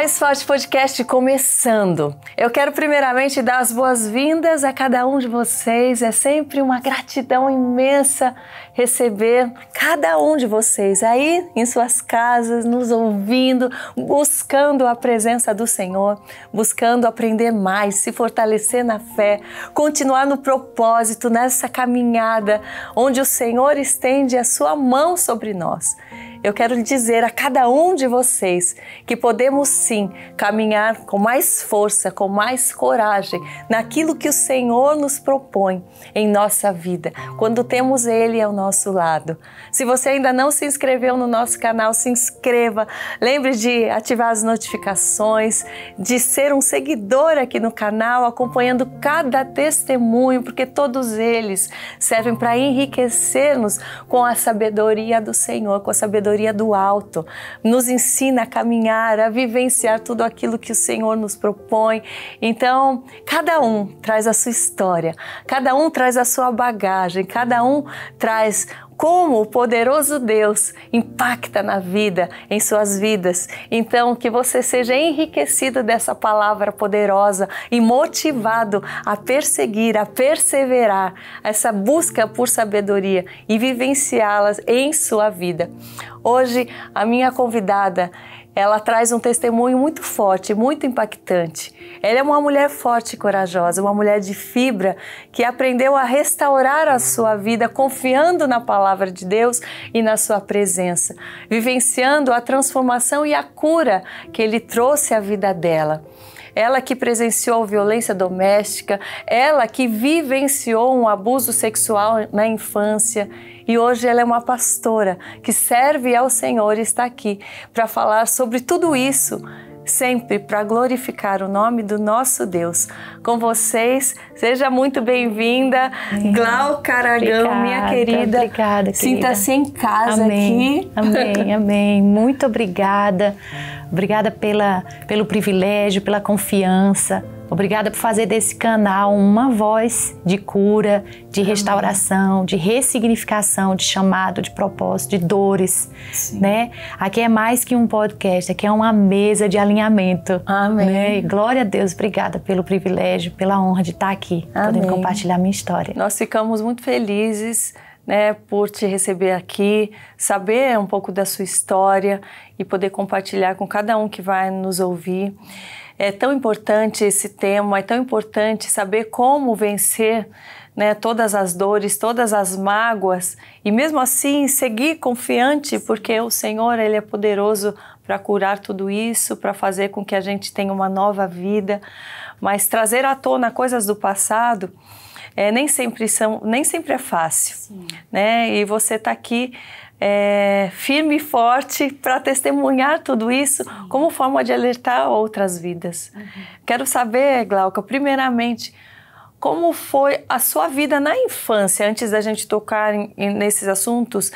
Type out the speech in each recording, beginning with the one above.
Mais Forte Podcast começando. Eu quero primeiramente dar as boas-vindas a cada um de vocês. É sempre uma gratidão imensa receber cada um de vocês aí em suas casas, nos ouvindo, buscando a presença do Senhor, buscando aprender mais, se fortalecer na fé, continuar no propósito, nessa caminhada onde o Senhor estende a sua mão sobre nós eu quero dizer a cada um de vocês que podemos sim caminhar com mais força, com mais coragem naquilo que o Senhor nos propõe em nossa vida, quando temos Ele ao nosso lado. Se você ainda não se inscreveu no nosso canal, se inscreva. Lembre de ativar as notificações, de ser um seguidor aqui no canal, acompanhando cada testemunho, porque todos eles servem para enriquecermos com a sabedoria do Senhor, com a sabedoria sabedoria do alto, nos ensina a caminhar, a vivenciar tudo aquilo que o Senhor nos propõe. Então, cada um traz a sua história, cada um traz a sua bagagem, cada um traz como o poderoso Deus impacta na vida, em suas vidas. Então, que você seja enriquecido dessa palavra poderosa e motivado a perseguir, a perseverar essa busca por sabedoria e vivenciá-las em sua vida. Hoje, a minha convidada ela traz um testemunho muito forte, muito impactante. Ela é uma mulher forte e corajosa, uma mulher de fibra que aprendeu a restaurar a sua vida confiando na palavra de Deus e na sua presença, vivenciando a transformação e a cura que ele trouxe à vida dela ela que presenciou violência doméstica, ela que vivenciou um abuso sexual na infância e hoje ela é uma pastora que serve ao Senhor e está aqui para falar sobre tudo isso sempre para glorificar o nome do nosso Deus. Com vocês, seja muito bem-vinda, Glau Caragão, obrigada, minha querida. Obrigada, querida. Sinta-se em casa amém, aqui. Amém, amém. Muito obrigada. Obrigada pela, pelo privilégio, pela confiança. Obrigada por fazer desse canal uma voz de cura, de restauração, de ressignificação, de chamado, de propósito, de dores, Sim. né? Aqui é mais que um podcast, aqui é uma mesa de alinhamento. Amém. Né? Glória a Deus, obrigada pelo privilégio, pela honra de estar aqui, Amém. podendo compartilhar minha história. Nós ficamos muito felizes. Né, por te receber aqui, saber um pouco da sua história e poder compartilhar com cada um que vai nos ouvir. É tão importante esse tema, é tão importante saber como vencer né, todas as dores, todas as mágoas e mesmo assim seguir confiante, porque o Senhor ele é poderoso para curar tudo isso, para fazer com que a gente tenha uma nova vida, mas trazer à tona coisas do passado é, nem sempre são, nem sempre é fácil, né? E você está aqui é, firme e forte para testemunhar tudo isso como forma de alertar outras vidas. Uhum. Quero saber, Glauca, primeiramente, como foi a sua vida na infância, antes da gente tocar em, em, nesses assuntos?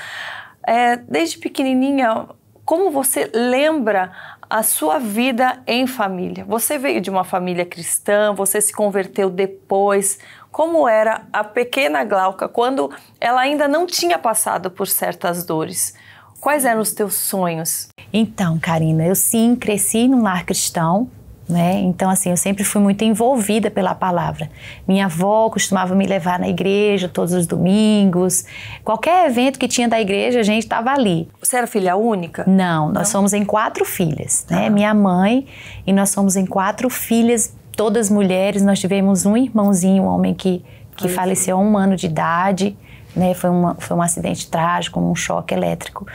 É, desde pequenininha, como você lembra a sua vida em família? Você veio de uma família cristã, você se converteu depois como era a pequena Glauca quando ela ainda não tinha passado por certas dores. Quais eram os teus sonhos? Então, Karina, eu sim cresci num lar cristão, né? Então, assim, eu sempre fui muito envolvida pela palavra. Minha avó costumava me levar na igreja todos os domingos. Qualquer evento que tinha da igreja, a gente estava ali. Você era filha única? Não, nós Não. somos em quatro filhas, né? Ah. Minha mãe e nós somos em quatro filhas todas mulheres. Nós tivemos um irmãozinho, um homem que, que faleceu a um ano de idade. Né, foi, uma, foi um acidente trágico, um choque elétrico.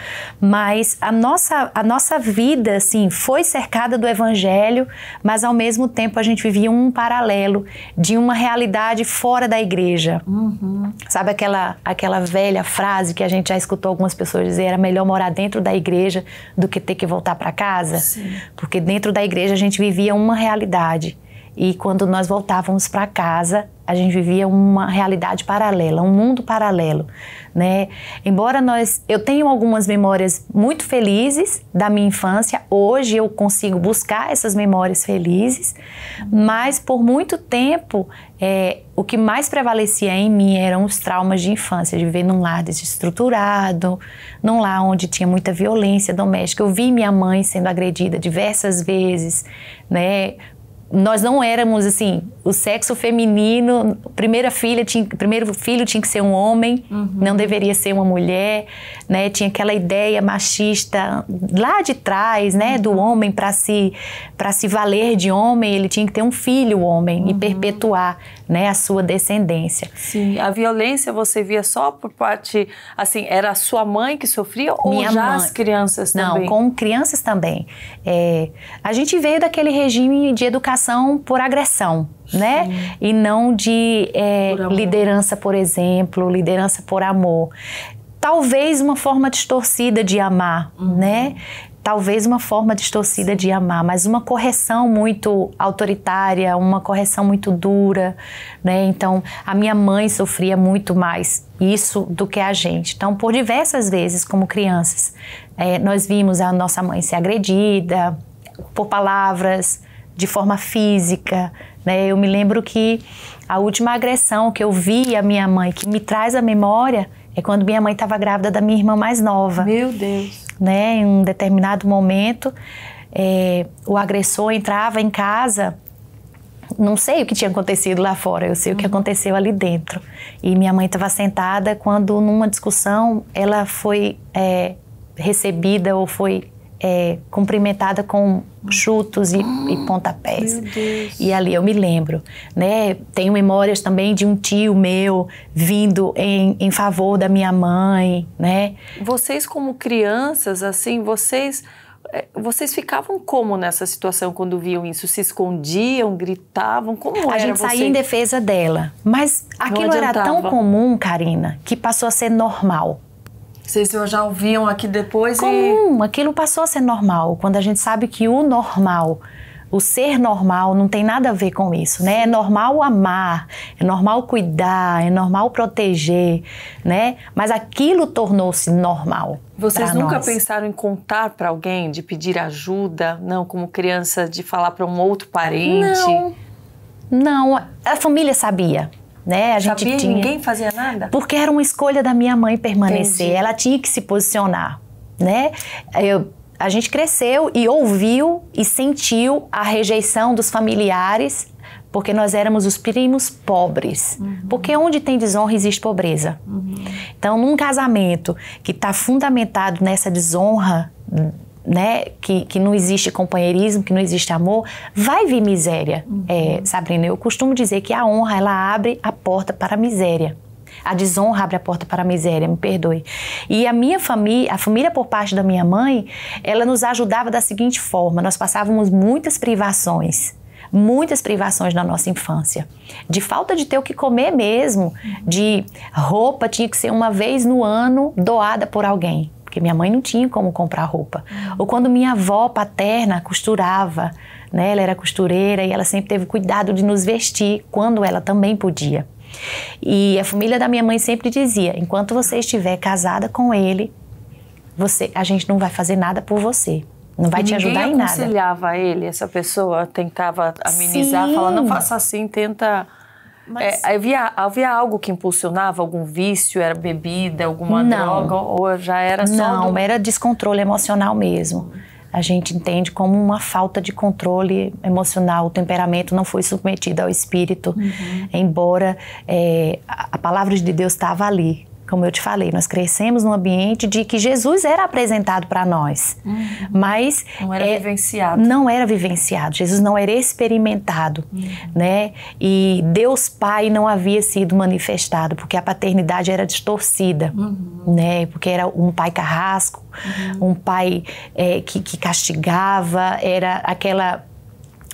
Mas a nossa, a nossa vida, assim, foi cercada do evangelho, mas ao mesmo tempo a gente vivia um paralelo de uma realidade fora da igreja. Uhum. Sabe aquela, aquela velha frase que a gente já escutou algumas pessoas dizer, era melhor morar dentro da igreja do que ter que voltar para casa? Sim. Porque dentro da igreja a gente vivia uma realidade e quando nós voltávamos para casa, a gente vivia uma realidade paralela, um mundo paralelo, né? Embora nós, eu tenho algumas memórias muito felizes da minha infância, hoje eu consigo buscar essas memórias felizes, mas por muito tempo é, o que mais prevalecia em mim eram os traumas de infância, de viver num lar desestruturado, num lar onde tinha muita violência doméstica. Eu vi minha mãe sendo agredida diversas vezes, né? nós não éramos assim, o sexo feminino, primeira filha tinha, primeiro filho tinha que ser um homem, uhum. não deveria ser uma mulher, né? Tinha aquela ideia machista lá de trás, né, uhum. do homem para se para se valer de homem, ele tinha que ter um filho homem uhum. e perpetuar né, a sua descendência. Sim, a violência você via só por parte, assim, era a sua mãe que sofria ou já mãe. as crianças também? Não, com crianças também. É, a gente veio daquele regime de educação por agressão, né? E não de é, por liderança, por exemplo, liderança por amor talvez uma forma distorcida de amar, uhum. né? talvez uma forma distorcida de amar, mas uma correção muito autoritária, uma correção muito dura, né? Então, a minha mãe sofria muito mais isso do que a gente. Então, por diversas vezes, como crianças, é, nós vimos a nossa mãe ser agredida por palavras, de forma física, né? Eu me lembro que a última agressão que eu vi a minha mãe, que me traz a memória, é quando minha mãe estava grávida da minha irmã mais nova. Meu Deus. Né? Em um determinado momento, é, o agressor entrava em casa. Não sei o que tinha acontecido lá fora, eu sei uhum. o que uhum. aconteceu ali dentro. E minha mãe estava sentada quando, numa discussão, ela foi é, recebida ou foi é, cumprimentada com chutos e, e ah, pontapés. E ali eu me lembro, né? Tenho memórias também de um tio meu vindo em, em favor da minha mãe, né? Vocês como crianças, assim, vocês é, vocês ficavam como nessa situação quando viam isso? Se escondiam, gritavam? Como a era? A gente saía você? em defesa dela. Mas aquilo era tão comum, Karina, que passou a ser normal. Vocês já ouviam aqui depois Comum, e... aquilo passou a ser normal. Quando a gente sabe que o normal o ser normal não tem nada a ver com isso, né? É normal amar, é normal cuidar, é normal proteger, né? Mas aquilo tornou-se normal. Vocês nunca nós. pensaram em contar para alguém, de pedir ajuda, não, como criança, de falar para um outro parente? Não. Não, a família sabia né? A gente Sabia, tinha... ninguém fazia nada? Porque era uma escolha da minha mãe permanecer. Entendi. Ela tinha que se posicionar, né? Eu, a gente cresceu e ouviu e sentiu a rejeição dos familiares porque nós éramos os primos pobres. Uhum. Porque onde tem desonra existe pobreza. Uhum. Então, num casamento que está fundamentado nessa desonra né, que, que não existe companheirismo, que não existe amor, vai vir miséria, uhum. é, Sabrina. Eu costumo dizer que a honra, ela abre a porta para a miséria. A desonra abre a porta para a miséria, me perdoe. E a minha família, a família por parte da minha mãe, ela nos ajudava da seguinte forma: nós passávamos muitas privações muitas privações na nossa infância. De falta de ter o que comer mesmo, uhum. de roupa tinha que ser uma vez no ano doada por alguém porque minha mãe não tinha como comprar roupa. Uhum. Ou quando minha avó paterna costurava, né? Ela era costureira e ela sempre teve cuidado de nos vestir quando ela também podia. E a família da minha mãe sempre dizia: enquanto você estiver casada com ele, você, a gente não vai fazer nada por você. Não vai e te ajudar em nada. Ninguém aconselhava ele, essa pessoa tentava amenizar, falando: não faça assim, tenta mas... É, havia, havia algo que impulsionava algum vício? Era bebida, alguma não. droga? Ou já era só. Não, do... era descontrole emocional mesmo. A gente entende como uma falta de controle emocional. O temperamento não foi submetido ao espírito, uhum. embora é, a palavra de Deus estava ali. Como eu te falei, nós crescemos num ambiente de que Jesus era apresentado para nós, uhum. mas não era é, vivenciado. Não era vivenciado. Jesus não era experimentado, uhum. né? E Deus Pai não havia sido manifestado, porque a paternidade era distorcida, uhum. né? Porque era um pai carrasco, uhum. um pai é, que, que castigava, era aquela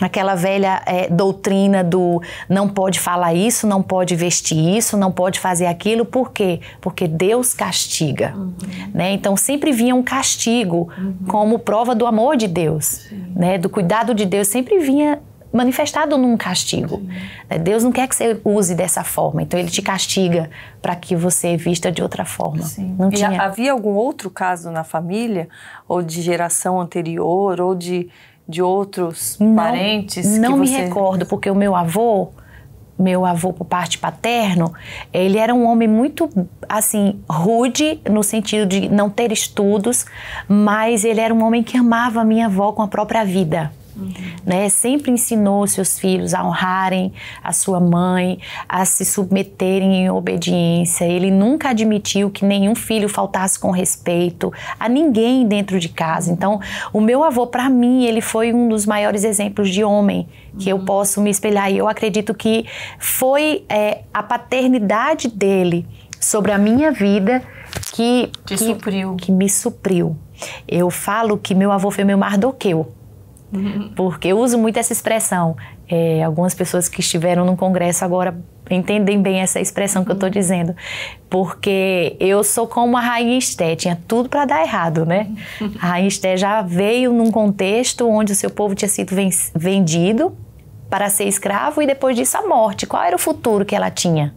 aquela velha é, doutrina do não pode falar isso, não pode vestir isso, não pode fazer aquilo, por quê? Porque Deus castiga, uhum. né? Então sempre vinha um castigo uhum. como prova do amor de Deus, né? Do cuidado de Deus sempre vinha manifestado num castigo. Sim. Né? Deus não quer que você use dessa forma, então ele te castiga para que você vista de outra forma. Sim. Não e tinha... havia algum outro caso na família ou de geração anterior ou de de outros não, parentes? Não me você... recordo, porque o meu avô, meu avô por parte paterno, ele era um homem muito, assim, rude, no sentido de não ter estudos, mas ele era um homem que amava a minha avó com a própria vida. Uhum. Né? Sempre ensinou seus filhos a honrarem a sua mãe, a se submeterem em obediência. Ele nunca admitiu que nenhum filho faltasse com respeito a ninguém dentro de casa. Então, o meu avô, para mim, ele foi um dos maiores exemplos de homem que uhum. eu posso me espelhar. E eu acredito que foi é, a paternidade dele sobre a minha vida que, que, supriu. que me supriu. Eu falo que meu avô foi meu mardoqueu. Porque eu uso muito essa expressão. É, algumas pessoas que estiveram no congresso agora entendem bem essa expressão que eu estou uhum. dizendo. Porque eu sou como a Rainha Esté, tinha tudo para dar errado, né? A Rainha Esté já veio num contexto onde o seu povo tinha sido vendido para ser escravo e depois disso a morte. Qual era o futuro que ela tinha?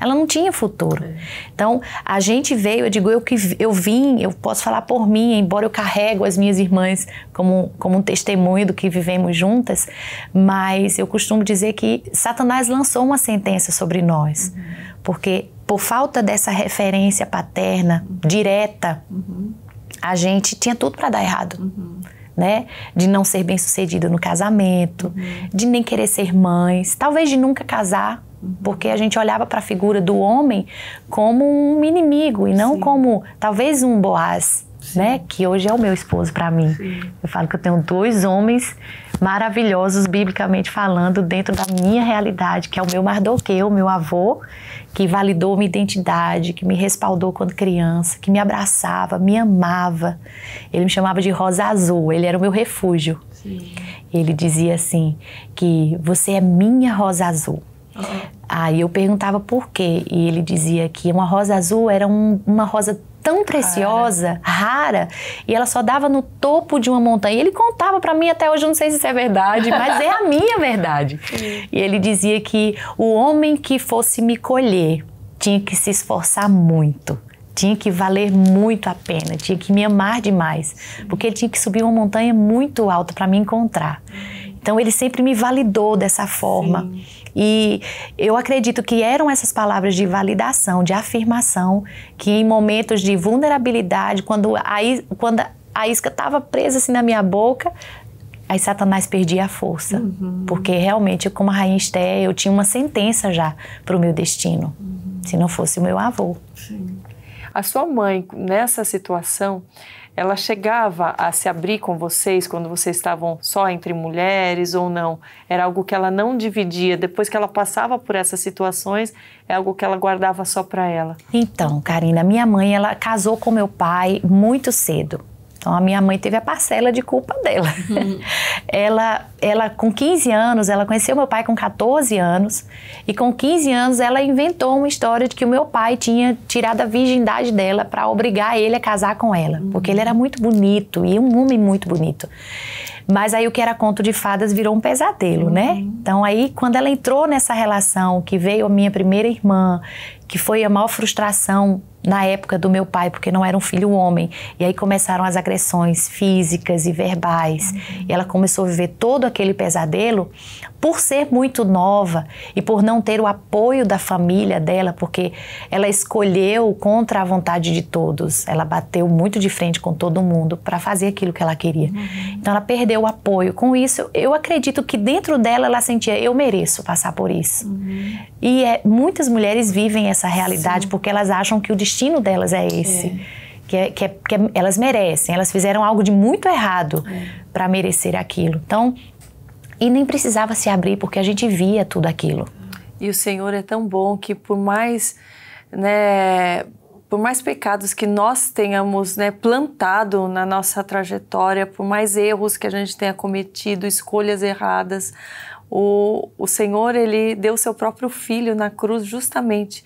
Ela não tinha futuro. É. Então, a gente veio, eu digo, eu que eu vim, eu posso falar por mim, embora eu carrego as minhas irmãs como, como um testemunho do que vivemos juntas, mas eu costumo dizer que Satanás lançou uma sentença sobre nós. Uhum. Porque por falta dessa referência paterna uhum. direta, uhum. a gente tinha tudo para dar errado. Uhum. Né? De não ser bem sucedido no casamento, uhum. de nem querer ser mães, talvez de nunca casar, porque a gente olhava para a figura do homem como um inimigo e não Sim. como talvez um Boaz, Sim. né? Que hoje é o meu esposo para mim. Sim. Eu falo que eu tenho dois homens maravilhosos, biblicamente falando, dentro da minha realidade, que é o meu Mardoqueu, meu avô, que validou minha identidade, que me respaldou quando criança, que me abraçava, me amava. Ele me chamava de Rosa Azul, ele era o meu refúgio. Sim. Ele dizia assim que você é minha Rosa Azul. Uhum. Aí eu perguntava por quê. E ele dizia que uma rosa azul era um, uma rosa tão preciosa, rara. rara, e ela só dava no topo de uma montanha. E ele contava para mim até hoje, eu não sei se isso é verdade, mas é a minha verdade. E ele dizia que o homem que fosse me colher tinha que se esforçar muito tinha que valer muito a pena, tinha que me amar demais, porque ele tinha que subir uma montanha muito alta para me encontrar. Então ele sempre me validou dessa forma. Sim. E eu acredito que eram essas palavras de validação, de afirmação, que em momentos de vulnerabilidade, quando a, quando a isca estava presa assim na minha boca, aí Satanás perdia a força. Uhum. Porque realmente, como a rainha Esté, eu tinha uma sentença já para o meu destino, uhum. se não fosse o meu avô. Sim. A sua mãe, nessa situação, ela chegava a se abrir com vocês quando vocês estavam só entre mulheres ou não? Era algo que ela não dividia. Depois que ela passava por essas situações, é algo que ela guardava só para ela. Então, Karina, minha mãe, ela casou com meu pai muito cedo. Então a minha mãe teve a parcela de culpa dela. Uhum. ela, ela com 15 anos, ela conheceu meu pai com 14 anos e com 15 anos ela inventou uma história de que o meu pai tinha tirado a virgindade dela para obrigar ele a casar com ela, uhum. porque ele era muito bonito e um homem muito bonito. Mas aí o que era conto de fadas virou um pesadelo, né? uhum. né? Então aí quando ela entrou nessa relação, que veio a minha primeira irmã, que foi a maior frustração na época do meu pai, porque não era um filho homem. E aí começaram as agressões físicas e verbais. Uhum. E ela começou a viver todo aquele pesadelo por ser muito nova e por não ter o apoio da família dela, porque ela escolheu contra a vontade de todos. Ela bateu muito de frente com todo mundo para fazer aquilo que ela queria. Uhum. Então ela perdeu o apoio. Com isso, eu acredito que dentro dela ela sentia eu mereço passar por isso. Uhum. E é, muitas mulheres vivem essa realidade Sim. porque elas acham que o destino destino delas é esse. É. Que, é, que, é, que é, elas merecem, elas fizeram algo de muito errado é. para merecer aquilo. Então, e nem precisava se abrir porque a gente via tudo aquilo. E o Senhor é tão bom que por mais, né, por mais pecados que nós tenhamos né, plantado na nossa trajetória, por mais erros que a gente tenha cometido, escolhas erradas, o, o Senhor ele deu seu próprio filho na cruz justamente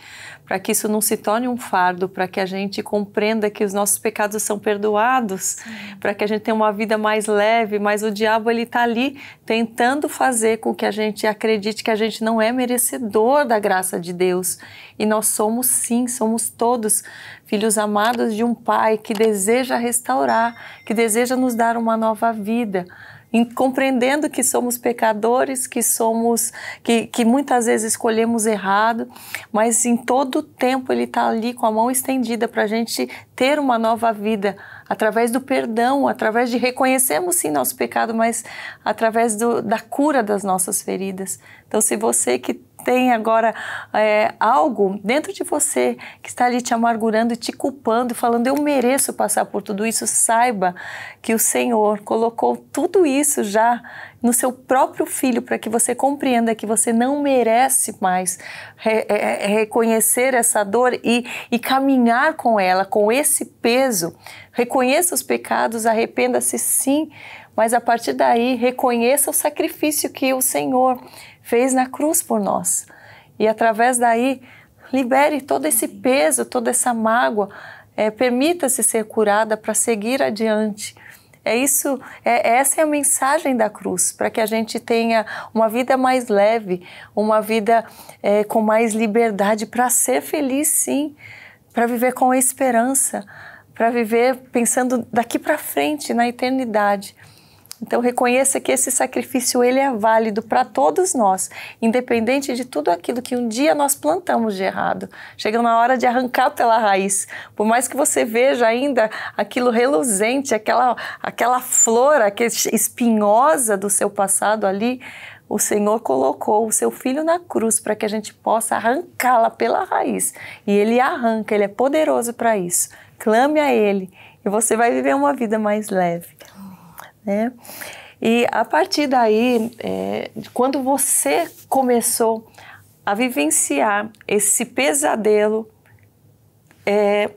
para que isso não se torne um fardo, para que a gente compreenda que os nossos pecados são perdoados, para que a gente tenha uma vida mais leve, mas o diabo ele está ali tentando fazer com que a gente acredite que a gente não é merecedor da graça de Deus. E nós somos sim, somos todos filhos amados de um pai que deseja restaurar, que deseja nos dar uma nova vida em, compreendendo que somos pecadores, que somos, que, que muitas vezes escolhemos errado, mas em todo tempo Ele está ali com a mão estendida para a gente ter uma nova vida através do perdão, através de reconhecermos sim nosso pecado, mas através do, da cura das nossas feridas. Então, se você que tem agora é, algo dentro de você que está ali te amargurando, te culpando, falando eu mereço passar por tudo isso, saiba que o Senhor colocou tudo isso já no seu próprio filho para que você compreenda que você não merece mais re é, é, é, reconhecer essa dor e, e caminhar com ela, com esse peso. Reconheça os pecados, arrependa-se sim, mas a partir daí reconheça o sacrifício que o Senhor fez na cruz por nós. E através daí, libere todo esse peso, toda essa mágoa, é, permita-se ser curada para seguir adiante. É isso, é, essa é a mensagem da cruz, para que a gente tenha uma vida mais leve, uma vida é, com mais liberdade para ser feliz, sim, para viver com esperança, para viver pensando daqui para frente, na eternidade. Então reconheça que esse sacrifício ele é válido para todos nós, independente de tudo aquilo que um dia nós plantamos de errado. Chega na hora de arrancar pela raiz. Por mais que você veja ainda aquilo reluzente, aquela aquela flor, aquela espinhosa do seu passado ali, o Senhor colocou o seu filho na cruz para que a gente possa arrancá-la pela raiz. E ele arranca, ele é poderoso para isso. Clame a ele e você vai viver uma vida mais leve né? E a partir daí, é, quando você começou a vivenciar esse pesadelo é,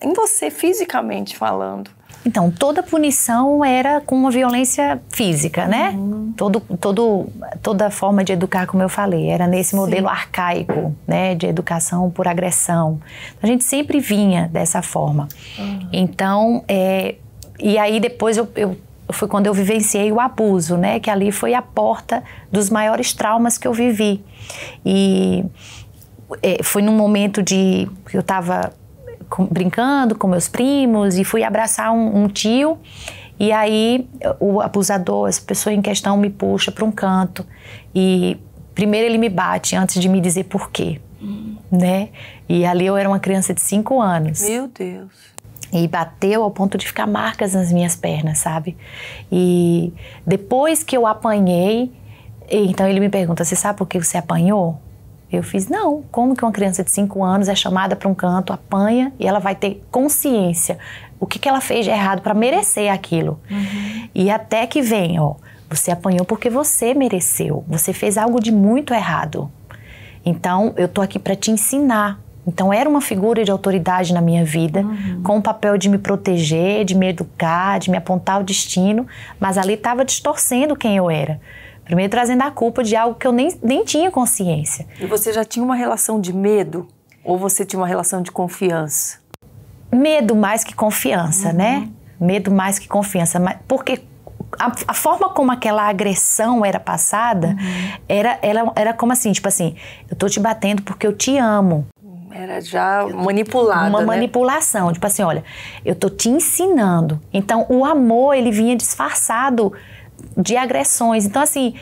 em você fisicamente falando, então, toda punição era com uma violência física, né? Uhum. Todo, todo, toda forma de educar, como eu falei, era nesse modelo Sim. arcaico, né? De educação por agressão. A gente sempre vinha dessa forma. Uhum. Então, é, e aí depois eu, eu foi quando eu vivenciei o abuso, né? Que ali foi a porta dos maiores traumas que eu vivi. E é, foi num momento de eu estava brincando com meus primos e fui abraçar um, um tio e aí o abusador, essa pessoa em questão me puxa para um canto e primeiro ele me bate antes de me dizer por quê, hum. né? E ali eu era uma criança de cinco anos. Meu Deus. E bateu ao ponto de ficar marcas nas minhas pernas, sabe? E depois que eu apanhei, então ele me pergunta: Você sabe por que você apanhou? Eu fiz: Não, como que uma criança de 5 anos é chamada para um canto, apanha e ela vai ter consciência o que, que ela fez de errado para merecer aquilo? Uhum. E até que vem, ó, você apanhou porque você mereceu, você fez algo de muito errado. Então eu tô aqui para te ensinar então era uma figura de autoridade na minha vida, uhum. com o papel de me proteger, de me educar, de me apontar o destino, mas ali estava distorcendo quem eu era. Primeiro trazendo a culpa de algo que eu nem, nem tinha consciência. E você já tinha uma relação de medo? Ou você tinha uma relação de confiança? Medo mais que confiança, né? uhum. né? Medo mais que confiança. Porque a, a, forma como aquela agressão era passada uhum. era, era, era como assim, tipo assim, eu tô te batendo porque eu te amo. Era já manipulada. Uma né? manipulação, tipo assim, olha, eu tô te ensinando. Então o amor ele vinha disfarçado de agressões. Então assim,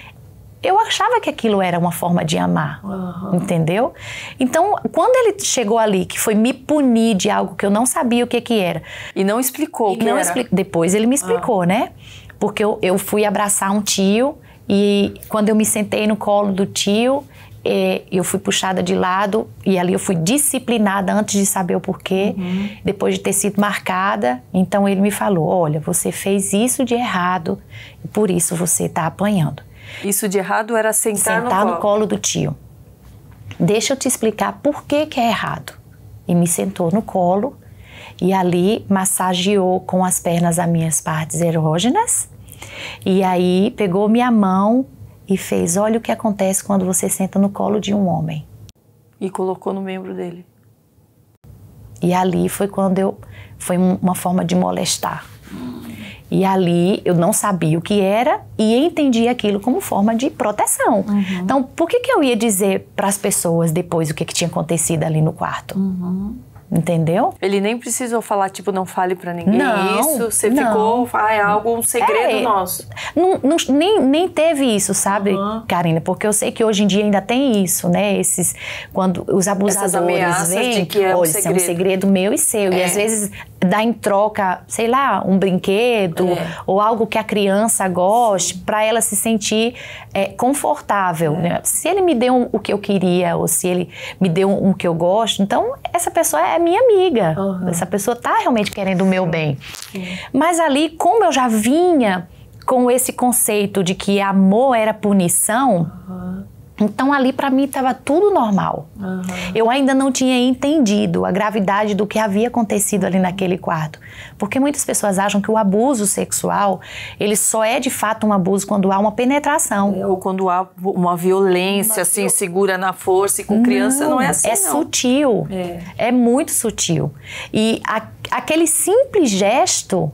eu achava que aquilo era uma forma de amar, uhum. entendeu? Então, quando ele chegou ali, que foi me punir de algo que eu não sabia o que que era. E não explicou e que não expli Depois ele me explicou, uhum. né? Porque eu, eu fui abraçar um tio e quando eu me sentei no colo do tio, é, eu fui puxada de lado e ali eu fui disciplinada antes de saber o porquê, uhum. depois de ter sido marcada. Então ele me falou: Olha, você fez isso de errado e por isso você está apanhando. Isso de errado era sentar, sentar no, no colo. colo do tio. Deixa eu te explicar por que, que é errado. E me sentou no colo e ali massageou com as pernas as minhas partes erógenas. E aí pegou minha mão e fez: Olha o que acontece quando você senta no colo de um homem. E colocou no membro dele. E ali foi quando eu. Foi uma forma de molestar. E ali eu não sabia o que era e entendi aquilo como forma de proteção. Uhum. Então, por que, que eu ia dizer para as pessoas depois o que, que tinha acontecido ali no quarto? Uhum entendeu? Ele nem precisou falar, tipo, não fale para ninguém não, isso. Você não. ficou, ah, é algo, um segredo é, nosso. Não, não, nem, nem teve isso, sabe, uhum. Karina? Porque eu sei que hoje em dia ainda tem isso, né? Esses, quando os abusadores vêm, que é um olha, isso é um segredo meu e seu. É. E às é. vezes dar em troca, sei lá, um brinquedo é. ou algo que a criança goste, para ela se sentir é, confortável. É. Né? Se ele me deu o que eu queria ou se ele me deu um, um, que eu gosto, então essa pessoa é minha amiga. Uhum. Essa pessoa está realmente querendo o meu bem. Sim. Mas ali, como eu já vinha com esse conceito de que amor era punição, uhum. Então ali para mim estava tudo normal. Uhum. Eu ainda não tinha entendido a gravidade do que havia acontecido ali naquele quarto, porque muitas pessoas acham que o abuso sexual ele só é de fato um abuso quando há uma penetração é, ou quando há uma violência uma assim viol... segura na força e com criança não, é não é assim. É não. sutil, é. é. muito sutil e a, aquele simples gesto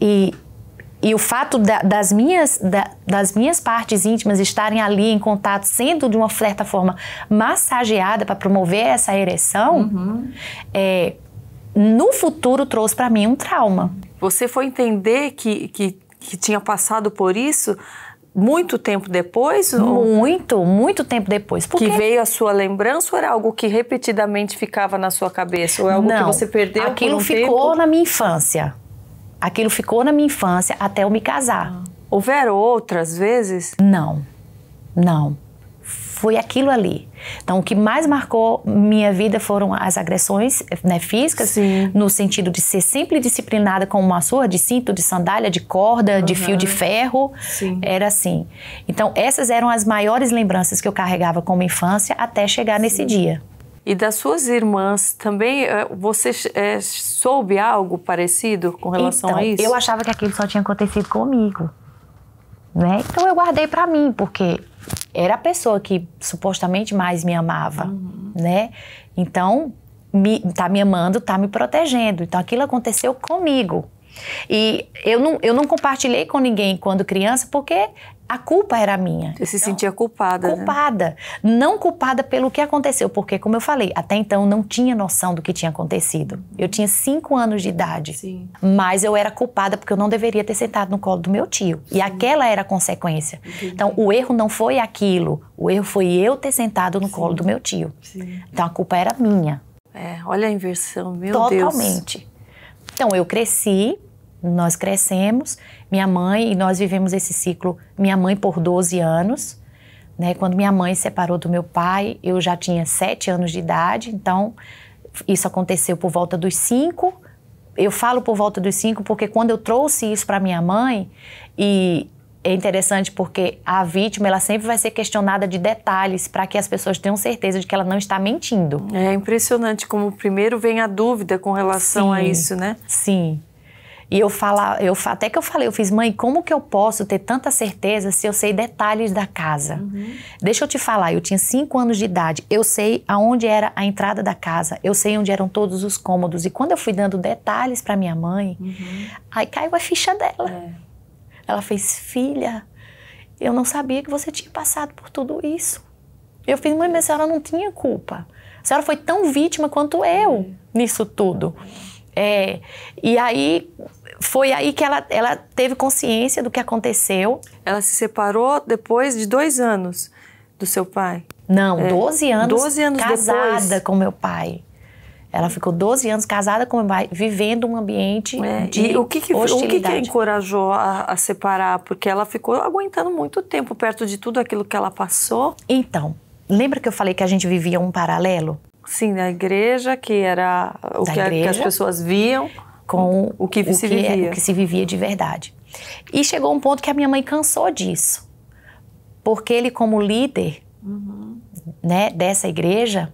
e e o fato da, das, minhas, da, das minhas partes íntimas estarem ali em contato, sendo de uma certa forma massageada para promover essa ereção, uhum. é, no futuro trouxe para mim um trauma. Você foi entender que, que, que tinha passado por isso muito tempo depois? Muito, muito tempo depois. Porque... Que veio a sua lembrança ou era algo que repetidamente ficava na sua cabeça? Ou é algo Não, que você perdeu? Aquilo um ficou tempo? na minha infância. Aquilo ficou na minha infância até eu me casar. Ah. Houveram outras vezes? Não, não. Foi aquilo ali. Então, o que mais marcou minha vida foram as agressões né, físicas, Sim. no sentido de ser sempre disciplinada com uma surra de cinto, de sandália, de corda, uhum. de fio de ferro. Sim. Era assim. Então, essas eram as maiores lembranças que eu carregava como infância até chegar Sim. nesse dia e das suas irmãs também, eh, você é, soube algo parecido com relação então, a isso? Eu achava que aquilo só tinha acontecido comigo. Né? Então eu guardei para mim, porque era a pessoa que supostamente mais me amava, uhum. né? Então, me, tá me amando, tá me protegendo. Então aquilo aconteceu comigo. E eu não, eu não compartilhei com ninguém quando criança, porque a culpa era minha. Você se então, sentia culpada. Né? Culpada. Né? Não culpada pelo que aconteceu, porque, como eu falei, até então não tinha noção do que tinha acontecido. Eu uhum. tinha cinco anos de idade. Sim. Mas eu era culpada porque eu não deveria ter sentado no colo do meu tio. Sim. E aquela era a consequência. Entendi. Então, o erro não foi aquilo. O erro foi eu ter sentado no Sim. colo do meu tio. Sim. Então, a culpa era minha. É, olha a inversão, meu Totalmente. Deus. Totalmente. Então, eu cresci nós crescemos, minha mãe e nós vivemos esse ciclo, minha mãe por 12 anos. Né? Quando minha mãe se separou do meu pai, eu já tinha 7 anos de idade, então isso aconteceu por volta dos 5. Eu falo por volta dos 5 porque quando eu trouxe isso para minha mãe, e é interessante porque a vítima ela sempre vai ser questionada de detalhes para que as pessoas tenham certeza de que ela não está mentindo. É impressionante como primeiro vem a dúvida com relação Sim. a isso, né? Sim. E eu fala eu até que eu falei, eu fiz, mãe, como que eu posso ter tanta certeza se eu sei detalhes da casa? Uhum. Deixa eu te falar, eu tinha cinco anos de idade, eu sei aonde era a entrada da casa, eu sei onde eram todos os cômodos. E quando eu fui dando detalhes para minha mãe, uhum. aí caiu a ficha dela. É. Ela fez, filha, eu não sabia que você tinha passado por tudo isso. Eu fiz, mãe, mas a senhora não tinha culpa. A senhora foi tão vítima quanto eu é. nisso tudo. É, e aí foi aí que ela, ela teve consciência do que aconteceu. Ela se separou depois de dois anos do seu pai? Não, é, 12 anos, 12 anos casada depois. com meu pai. Ela ficou 12 anos casada com meu pai, vivendo um ambiente é, de E o que que, o que, que a encorajou a, a separar? Porque ela ficou aguentando muito tempo perto de tudo aquilo que ela passou. Então, lembra que eu falei que a gente vivia um paralelo? Sim, da igreja, que era o que, igreja, que, as pessoas viam com o que, o se, que, é vivia. O que se vivia de verdade. E chegou um ponto que a minha mãe cansou disso, porque ele como líder uhum. né, dessa igreja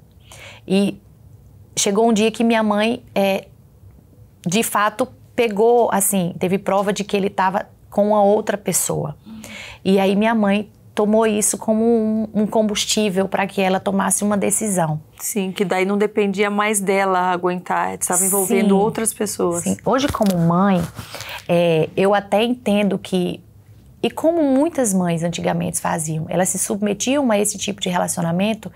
e chegou um dia que minha mãe é, de fato pegou assim, teve prova de que ele estava com uma outra pessoa. E aí minha mãe tomou isso como um, um combustível para que ela tomasse uma decisão. Sim, que daí não dependia mais dela aguentar, estava envolvendo sim, outras pessoas. Sim. Hoje, como mãe, é, eu até entendo que e como muitas mães antigamente faziam, elas se submetiam a esse tipo de relacionamento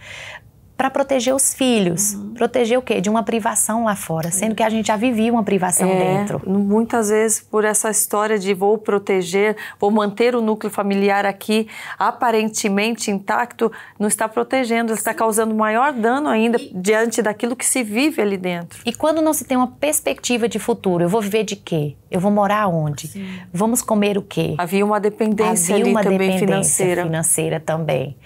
para proteger os filhos. Uhum. Proteger o quê? De uma privação lá fora, sendo que a gente já vivia uma privação é, dentro. Muitas vezes, por essa história de vou proteger, vou manter o núcleo familiar aqui aparentemente intacto, não está protegendo, está causando maior dano ainda e, diante daquilo que se vive ali dentro. E quando não se tem uma perspectiva de futuro, eu vou viver de quê? Eu vou morar onde? Sim. Vamos comer o quê? Havia uma dependência Havia uma também dependência financeira. financeira também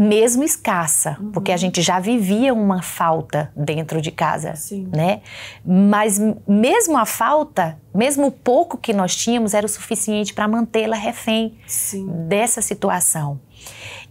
mesmo escassa, uhum. porque a gente já vivia uma falta dentro de casa, Sim. né? Mas mesmo a falta, mesmo o pouco que nós tínhamos era o suficiente para mantê-la refém Sim. dessa situação.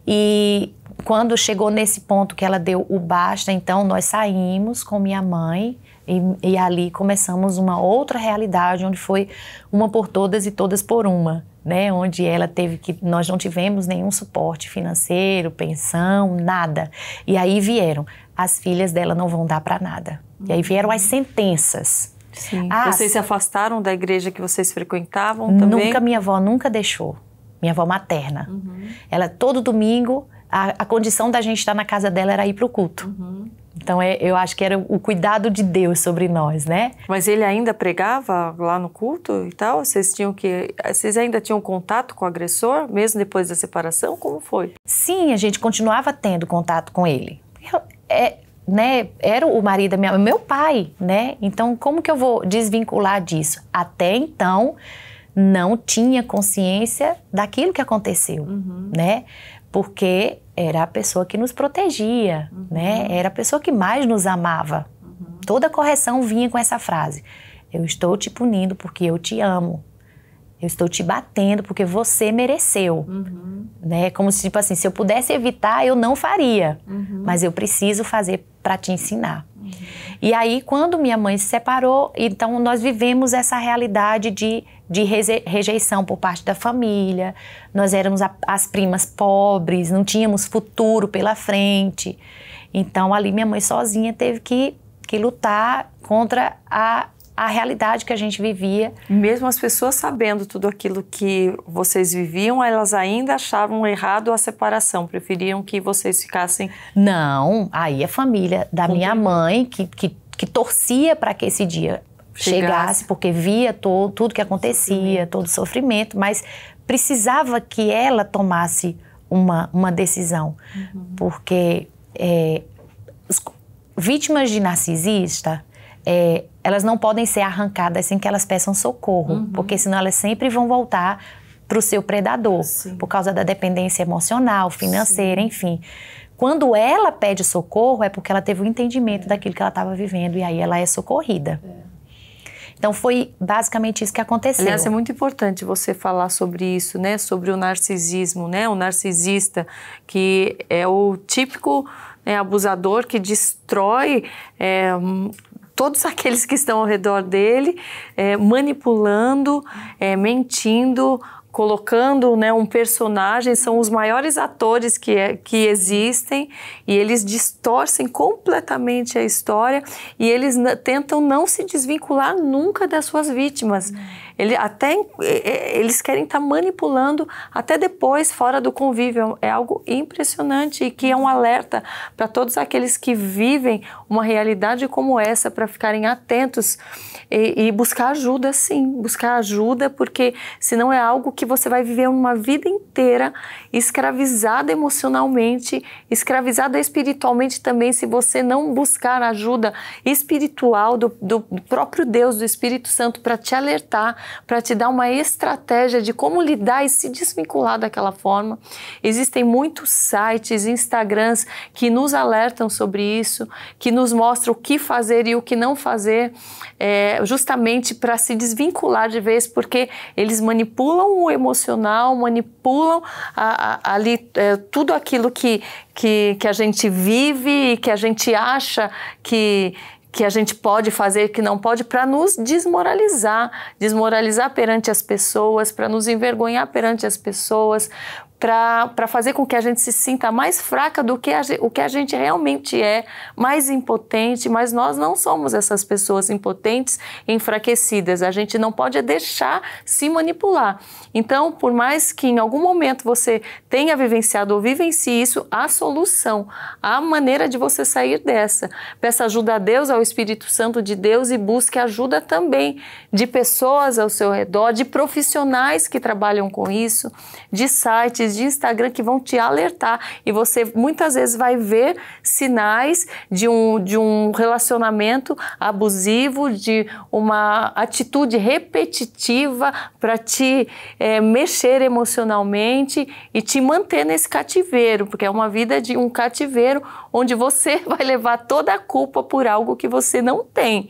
E quando chegou nesse ponto que ela deu o basta, então nós saímos com minha mãe e, e ali começamos uma outra realidade onde foi uma por todas e todas por uma né, onde ela teve que nós não tivemos nenhum suporte financeiro, pensão, nada. E aí vieram as filhas dela não vão dar para nada. E aí vieram as sentenças. Sim. Ah, vocês se afastaram da igreja que vocês frequentavam também? Nunca minha avó nunca deixou. Minha avó materna. Uhum. Ela todo domingo a, a, condição da gente estar na casa dela era ir para o culto. Uhum. Então é, eu acho que era o cuidado de Deus sobre nós, né? Mas ele ainda pregava lá no culto e tal? Vocês tinham que vocês ainda tinham contato com o agressor mesmo depois da separação? Como foi? Sim, a gente continuava tendo contato com ele. Eu, é, né, era o marido da minha, meu pai, né? Então como que eu vou desvincular disso? Até então não tinha consciência daquilo que aconteceu, uhum. né? Porque era a pessoa que nos protegia, uhum. né? Era a pessoa que mais nos amava. Uhum. Toda correção vinha com essa frase: Eu estou te punindo porque eu te amo. Eu estou te batendo porque você mereceu. Uhum. Né? Como se, tipo assim, se eu pudesse evitar, eu não faria. Uhum. Mas eu preciso fazer para te ensinar. Uhum. E aí, quando minha mãe se separou, então nós vivemos essa realidade de de rejeição por parte da família, nós éramos a, as primas pobres, não tínhamos futuro pela frente. Então ali minha mãe sozinha teve que, que lutar contra a, a realidade que a gente vivia. Mesmo as pessoas sabendo tudo aquilo que vocês viviam, elas ainda achavam errado a separação, preferiam que vocês ficassem. Não, aí a família da Com minha mãe, que, que, que torcia para que esse dia chegasse, chegasse porque via todo, tudo que acontecia, sofrimento. todo o sofrimento, mas precisava que ela tomasse uma, uma decisão, uhum. porque é, vítimas de narcisista, é, elas não podem ser arrancadas sem que elas peçam socorro, uhum. porque senão elas sempre vão voltar para o seu predador, Sim. por causa da dependência emocional, financeira, Sim. enfim. Quando ela pede socorro, é porque ela teve o um entendimento é. daquilo que ela estava vivendo e aí ela é socorrida. É. Então foi basicamente isso que aconteceu. Aliás, é muito importante você falar sobre isso, né? Sobre o narcisismo, né? O narcisista, que é o típico né, abusador que destrói. É, todos aqueles que estão ao redor dele, é, manipulando, é, mentindo, colocando né, um personagem, são os maiores atores que, é, que existem e eles distorcem completamente a história e eles tentam não se desvincular nunca das suas vítimas. Uhum. Ele, até, eles querem estar tá manipulando até depois, fora do convívio. É algo impressionante e que é um alerta para todos aqueles que vivem uma realidade como essa, para ficarem atentos e, e buscar ajuda, sim. Buscar ajuda, porque senão é algo que você vai viver uma vida inteira escravizada emocionalmente, escravizada espiritualmente também, se você não buscar ajuda espiritual do, do próprio Deus, do Espírito Santo, para te alertar para te dar uma estratégia de como lidar e se desvincular daquela forma. Existem muitos sites, Instagrams que nos alertam sobre isso, que nos mostram o que fazer e o que não fazer, é, justamente para se desvincular de vez, porque eles manipulam o emocional, manipulam a, a, ali é, tudo aquilo que, que, que a gente vive e que a gente acha que que a gente pode fazer, que não pode, para nos desmoralizar, desmoralizar perante as pessoas, para nos envergonhar perante as pessoas, para fazer com que a gente se sinta mais fraca do que a, o que a gente realmente é, mais impotente, mas nós não somos essas pessoas impotentes, enfraquecidas. A gente não pode deixar se manipular. Então, por mais que em algum momento você tenha vivenciado ou vivencie isso, há solução, há maneira de você sair dessa. Peça ajuda a Deus, ao Espírito Santo de Deus e busque ajuda também de pessoas ao seu redor, de profissionais que trabalham com isso, de sites perfis de Instagram que vão te alertar e você muitas vezes vai ver sinais de um, de um relacionamento abusivo, de uma atitude repetitiva para te é, mexer emocionalmente e te manter nesse cativeiro, porque é uma vida de um cativeiro onde você vai levar toda a culpa por algo que você não tem.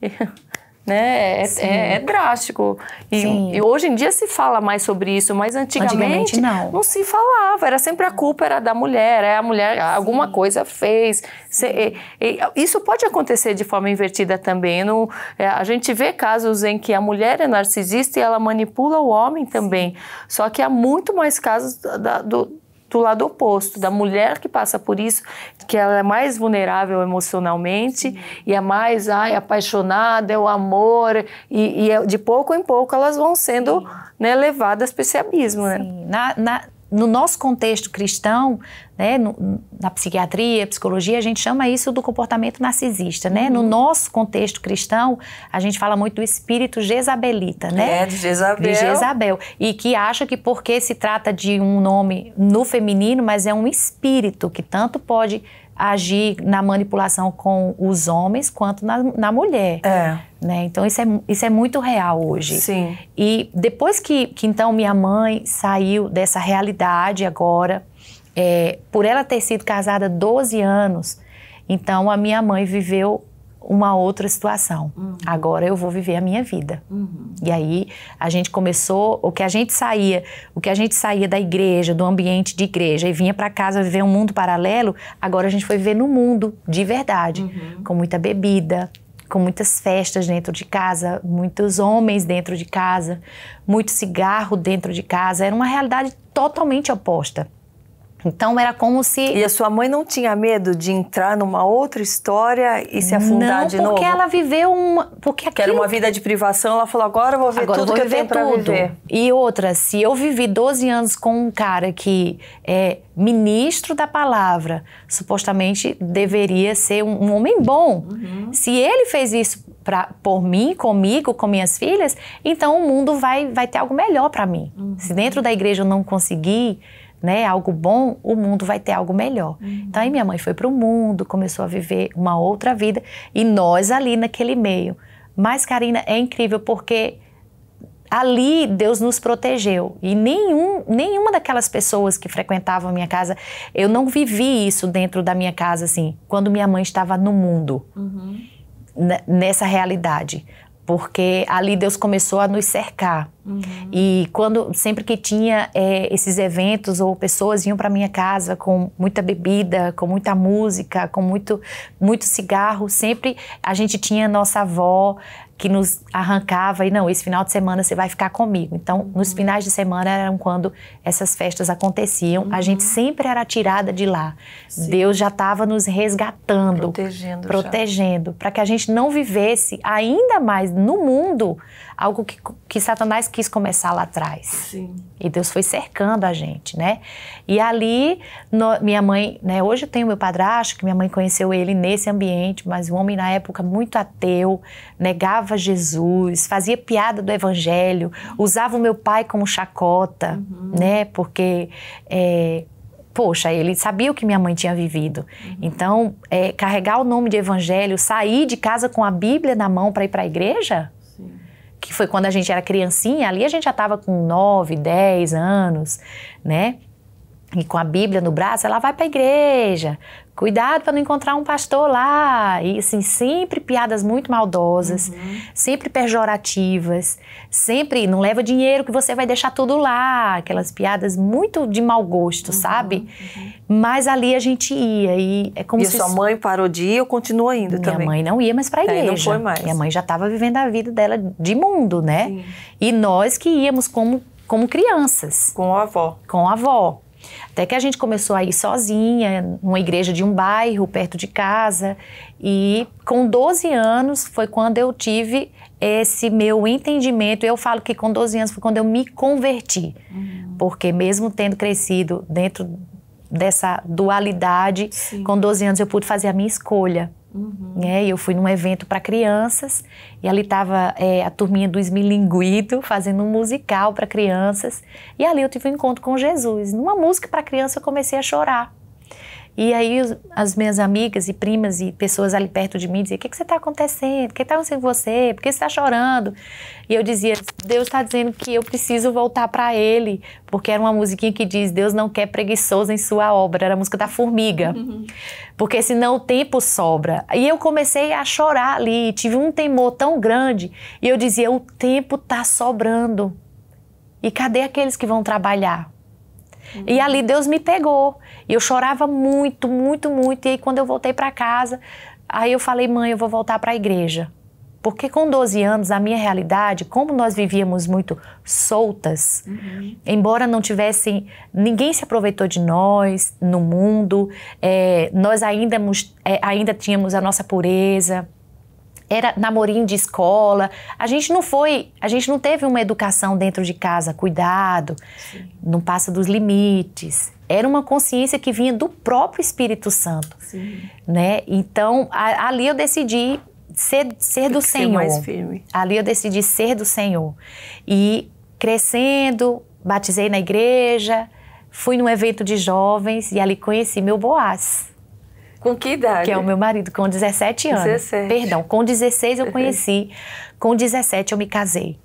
né? É, é, é, é drástico. E, e, hoje em dia se fala mais sobre isso, mas antigamente, antigamente, não. não se falava. Era sempre a culpa era da mulher, é a mulher Sim. alguma coisa fez. Cê, e, e, isso pode acontecer de forma invertida também. No, é, a gente vê casos em que a mulher é narcisista e ela manipula o homem também. Sim. Só que há muito mais casos da, do do lado oposto, da mulher que passa por isso, que ela é mais vulnerável emocionalmente Sim. e é mais ai, apaixonada, é o amor, e, e é, de pouco em pouco elas vão sendo né, levadas para esse abismo. Né? Na, na, no nosso contexto cristão, né, no, na psiquiatria, psicologia, a gente chama isso do comportamento narcisista, né? Uhum. No nosso contexto cristão, a gente fala muito do espírito jezabelita, né? É, de Jezabel. De Jezabel. E que acha que porque se trata de um nome no feminino, mas é um espírito que tanto pode agir na manipulação com os homens quanto na, na mulher. É. Né? Então isso é, isso é muito real hoje. Sim. E depois que, que então minha mãe saiu dessa realidade agora, é, por ela ter sido casada 12 anos, então a minha mãe viveu uma outra situação. Uhum. Agora eu vou viver a minha vida. Uhum. E aí a gente começou, o que a gente saía, o que a gente saía da igreja, do ambiente de igreja e vinha para casa viver um mundo paralelo, agora a gente foi viver no mundo de verdade, uhum. com muita bebida, com muitas festas dentro de casa, muitos homens dentro de casa, muito cigarro dentro de casa. Era uma realidade totalmente oposta. Então era como se. E a sua mãe não tinha medo de entrar numa outra história e se afundar não, de novo? Porque ela viveu uma. Porque aquilo... Que era uma vida de privação, ela falou: agora eu vou ver agora tudo vou viver que eu tenho tudo. Viver. E outra, se eu vivi 12 anos com um cara que é ministro da palavra, supostamente deveria ser um, um homem bom. Uhum. Se ele fez isso pra, por mim, comigo, com minhas filhas, então o mundo vai, vai ter algo melhor para mim. Uhum. Se dentro da igreja eu não conseguir né, algo bom, o mundo vai ter algo melhor. Uhum. Então aí minha mãe foi para o mundo, começou a viver uma outra vida e nós ali naquele meio. Mas Karina é incrível porque ali Deus nos protegeu e nenhum, nenhuma daquelas pessoas que frequentavam a minha casa, eu não vivi isso dentro da minha casa assim, quando minha mãe estava no mundo. Uhum. Nessa realidade porque ali Deus começou a nos cercar. Uhum. E quando sempre que tinha é, esses eventos ou pessoas vinham para minha casa com muita bebida, com muita música, com muito muito cigarro, sempre a gente tinha nossa avó, que nos arrancava e não, esse final de semana você vai ficar comigo. Então, uhum. nos finais de semana eram quando essas festas aconteciam, uhum. a gente uhum. sempre era tirada de lá. Sim. Deus já estava nos resgatando, protegendo, protegendo, para que a gente não vivesse ainda mais no mundo algo que, que Satanás quis começar lá atrás. Sim. E Deus foi cercando a gente, né? E ali, no, minha mãe, né? Hoje eu tenho meu padrasto, que minha mãe conheceu ele nesse ambiente, mas um homem na época muito ateu, negava Jesus, fazia piada do evangelho, usava o meu pai como chacota, uhum. né? Porque. É, poxa, ele sabia o que minha mãe tinha vivido. Uhum. Então, é, carregar o nome de evangelho, sair de casa com a Bíblia na mão para ir para a igreja, que foi quando a gente era criancinha, ali a gente já estava com 9, 10 anos, né? E com a Bíblia no braço, ela vai para a igreja, Cuidado para não encontrar um pastor lá. E assim, sempre piadas muito maldosas, uhum. sempre pejorativas, sempre não leva dinheiro que você vai deixar tudo lá. Aquelas piadas muito de mau gosto, uhum. sabe? Uhum. Mas ali a gente ia. E, é como e se sua mãe parou de ir ou continua indo Minha também? Minha mãe não ia mais para a é, igreja. não foi mais. Minha mãe já estava vivendo a vida dela de mundo, né? Sim. E nós que íamos como, como crianças. Com a avó. Com a avó. Até que a gente começou a ir sozinha, numa igreja de um bairro, perto de casa. E com 12 anos foi quando eu tive esse meu entendimento. Eu falo que com 12 anos foi quando eu me converti. Uhum. Porque mesmo tendo crescido dentro dessa dualidade, Sim. com 12 anos eu pude fazer a minha escolha. Uhum. Né? Eu fui num evento para crianças e ali estava é, a turminha do Esmilinguido fazendo um musical para crianças. E ali eu tive um encontro com Jesus. Numa música para criança eu comecei a chorar. E aí as minhas amigas e primas e pessoas ali perto de mim diziam, o que, que você está acontecendo? O que está acontecendo com você? Por que você está chorando? E eu dizia, Deus está dizendo que eu preciso voltar para Ele, porque era uma musiquinha que diz, Deus não quer preguiçoso em sua obra, era a música da formiga, uhum. porque senão o tempo sobra. E eu comecei a chorar ali, tive um temor tão grande, e eu dizia, o tempo está sobrando. E cadê aqueles que vão trabalhar? E ali Deus me pegou. E eu chorava muito, muito, muito. E aí quando eu voltei para casa, aí eu falei, mãe, eu vou voltar para a igreja. Porque com 12 anos, a minha realidade, como nós vivíamos muito soltas, uhum. embora não tivessem. Ninguém se aproveitou de nós no mundo, é, nós ainda, é, ainda tínhamos a nossa pureza era namorinho de escola. A gente não foi, a gente não teve uma educação dentro de casa, cuidado, Sim. não passa dos limites. Era uma consciência que vinha do próprio Espírito Santo, Sim. né? Então a, ali eu decidi ser, ser do Senhor. Ser mais firme. Ali eu decidi ser do Senhor e crescendo, batizei na igreja, fui num evento de jovens e ali conheci meu Boaz com que idade? Que é o meu marido, com 17 anos. 17. Perdão, com 16 eu conheci, com 17 eu me casei.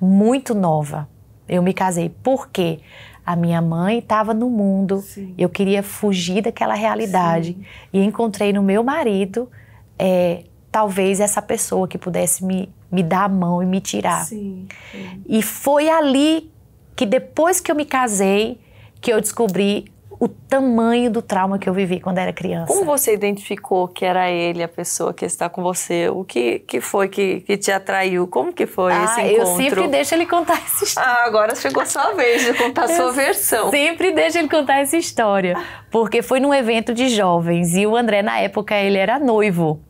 Muito nova. Eu me casei. Por quê? A minha mãe estava no mundo, Sim. eu queria fugir daquela realidade. Sim. E encontrei no meu marido, é, talvez essa pessoa que pudesse me, me dar a mão e me tirar. Sim. E foi ali que depois que eu me casei, que eu descobri o tamanho do trauma que eu vivi quando era criança. Como você identificou que era ele a pessoa que está com você? O que, que foi que, que te atraiu? Como que foi ah, esse encontro? Eu sempre deixo ele contar essa história. Ah, agora chegou sua vez de contar a sua versão. Sempre deixo ele contar essa história, porque foi num evento de jovens e o André na época ele era noivo.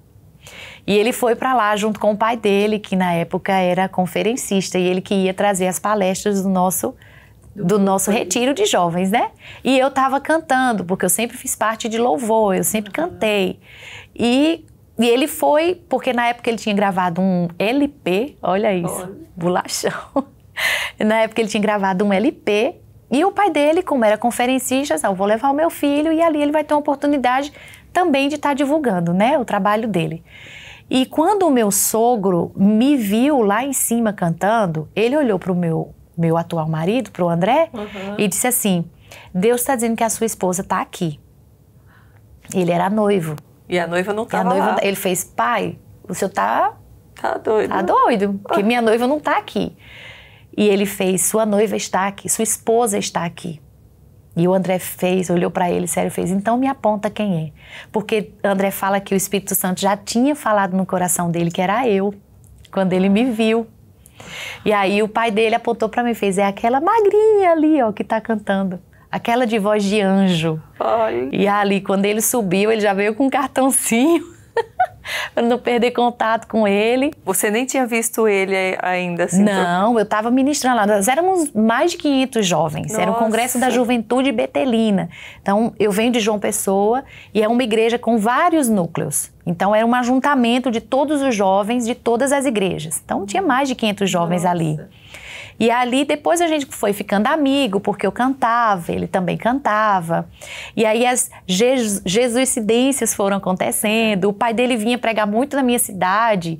E ele foi para lá junto com o pai dele, que na época era conferencista, e ele que ia trazer as palestras do nosso do nosso retiro de jovens, né? E eu estava cantando, porque eu sempre fiz parte de louvor, eu sempre cantei. E, e ele foi, porque na época ele tinha gravado um LP, olha isso, olha. bolachão. na época ele tinha gravado um LP, e o pai dele, como era conferencista, disse, ah, vou levar o meu filho e ali ele vai ter uma oportunidade também de estar tá divulgando, né, o trabalho dele. E quando o meu sogro me viu lá em cima cantando, ele olhou para o meu meu atual marido, para o André, uhum. e disse assim: Deus está dizendo que a sua esposa está aqui. Ele era noivo. E a noiva não estava lá. Ele fez, pai, o senhor tá... Tá doido. Tá né? doido, porque ah. minha noiva não tá aqui. E ele fez, sua noiva está aqui, sua esposa está aqui. E o André fez, olhou para ele, sério, fez, então me aponta quem é. Porque André fala que o Espírito Santo já tinha falado no coração dele que era eu, quando ele me viu. E aí o pai dele apontou para mim e fez: é aquela magrinha ali, ó, que tá cantando. Aquela de voz de anjo. Ai. E ali, quando ele subiu, ele já veio com um cartãozinho. para não perder contato com ele. Você nem tinha visto ele ainda, assim? Então? Não, eu estava ministrando lá. Nós éramos mais de 500 jovens. Nossa. Era o Congresso da Juventude Betelina. Então, eu venho de João Pessoa e é uma igreja com vários núcleos. Então, era um ajuntamento de todos os jovens de todas as igrejas. Então, tinha mais de 500 jovens Nossa. ali. E ali depois a gente foi ficando amigo, porque eu cantava, ele também cantava. E aí as jesuicidências foram acontecendo. O pai dele vinha pregar muito na minha cidade.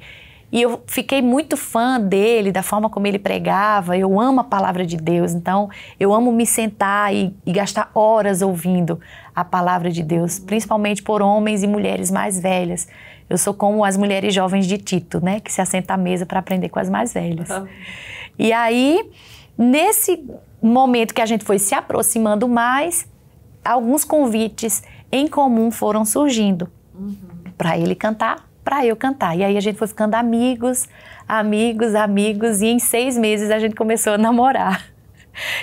E eu fiquei muito fã dele, da forma como ele pregava. Eu amo a palavra de Deus, então eu amo me sentar e, e, gastar horas ouvindo a palavra de Deus, principalmente por homens e mulheres mais velhas. Eu sou como as mulheres jovens de Tito, né, que se assenta à mesa para aprender com as mais velhas. Ah. E aí, nesse momento que a gente foi se aproximando mais, alguns convites em comum foram surgindo uhum. para ele cantar, para eu cantar. E aí a gente foi ficando amigos, amigos, amigos, e em seis meses a gente começou a namorar.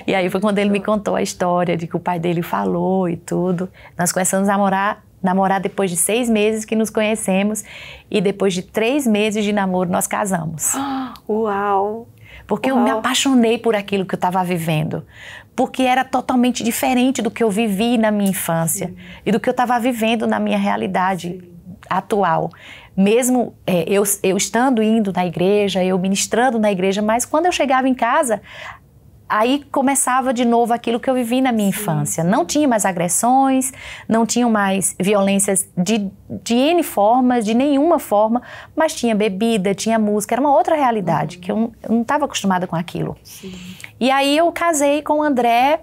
E aí foi quando ele me contou a história de que o pai dele falou e tudo. Nós começamos a namorar namorar depois de seis meses que nos conhecemos e depois de três meses de namoro nós casamos. Uau! Porque Uau. eu me apaixonei por aquilo que eu estava vivendo. Porque era totalmente diferente do que eu vivi na minha infância Sim. e do que eu estava vivendo na minha realidade Sim. atual. Mesmo é, eu, eu estando indo na igreja, eu ministrando na igreja, mas quando eu chegava em casa, aí começava de novo aquilo que eu vivi na minha Sim. infância. Não tinha mais agressões, não tinha mais violências de, de N formas, de nenhuma forma, mas tinha bebida, tinha música, era uma outra realidade, uhum. que eu, eu não estava acostumada com aquilo. Sim. E aí eu casei com o André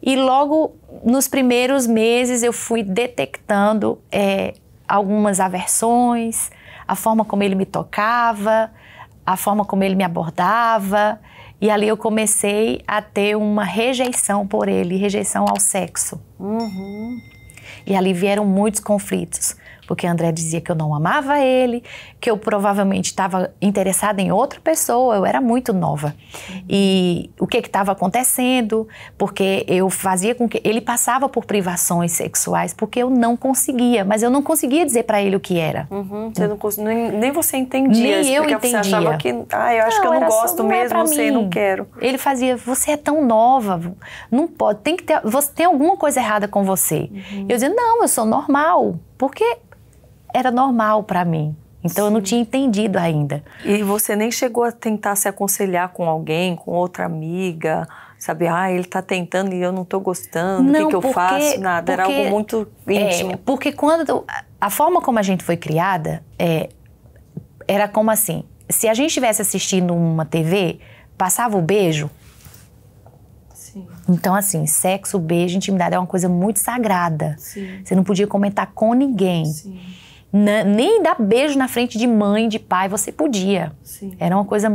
e logo nos primeiros meses eu fui detectando é, algumas aversões, a forma como ele me tocava, a forma como ele me abordava. E ali eu comecei a ter uma rejeição por ele, rejeição ao sexo. Uhum. E ali vieram muitos conflitos porque André dizia que eu não amava ele, que eu provavelmente estava interessada em outra pessoa, eu era muito nova. E o que estava acontecendo? Porque eu fazia com que ele passava por privações sexuais, porque eu não conseguia, mas eu não conseguia dizer para ele o que era. Uhum, você não nem, nem você entendia, nem eu entendia. você achava que, ah, eu acho não, que eu não gosto só, não é mesmo, não sei, não quero. Ele fazia, você é tão nova, não pode, tem que ter, você tem alguma coisa errada com você. Uhum. Eu dizia, não, eu sou normal. Porque era normal para mim. Então Sim. eu não tinha entendido ainda. E você nem chegou a tentar se aconselhar com alguém, com outra amiga, sabe? Ah, ele está tentando e eu não estou gostando, o que, que eu porque, faço? Nada, porque, era algo muito é, íntimo. É, porque quando. A forma como a gente foi criada é, era como assim: se a gente estivesse assistindo uma TV, passava o beijo. Sim. Então, assim, sexo, beijo, intimidade é uma coisa muito sagrada. Sim. Você não podia comentar com ninguém. Sim. Na, né? nem dar beijo na frente de mãe, de pai, você podia. Sim. Era uma coisa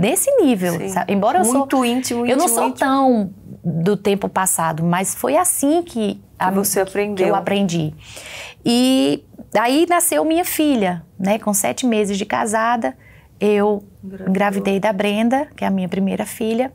desse nível. Embora eu Muito sou, íntimo, Eu não sou íntimo. tão do tempo passado, mas foi assim que, a, você aprendeu. que eu aprendi. E aí nasceu minha filha, né? Com sete meses de casada, eu Engravidou. engravidei da Brenda, que é a minha primeira filha.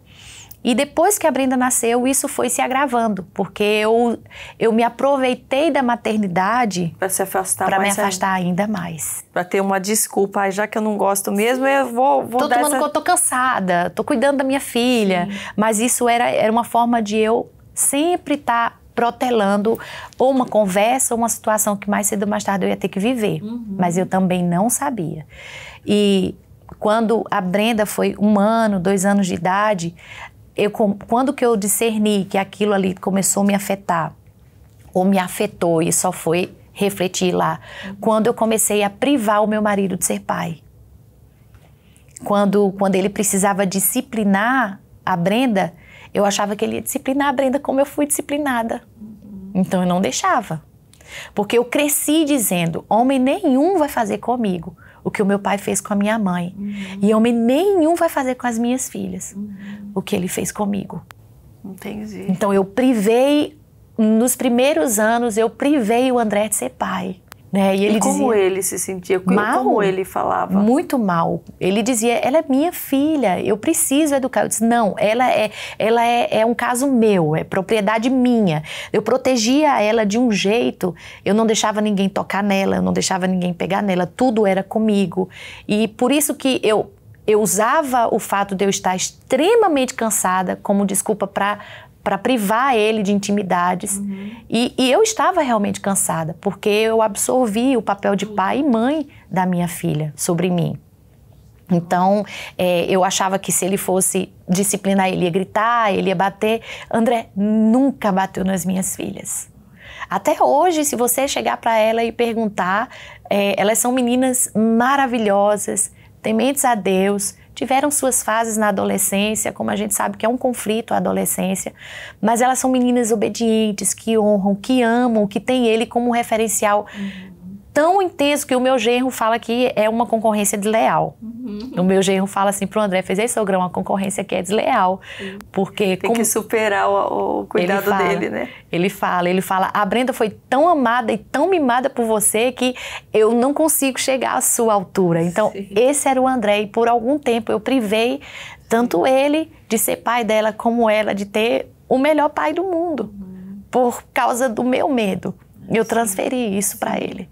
E depois que a Brenda nasceu, isso foi se agravando, porque eu, eu me aproveitei da maternidade para se afastar para me afastar ainda, ainda mais. Para ter uma desculpa, já que eu não gosto mesmo, eu vou, vou tô dar tomando essa... eu tô cansada, tô cuidando da minha filha, Sim. mas isso era, era uma forma de eu sempre estar tá protelando ou uma conversa ou uma situação que mais cedo ou mais tarde eu ia ter que viver, uhum. mas eu também não sabia. E quando a Brenda foi um ano, dois anos de idade, eu, quando que eu discerni que aquilo ali começou a me afetar, ou me afetou e só foi refletir lá, quando eu comecei a privar o meu marido de ser pai. Quando, quando ele precisava disciplinar a Brenda, eu achava que ele ia disciplinar a Brenda como eu fui disciplinada. Então eu não deixava. Porque eu cresci dizendo: homem nenhum vai fazer comigo o que o meu pai fez com a minha mãe. Uhum. E homem nenhum vai fazer com as minhas filhas uhum. o que ele fez comigo. Entendi. Então eu privei, nos primeiros anos, eu privei o André de ser pai. Né? E, ele e como dizia, ele se sentia? Mal, como ele falava? Muito mal. Ele dizia, ela é minha filha, eu preciso educar. Eu disse, não, ela é, ela é, é um caso meu, é propriedade minha. Eu protegia ela de um jeito, eu não deixava ninguém tocar nela, eu não deixava ninguém pegar nela, tudo era comigo. E por isso que eu eu usava o fato de eu estar extremamente cansada como desculpa para para privar ele de intimidades. Uhum. E, e, eu estava realmente cansada, porque eu absorvi o papel de pai e mãe da minha filha sobre mim. Então, é, eu achava que se ele fosse disciplinar, ele ia gritar, ele ia bater. André nunca bateu nas minhas filhas. Até hoje, se você chegar para ela e perguntar, é, elas são meninas maravilhosas, tementes a Deus, tiveram suas fases na adolescência, como a gente sabe que é um conflito a adolescência, mas elas são meninas obedientes, que honram, que amam, que têm ele como referencial uhum tão intenso que o meu genro fala que é uma concorrência desleal. Uhum. O meu genro fala assim pro André, fez, aí sogrão, uma concorrência que é desleal. Uhum. Porque... Tem com... que superar o, o cuidado fala, dele, né? Ele fala, ele fala, a Brenda foi tão amada e tão mimada por você que eu não consigo chegar à sua altura. Então, Sim. esse era o André e por algum tempo eu privei tanto ele de ser pai dela como ela de ter o melhor pai do mundo. Uhum. Por causa do meu medo. Eu transferi isso para ele.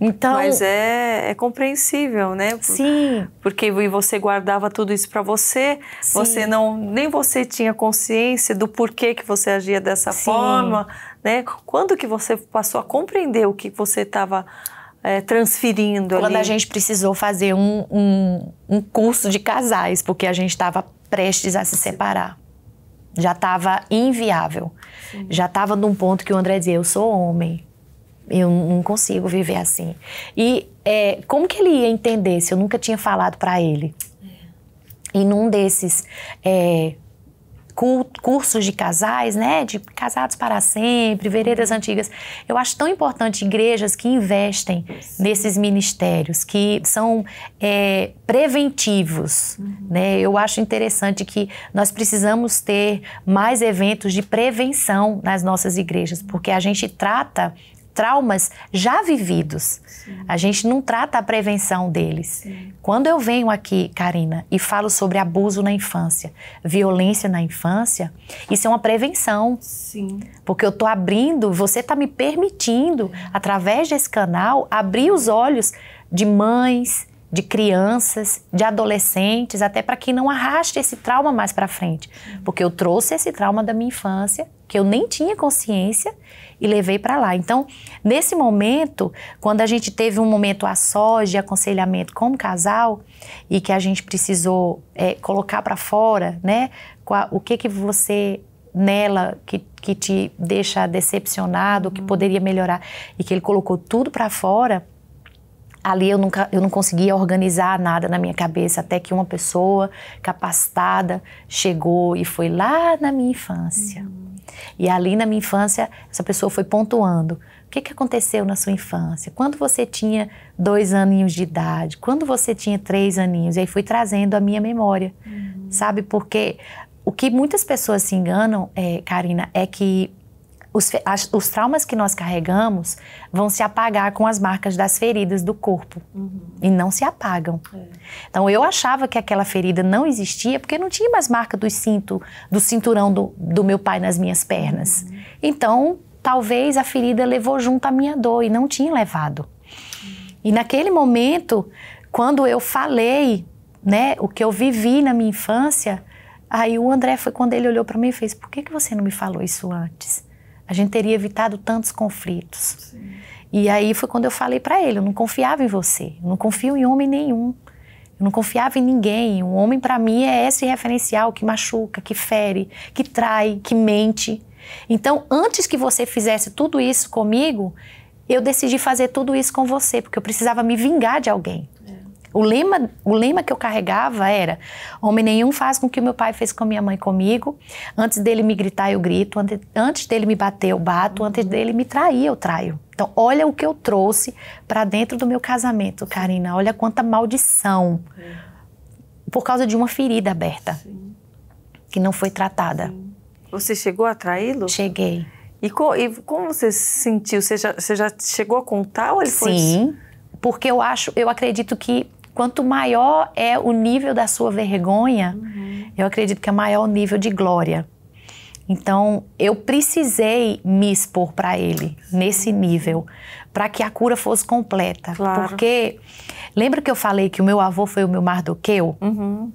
Então, Mas é, é, compreensível, né? Sim. Porque você guardava tudo isso para você, sim. você não nem você tinha consciência do porquê que você agia dessa sim. forma, né? Quando que você passou a compreender o que você estava é, transferindo Quando ali? Quando a gente precisou fazer um, um, um curso de casais, porque a gente estava prestes a se separar. Já estava inviável. Sim. Já estava num ponto que o André dizia, eu sou homem eu não consigo viver assim. E é, como que ele ia entender se eu nunca tinha falado para ele? É. E num desses é, cursos de casais, né, de casados para sempre, veredas antigas, eu acho tão importante igrejas que investem nesses ministérios, que são é, preventivos, uhum. né? Eu acho interessante que nós precisamos ter mais eventos de prevenção nas nossas igrejas, porque a gente trata traumas já vividos. Sim. A gente não trata a prevenção deles. Sim. Quando eu venho aqui, Karina, e falo sobre abuso na infância, violência na infância, isso é uma prevenção. Sim. Porque eu estou abrindo, você está me permitindo, através desse canal, abrir os olhos de mães, de crianças, de adolescentes, até para que não arraste esse trauma mais para frente, porque eu trouxe esse trauma da minha infância que eu nem tinha consciência e levei para lá. Então, nesse momento, quando a gente teve um momento a sós de aconselhamento como casal e que a gente precisou é, colocar para fora, né, o que que você nela que, que te deixa decepcionado, que uhum. poderia melhorar e que ele colocou tudo para fora, ali eu nunca eu não conseguia organizar nada na minha cabeça até que uma pessoa capacitada chegou e foi lá na minha infância. Uhum. E ali na minha infância, essa pessoa foi pontuando. O que, que aconteceu na sua infância? Quando você tinha dois aninhos de idade? Quando você tinha três aninhos? E aí fui trazendo a minha memória, uhum. sabe? Porque o que muitas pessoas se enganam, é, Karina, é que os, as, os traumas que nós carregamos vão se apagar com as marcas das feridas do corpo uhum. e não se apagam. É. Então eu achava que aquela ferida não existia porque não tinha mais marca do cinto, do cinturão do, do meu pai nas minhas pernas. Uhum. Então talvez a ferida levou junto a minha dor e não tinha levado. Uhum. E naquele momento, quando eu falei, né, o que eu vivi na minha infância, Aí o André foi quando ele olhou para mim e fez: Por que, que você não me falou isso antes? a gente teria evitado tantos conflitos. Sim. E aí foi quando eu falei para ele, eu não confiava em você, eu não confio em homem nenhum. Eu não confiava em ninguém. Um homem para mim é esse referencial que machuca, que fere, que trai, que mente. Então, antes que você fizesse tudo isso comigo, eu decidi fazer tudo isso com você, porque eu precisava me vingar de alguém. O lema, o lema que eu carregava era: homem nenhum faz com que o meu pai fez com a minha mãe comigo. Antes dele me gritar, eu grito. Antes, antes dele me bater, eu bato. Antes dele me trair, eu traio. Então, olha o que eu trouxe para dentro do meu casamento, Karina. Olha quanta maldição. Por causa de uma ferida aberta. Sim. Que não foi tratada. Sim. Você chegou a traí-lo? Cheguei. E, co e, como você se sentiu? Você já, você já, chegou a contar ou ele Sim, foi... porque eu acho, eu acredito que Quanto maior é o nível da sua vergonha, uhum. eu acredito que é maior o nível de glória. Então, eu precisei me expor para ele nesse nível, para que a cura fosse completa. Claro. Porque lembra que eu falei que o meu avô foi o meu Mardoqueu? Uhum.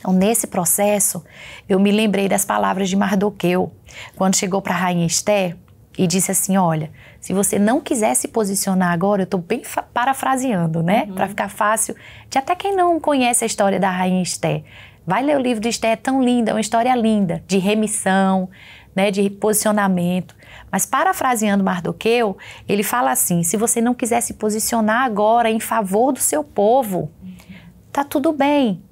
Então, nesse processo, eu me lembrei das palavras de Mardoqueu, quando chegou para a rainha Esther e disse assim: olha, se você não quiser se posicionar agora, eu estou bem parafraseando, né? Uhum. Para ficar fácil de até quem não conhece a história da rainha Esté. Vai ler o livro de Esté, é tão linda, é uma história linda, de remissão, né, de posicionamento. Mas parafraseando Mardoqueu, ele fala assim: se você não quiser se posicionar agora em favor do seu povo, tá tudo bem.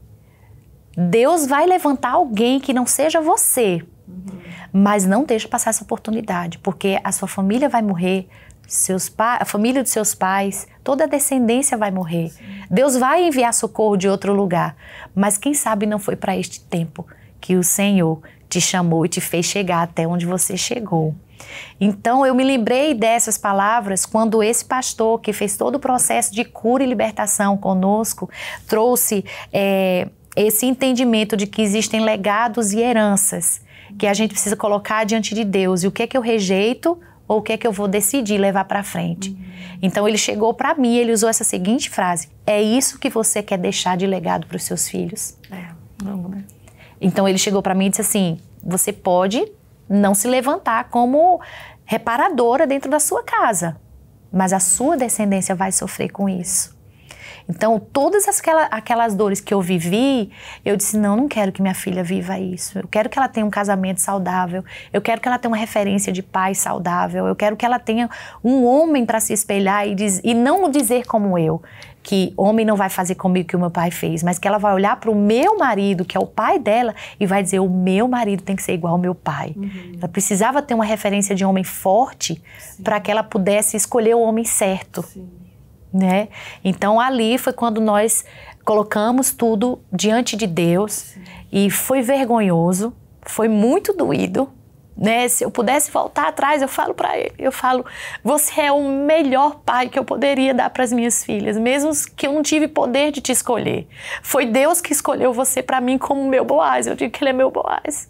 Deus vai levantar alguém que não seja você. Uhum. Mas não deixe passar essa oportunidade, porque a sua família vai morrer, seus a família dos seus pais, toda a descendência vai morrer. Sim. Deus vai enviar socorro de outro lugar, mas quem sabe não foi para este tempo que o Senhor te chamou e te fez chegar até onde você chegou. Então eu me lembrei dessas palavras quando esse pastor que fez todo o processo de cura e libertação conosco trouxe é, esse entendimento de que existem legados e heranças que a gente precisa colocar diante de Deus e o que é que eu rejeito ou o que é que eu vou decidir levar para frente. Então ele chegou para mim, ele usou essa seguinte frase: é isso que você quer deixar de legado para os seus filhos? É, né? Então ele chegou para mim e disse assim: você pode não se levantar como reparadora dentro da sua casa, mas a sua descendência vai sofrer com isso. Então, todas aquelas, aquelas dores que eu vivi, eu disse: não, não quero que minha filha viva isso. Eu quero que ela tenha um casamento saudável. Eu quero que ela tenha uma referência de pai saudável. Eu quero que ela tenha um homem para se espelhar e, diz, e não dizer como eu que homem não vai fazer comigo o que o meu pai fez, mas que ela vai olhar para o meu marido, que é o pai dela, e vai dizer: o meu marido tem que ser igual ao meu pai. Uhum. Ela precisava ter uma referência de homem forte para que ela pudesse escolher o homem certo. Sim né? Então ali foi quando nós colocamos tudo diante de Deus Sim. e foi vergonhoso, foi muito doído, né? Se eu pudesse voltar atrás, eu falo para ele, eu falo, você é o melhor pai que eu poderia dar para as minhas filhas, mesmo que eu não tive poder de te escolher. Foi Deus que escolheu você para mim como meu Boaz. Eu digo que ele é meu Boaz,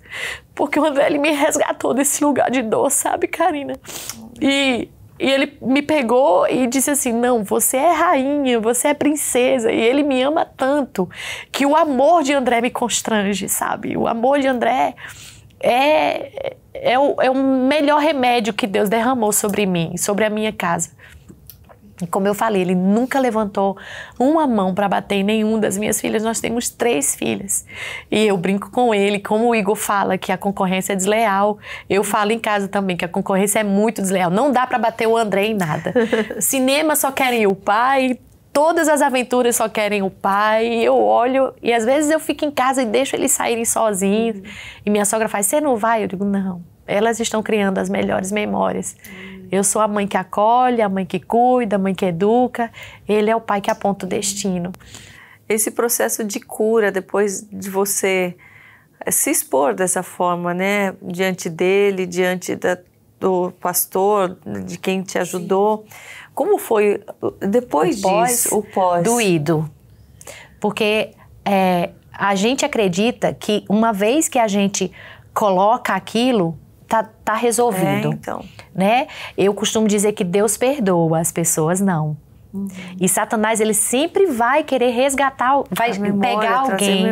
porque o André ele me resgatou desse lugar de dor, sabe, Karina? E e ele me pegou e disse assim: Não, você é rainha, você é princesa. E ele me ama tanto que o amor de André me constrange, sabe? O amor de André é, é, o, é o melhor remédio que Deus derramou sobre mim, sobre a minha casa. E como eu falei, ele nunca levantou uma mão para bater em nenhum das minhas filhas. Nós temos três filhas. E eu brinco com ele, como o Igor fala que a concorrência é desleal. Eu falo em casa também que a concorrência é muito desleal. Não dá para bater o André em nada. Cinema só querem o pai, todas as aventuras só querem o pai. Eu olho e às vezes eu fico em casa e deixo eles saírem sozinhos. Uhum. E minha sogra faz: "Você não vai?" Eu digo: "Não. Elas estão criando as melhores memórias." Eu sou a mãe que acolhe, a mãe que cuida, a mãe que educa. Ele é o pai que aponta o destino. Esse processo de cura depois de você eh, se expor dessa forma, né, diante dele, diante da, do pastor, de quem te ajudou. Sim. Como foi depois o pós, disso? O pós. Doído. Porque é, a gente acredita que uma vez que a gente coloca aquilo, tá, tá resolvido. É, então. Né? Eu costumo dizer que Deus perdoa, as pessoas não. Uhum. E Satanás ele sempre vai querer resgatar, vai memória, pegar alguém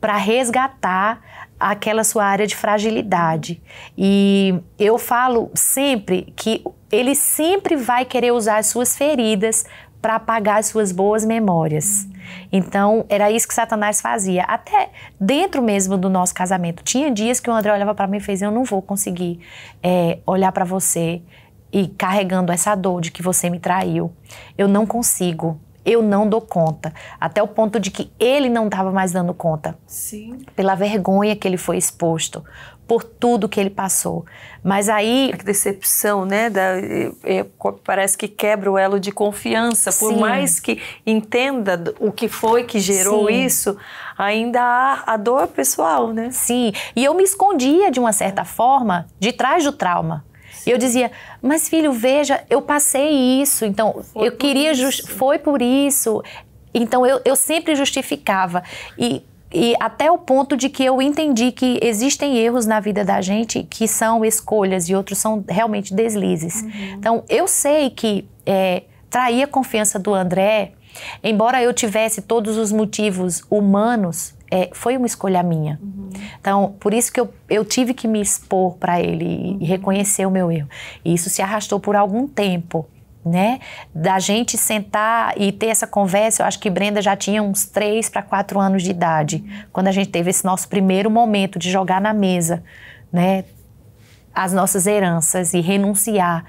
para resgatar aquela sua área de fragilidade. E eu falo sempre que ele sempre vai querer usar as suas feridas para apagar as suas boas memórias. Uhum. Então, era isso que Satanás fazia. Até dentro mesmo do nosso casamento. Tinha dias que o André olhava para mim e fez: Eu não vou conseguir é, olhar para você e carregando essa dor de que você me traiu. Eu não consigo. Eu não dou conta. Até o ponto de que ele não estava mais dando conta. Sim. Pela vergonha que ele foi exposto por tudo que ele passou. Mas aí. Que decepção, né? Da, é, é parece que quebra o elo de confiança. Por Sim. mais que entenda o que foi que gerou Sim. isso, ainda há a dor pessoal, né? Sim. E eu me escondia, de uma certa forma, de trás do trauma. E eu dizia, mas filho, veja, eu passei isso, então foi eu queria. Foi por isso. Então eu, eu sempre justificava. E e até o ponto de que eu entendi que existem erros na vida da gente que são escolhas e outros são realmente deslizes. Uhum. Então, eu sei que é, trair a confiança do André, embora eu tivesse todos os motivos humanos, é, foi uma escolha minha. Uhum. Então, por isso que eu, eu tive que me expor para ele e uhum. reconhecer o meu erro. E isso se arrastou por algum tempo né? Da gente sentar e ter essa conversa, eu acho que Brenda já tinha uns três para quatro anos de idade, quando a gente teve esse nosso primeiro momento de jogar na mesa, né? As nossas heranças e renunciar.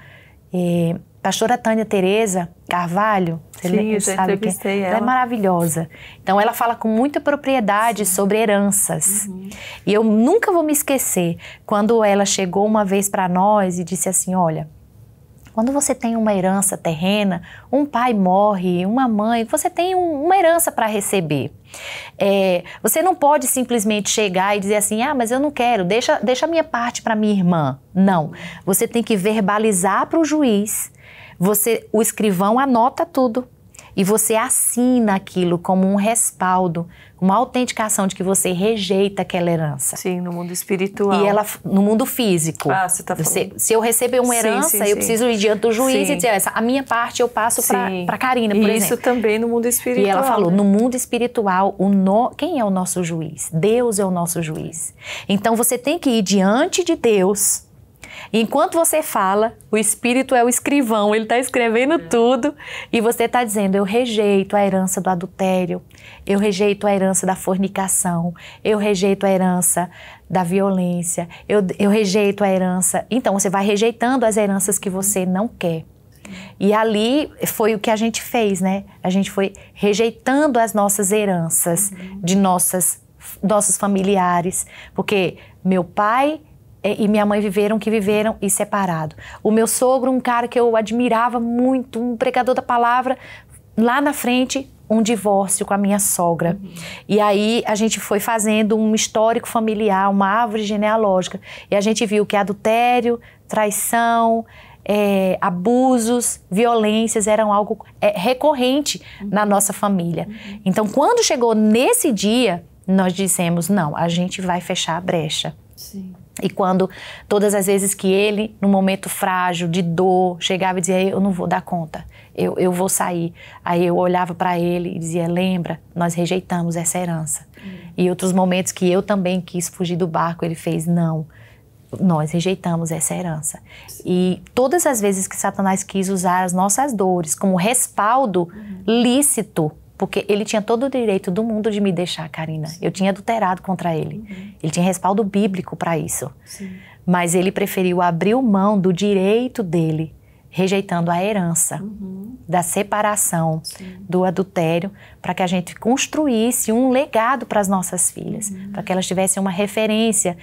E, pastora Tânia Tereza Carvalho, você Sim, sabe é? entrevistei que ela. ela é maravilhosa. Então ela fala com muita propriedade Sim. sobre heranças. Uhum. E eu nunca vou me esquecer quando ela chegou uma vez para nós e disse assim, olha, quando você tem uma herança terrena, um pai morre, uma mãe, você tem um, uma herança para receber. É, você não pode simplesmente chegar e dizer assim, ah, mas eu não quero, deixa, deixa a minha parte para minha irmã. Não. Você tem que verbalizar para o juiz. Você, o escrivão anota tudo e você assina aquilo como um respaldo, uma autenticação de que você rejeita aquela herança. Sim, no mundo espiritual. E ela no mundo físico. Ah, você tá falando. Se, eu receber uma herança, sim, sim, eu sim. preciso ir diante do juiz e dizer, essa, a minha parte eu passo para Karina, por e exemplo. Isso também no mundo espiritual. E ela falou, né? no mundo espiritual, o no, quem é o nosso juiz? Deus é o nosso juiz. Então você tem que ir diante de Deus Enquanto você fala, o espírito é o escrivão, ele está escrevendo é. tudo e você está dizendo: eu rejeito a herança do adultério, eu rejeito a herança da fornicação, eu rejeito a herança da violência, eu, eu rejeito a herança. Então você vai rejeitando as heranças que você não quer. E ali foi o que a gente fez, né? A gente foi rejeitando as nossas heranças uhum. de nossas, nossos familiares, porque meu pai é, e minha mãe viveram que viveram e separado. O meu sogro, um cara que eu admirava muito, um pregador da palavra, lá na frente um divórcio com a minha sogra. Uhum. E aí a gente foi fazendo um histórico familiar, uma árvore genealógica, e a gente viu que adultério, traição, é, abusos, violências eram algo é, recorrente uhum. na nossa família. Uhum. Então, quando chegou nesse dia, nós dissemos: não, a gente vai fechar a brecha. Sim. E quando, todas as vezes que ele, num momento frágil, de dor, chegava e dizia: Eu não vou dar conta, eu, eu vou sair. Aí eu olhava para ele e dizia: Lembra, nós rejeitamos essa herança. Hum. E outros momentos que eu também quis fugir do barco, ele fez: Não, nós rejeitamos essa herança. E todas as vezes que Satanás quis usar as nossas dores como respaldo uhum. lícito porque ele tinha todo o direito do mundo de me deixar, Karina. Sim. Eu tinha adulterado contra ele. Uhum. Ele tinha respaldo bíblico para isso. Sim. Mas ele preferiu abrir mão do direito dele, rejeitando a herança uhum. da separação, Sim. do adultério, para que a gente construísse um legado para as nossas filhas, uhum. para que elas tivessem uma referência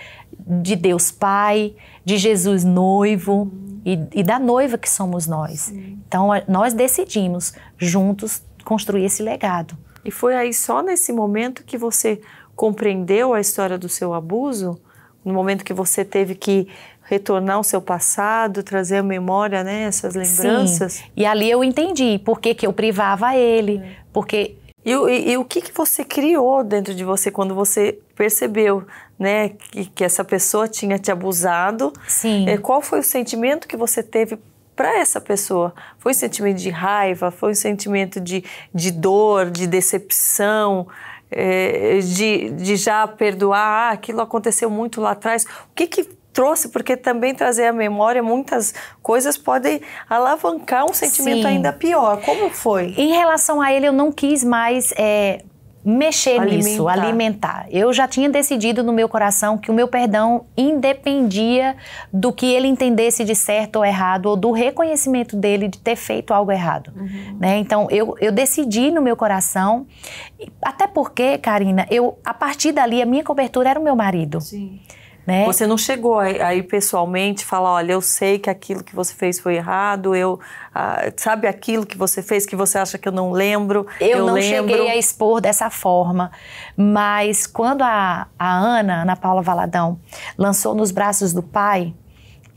de Deus Pai, de Jesus noivo uhum. e, e, da noiva que somos nós. Então, nós decidimos juntos construir esse legado. E foi aí só nesse momento que você compreendeu a história do seu abuso, no momento que você teve que retornar ao seu passado, trazer a memória, né, essas lembranças. Sim. E ali eu entendi por que, que eu privava ele, é. porque e, e, e, o que, que você criou dentro de você quando você percebeu, né, que, que essa pessoa tinha te abusado? Sim. É, qual foi o sentimento que você teve para essa pessoa. Foi um sentimento de raiva, foi um sentimento de, de dor, de decepção, é, de, de já perdoar, ah, aquilo aconteceu muito lá atrás. O que que trouxe? Porque também trazer a memória muitas coisas podem alavancar um sentimento Sim. ainda pior. Como foi? Em relação a ele, eu não quis mais é, mexer alimentar. nisso, alimentar. Eu já tinha decidido no meu coração que o meu perdão independia do que ele entendesse de certo ou errado ou do reconhecimento dele de ter feito algo errado, uhum. né? Então eu, eu decidi no meu coração, até porque, Karina, eu a partir dali a minha cobertura era o meu marido. Sim. Né? Você não chegou aí pessoalmente falar, olha, eu sei que aquilo que você fez foi errado, eu ah, sabe aquilo que você fez que você acha que eu não lembro. Eu, eu não lembro. cheguei a expor dessa forma, mas quando a, a Ana, Ana Paula Valadão, lançou nos braços do pai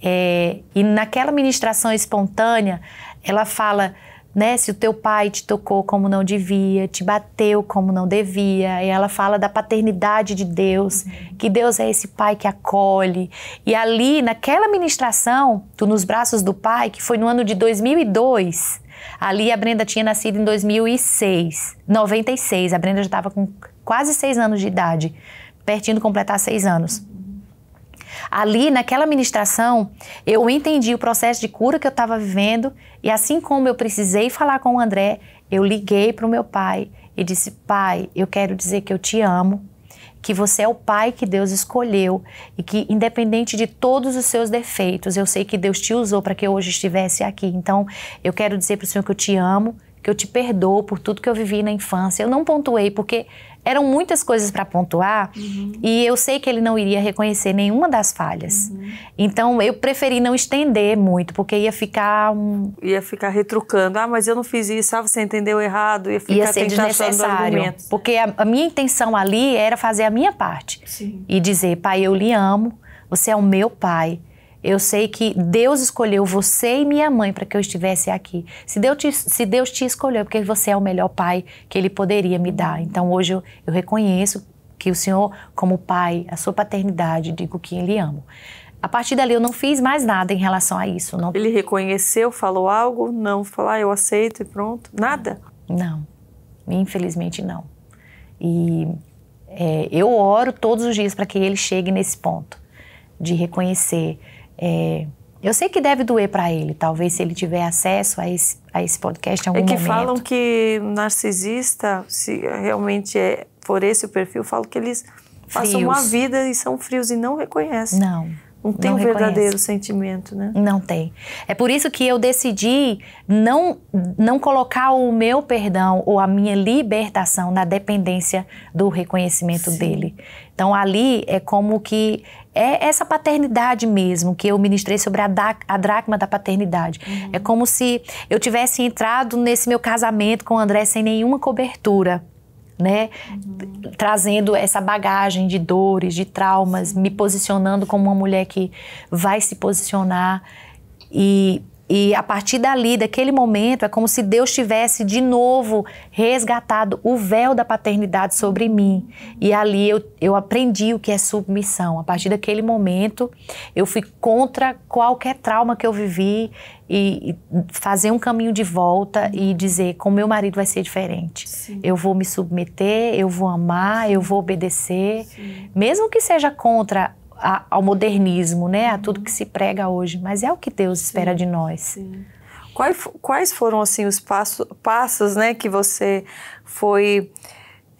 é, e naquela ministração espontânea, ela fala né? Se o teu pai te tocou como não devia, te bateu como não devia, e ela fala da paternidade de Deus, uhum. que Deus é esse pai que acolhe. E ali, naquela ministração, tu nos braços do pai, que foi no ano de 2002, ali a Brenda tinha nascido em 2006, 96, a Brenda já estava com quase seis anos de idade, pertinho de completar seis anos. Ali, naquela ministração, eu entendi o processo de cura que eu estava vivendo e assim como eu precisei falar com o André, eu liguei para o meu pai e disse: Pai, eu quero dizer que eu te amo, que você é o pai que Deus escolheu e que, independente de todos os seus defeitos, eu sei que Deus te usou para que eu hoje estivesse aqui. Então, eu quero dizer para o Senhor que eu te amo, que eu te perdoo por tudo que eu vivi na infância. Eu não pontuei porque eram muitas coisas para pontuar uhum. e eu sei que ele não iria reconhecer nenhuma das falhas. Uhum. Então eu preferi não estender muito, porque ia ficar um... ia ficar retrucando. Ah, mas eu não fiz isso. Ah, você entendeu errado. Ia ficar ia ser desnecessário, porque a, a, minha intenção ali era fazer a minha parte Sim. e dizer, pai, eu lhe amo. Você é o meu pai eu sei que Deus escolheu você e minha mãe para que eu estivesse aqui. Se Deus, te, se Deus te escolheu, é porque você é o melhor pai que Ele poderia me dar. Então hoje eu, eu reconheço que o Senhor, como pai, a sua paternidade, digo que Ele amo. A partir dali eu não fiz mais nada em relação a isso. Não... Ele reconheceu, falou algo? Não, falou, ah, eu aceito e pronto. Nada? Não, infelizmente não. E é, eu oro todos os dias para que ele chegue nesse ponto de reconhecer é, eu sei que deve doer para ele, talvez se ele tiver acesso a esse, a esse podcast em algum momento. É que momento. falam que narcisista, se realmente é por esse o perfil, falam que eles frios. passam uma vida e são frios e não reconhecem. Não. Não tem não um verdadeiro sentimento, né? Não tem. É por isso que eu decidi não, não colocar o meu perdão ou a minha libertação na dependência do reconhecimento Sim. dele. Então ali é como que é essa paternidade mesmo que eu ministrei sobre a, da, a dracma da paternidade. Uhum. É como se eu tivesse entrado nesse meu casamento com o André sem nenhuma cobertura. Né? Uhum. Trazendo essa bagagem de dores, de traumas, me posicionando como uma mulher que vai se posicionar e e a partir dali, daquele momento, é como se Deus tivesse de novo resgatado o véu da paternidade sobre mim. E ali eu, eu aprendi o que é submissão. A partir daquele momento, eu fui contra qualquer trauma que eu vivi e, e fazer um caminho de volta e dizer: com meu marido vai ser diferente. Sim. Eu vou me submeter, eu vou amar, eu vou obedecer. Sim. Mesmo que seja contra a, ao modernismo, né? A uhum. tudo que se prega hoje, mas é o que Deus espera sim, de nós. Sim. Quais, quais foram assim os passo, passos, né, que você foi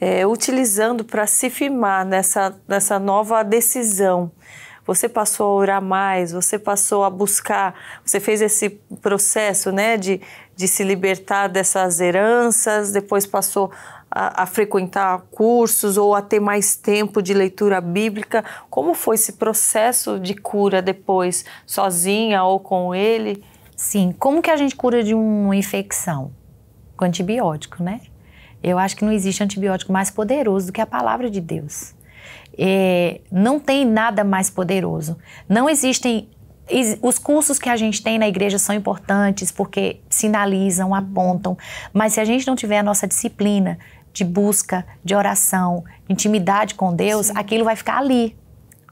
é, utilizando para se firmar nessa, nessa nova decisão? Você passou a orar mais, você passou a buscar, você fez esse processo, né, de, de se libertar dessas heranças, depois passou a, a frequentar cursos ou a ter mais tempo de leitura bíblica? Como foi esse processo de cura depois, sozinha ou com ele? Sim, como que a gente cura de uma infecção? Com antibiótico, né? Eu acho que não existe antibiótico mais poderoso do que a palavra de Deus. É, não tem nada mais poderoso. Não existem. Os cursos que a gente tem na igreja são importantes porque sinalizam, apontam, mas se a gente não tiver a nossa disciplina, de busca, de oração, intimidade com Deus, Sim. aquilo vai ficar ali.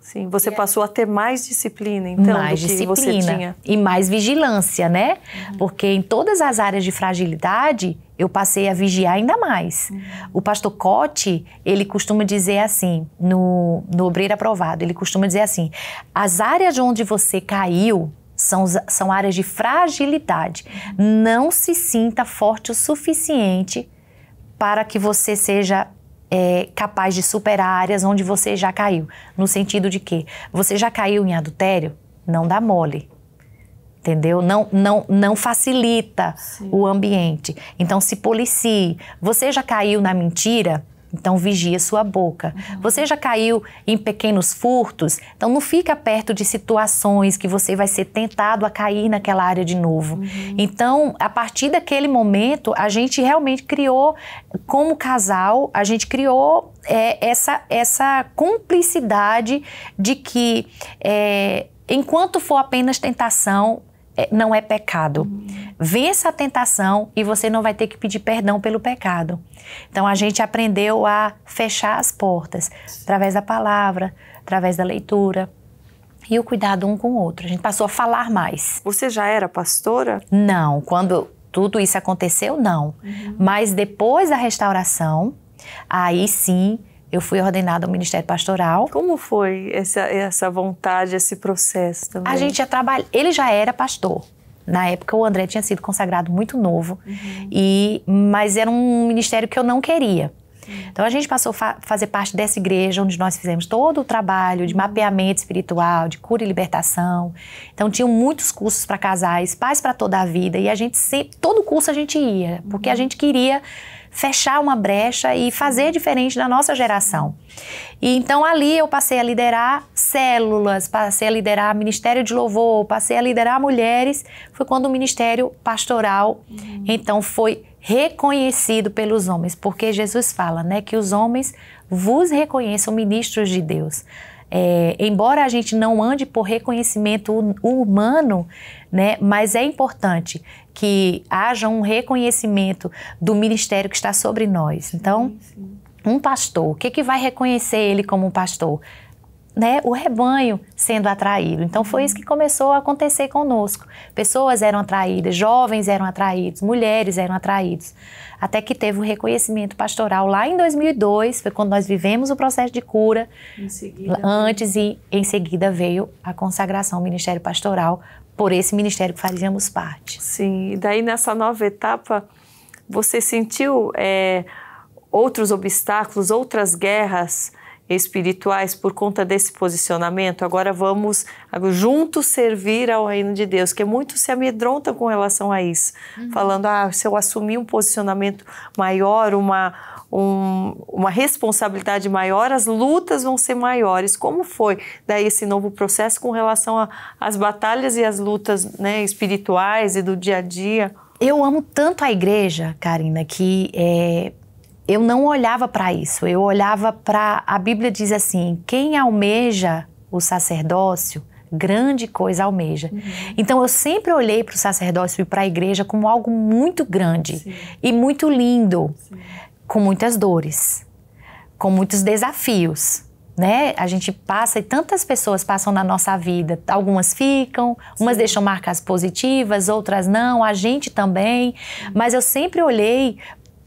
Sim, você é. passou a ter mais disciplina, então, mais do que disciplina você tinha. E mais vigilância, né? Uhum. Porque em todas as áreas de fragilidade, eu passei a vigiar ainda mais. Uhum. O pastor Cote, ele costuma dizer assim, no, no Obreiro Aprovado, ele costuma dizer assim, as áreas onde você caiu, são, são áreas de fragilidade. Uhum. Não se sinta forte o suficiente para que você seja é, capaz de superar áreas onde você já caiu. No sentido de que você já caiu em adultério, não dá mole. Entendeu? Não, não, não facilita Sim. o ambiente. Então se policie. Você já caiu na mentira? Então vigia sua boca. Uhum. Você já caiu em pequenos furtos? Então não fica perto de situações que você vai ser tentado a cair naquela área de novo. Uhum. Então, a partir daquele momento, a gente realmente criou, como casal, a gente criou é, essa, essa cumplicidade de que é, enquanto for apenas tentação, é, não é pecado. Uhum. Vença a tentação e você não vai ter que pedir perdão pelo pecado. Então a gente aprendeu a fechar as portas através da palavra, através da leitura e o cuidado um com o outro. A gente passou a falar mais. Você já era pastora? Não, quando tudo isso aconteceu, não. Uhum. Mas depois da restauração, aí sim eu fui ordenada ao Ministério Pastoral. Como foi essa, essa vontade, esse processo também? A gente já trabalha. Ele já era pastor. Na época o André tinha sido consagrado muito novo uhum. e mas era um ministério que eu não queria. Então a gente passou a fa fazer parte dessa igreja onde nós fizemos todo o trabalho de uhum. mapeamento espiritual, de cura e libertação. Então tinham muitos cursos para casais, pais para toda a vida e a gente sempre, todo curso a gente ia, porque uhum. a gente queria fechar uma brecha e fazer diferente da nossa geração. E então ali eu passei a liderar células, passei a liderar Ministério de Louvor, passei a liderar mulheres. Foi quando o Ministério Pastoral uhum. então foi reconhecido pelos homens, porque Jesus fala, né, que os homens vos reconheçam ministros de Deus. É, embora a gente não ande por reconhecimento humano, né, mas é importante que haja um reconhecimento do ministério que está sobre nós. Então, sim, sim. um pastor, o que, que vai reconhecer ele como um pastor? Né, o rebanho sendo atraído. Então foi isso que começou a acontecer conosco. Pessoas eram atraídas, jovens eram atraídos, mulheres eram atraídos, até que teve o um reconhecimento pastoral lá em 2002, foi quando nós vivemos o processo de cura. Seguida, antes e em seguida veio a consagração ao ministério pastoral por esse ministério que fazíamos parte. Sim, e daí nessa nova etapa, você sentiu é, outros obstáculos, outras guerras espirituais por conta desse posicionamento? Agora vamos juntos servir ao reino de Deus, que muito se amedronta com relação a isso, uhum. falando, ah, se eu assumir um posicionamento maior, uma um, uma responsabilidade maior, as lutas vão ser maiores. Como foi daí né, esse novo processo com relação às batalhas e às lutas né, espirituais e do dia a dia? Eu amo tanto a igreja, Karina, que é, eu não olhava para isso. Eu olhava para. A Bíblia diz assim: quem almeja o sacerdócio, grande coisa almeja. Uhum. Então eu sempre olhei para o sacerdócio e para a igreja como algo muito grande Sim. e muito lindo. Sim com muitas dores, com muitos desafios. Né? A gente passa e tantas pessoas passam na nossa vida. Algumas ficam, umas Sim. deixam marcas positivas, outras não, a gente também. Mas eu sempre olhei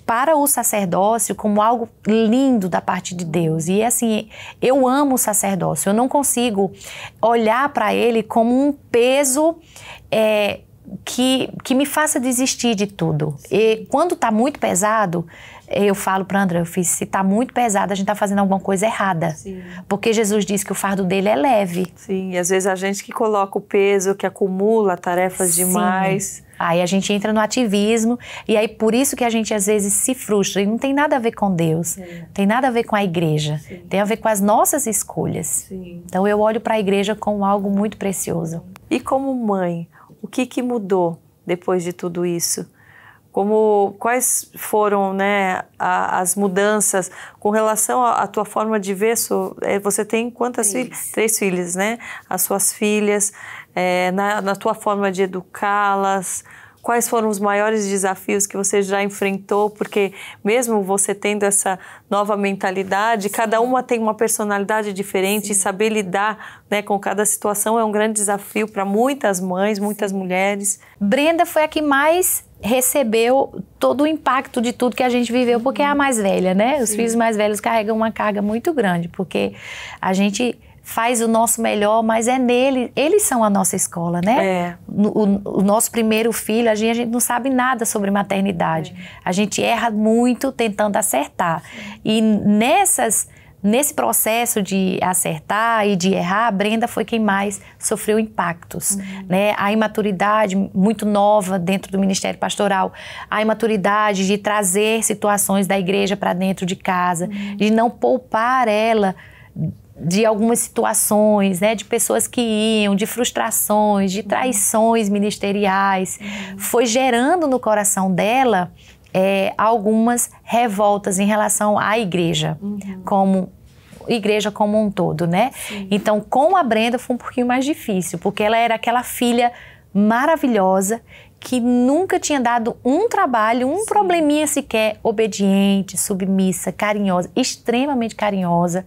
para o sacerdócio como algo lindo da parte de Deus. E assim, eu amo o sacerdócio, eu não consigo olhar para ele como um peso. É, que, que me faça desistir de tudo. E quando está muito pesado, eu falo para André, eu fiz, se tá muito pesado, a gente tá fazendo alguma coisa errada. Sim. Porque Jesus disse que o fardo dele é leve. Sim, e às vezes a gente que coloca o peso, que acumula tarefas Sim. demais. Aí a gente entra no ativismo e aí por isso que a gente às vezes se frustra e não tem nada a ver com Deus, é. tem nada a ver com a igreja, Sim. tem a ver com as nossas escolhas. Sim. Então eu olho para a igreja como algo muito precioso. E como mãe, o que que mudou depois de tudo isso? Como quais foram, né, a, as mudanças com relação à tua forma de ver? So, é, você tem quantas filhas? Três filhas, né? As suas filhas, é, na, na tua forma de educá-las Quais foram os maiores desafios que você já enfrentou? Porque mesmo você tendo essa nova mentalidade, Sim. cada uma tem uma personalidade diferente Sim. e saber lidar né, com cada situação é um grande desafio para muitas mães, muitas mulheres. Brenda foi a que mais recebeu todo o impacto de tudo que a gente viveu, porque é a uhum. mais velha, né? Os filhos mais velhos carregam uma carga muito grande, porque a gente faz o nosso melhor, mas é nele, eles são a nossa escola, né? É. O, o, nosso primeiro filho, a gente, a gente, não sabe nada sobre maternidade. É. A gente erra muito tentando acertar. E nessas nesse processo de acertar e de errar, a Brenda foi quem mais sofreu impactos, uhum. né? A imaturidade muito nova dentro do ministério pastoral, a imaturidade de trazer situações da igreja para dentro de casa, uhum. de não poupar ela de algumas situações, né, de pessoas que iam, de frustrações, de traições ministeriais, foi gerando no coração dela é, algumas revoltas em relação à igreja, uhum. como igreja como um todo, né? Sim. Então, com a Brenda foi um pouquinho mais difícil, porque ela era aquela filha maravilhosa que nunca tinha dado um trabalho, um Sim. probleminha sequer, obediente, submissa, carinhosa, extremamente carinhosa.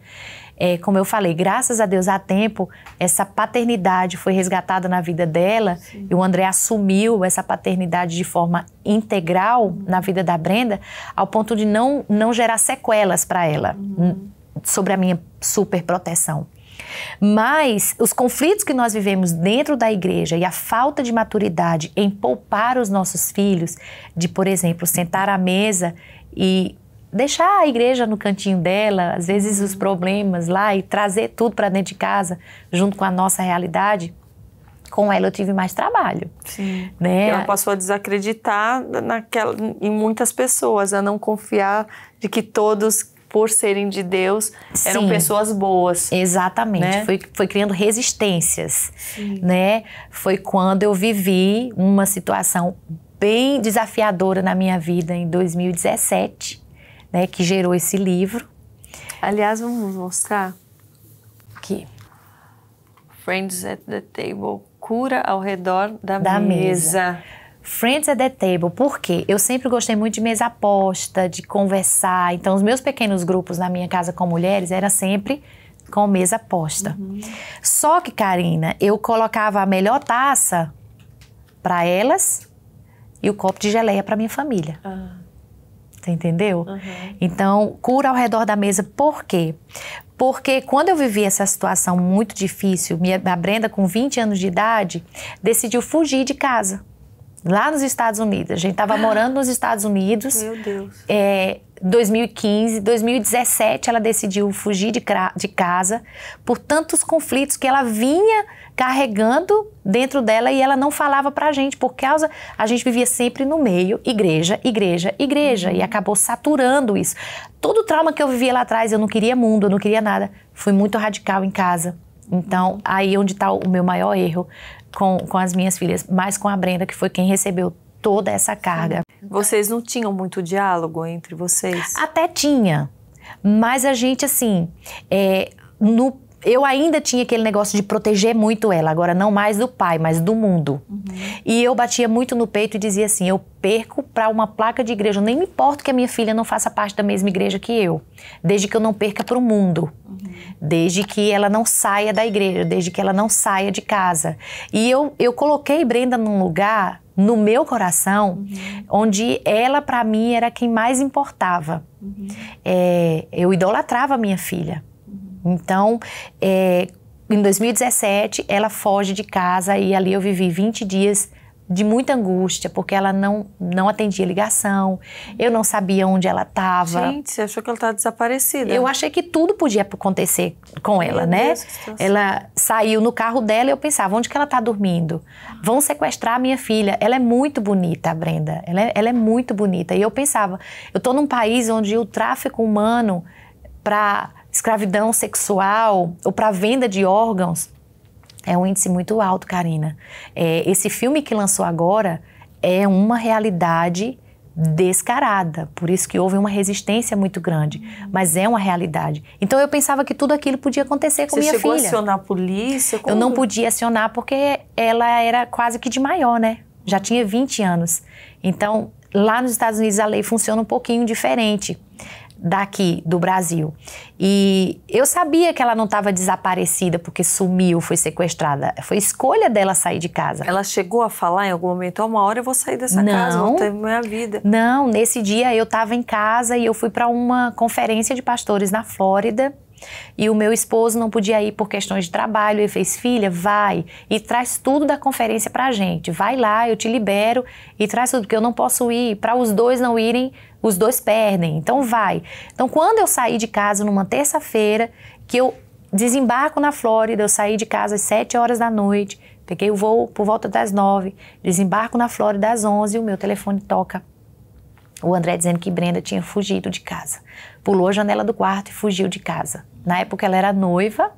É, como eu falei, graças a Deus, há tempo, essa paternidade foi resgatada na vida dela Sim. e o André assumiu essa paternidade de forma integral uhum. na vida da Brenda, ao ponto de não, não gerar sequelas para ela, uhum. Hum, sobre a minha super proteção. Mas os conflitos que nós vivemos dentro da igreja e a falta de maturidade em poupar os nossos filhos, de, por exemplo, sentar à mesa e deixar a igreja no cantinho dela, às vezes os uhum. problemas lá e trazer tudo para dentro de casa, junto com a nossa realidade, com ela eu tive mais trabalho. Sim. Né? Ela passou a desacreditar naquela, em muitas pessoas, a não confiar de que todos, por serem de Deus, eram Sim. pessoas boas. Exatamente. Né? Foi, foi criando resistências. Né? Foi quando eu vivi uma situação bem desafiadora na minha vida em 2017 né, que gerou esse livro. Aliás, vamos mostrar aqui. Friends at the Table, cura ao redor da, da mesa. mesa. Friends at the Table, por quê? Eu sempre gostei muito de mesa aposta, de conversar. Então, os meus pequenos grupos na minha casa com mulheres era sempre com mesa aposta. Uhum. Só que, Karina, eu colocava a melhor taça para elas e o copo de geleia para minha família. Ah. Você entendeu? Uhum. Então, cura ao redor da mesa, por quê? Porque quando eu vivi essa situação muito difícil, minha, a Brenda, com 20 anos de idade, decidiu fugir de casa. Lá nos Estados Unidos. A gente estava morando nos Estados Unidos. Meu Deus. É, 2015, 2017, ela decidiu fugir de, de casa por tantos conflitos que ela vinha carregando dentro dela e ela não falava para a gente, por causa a gente vivia sempre no meio, igreja, igreja, igreja, e acabou saturando isso. Todo o trauma que eu vivia lá atrás, eu não queria mundo, eu não queria nada, fui muito radical em casa. Então, aí onde está o meu maior erro com, com as minhas filhas, mas com a Brenda, que foi quem recebeu toda essa carga. Vocês não tinham muito diálogo entre vocês? Até tinha, mas a gente, assim, é, no eu ainda tinha aquele negócio de proteger muito ela, agora não mais do pai, mas do mundo. Uhum. E eu batia muito no peito e dizia assim: eu perco para uma placa de igreja, eu nem me importo que a minha filha não faça parte da mesma igreja que eu, desde que eu não perca para o mundo, uhum. desde que ela não saia da igreja, desde que ela não saia de casa. E eu, eu coloquei Brenda num lugar no meu coração, uhum. onde ela para mim era quem mais importava. Uhum. É, eu idolatrava a minha filha. Então, é, em 2017, ela foge de casa e ali eu vivi 20 dias de muita angústia, porque ela não, não atendia ligação, eu não sabia onde ela estava. Gente, você achou que ela estava desaparecida? Eu achei que tudo podia acontecer com ela, Meu né? Deus, ela saiu no carro dela e eu pensava, onde que ela está dormindo? Vão sequestrar a minha filha. Ela é muito bonita, a Brenda. Ela é, ela é muito bonita. E eu pensava, eu estou num país onde o tráfico humano para escravidão sexual ou para venda de órgãos é um índice muito alto, Karina. É, esse filme que lançou agora é uma realidade descarada, por isso que houve uma resistência muito grande, mas é uma realidade. Então eu pensava que tudo aquilo podia acontecer com Você minha filha. Você chegou a acionar a polícia? Como... Eu não podia acionar porque ela era quase que de maior, né? Já tinha 20 anos. Então, lá nos Estados Unidos a lei funciona um pouquinho diferente daqui do Brasil. E eu sabia que ela não estava desaparecida porque sumiu, foi sequestrada. Foi escolha dela sair de casa. Ela chegou a falar em algum momento, oh, uma hora eu vou sair dessa não, casa, vou ter minha vida. Não, nesse dia eu estava em casa e eu fui para uma conferência de pastores na Flórida. E o meu esposo não podia ir por questões de trabalho. Ele fez, filha, vai e traz tudo da conferência pra gente. Vai lá, eu te libero e traz tudo, porque eu não posso ir. Para os dois não irem os dois perdem, então vai. Então, quando eu saí de casa numa terça-feira, que eu desembarco na Flórida, eu saí de casa às 7 horas da noite, peguei o voo por volta das 9, desembarco na Flórida às 11 o meu telefone toca. O André dizendo que Brenda tinha fugido de casa. Pulou a janela do quarto e fugiu de casa. Na época ela era noiva,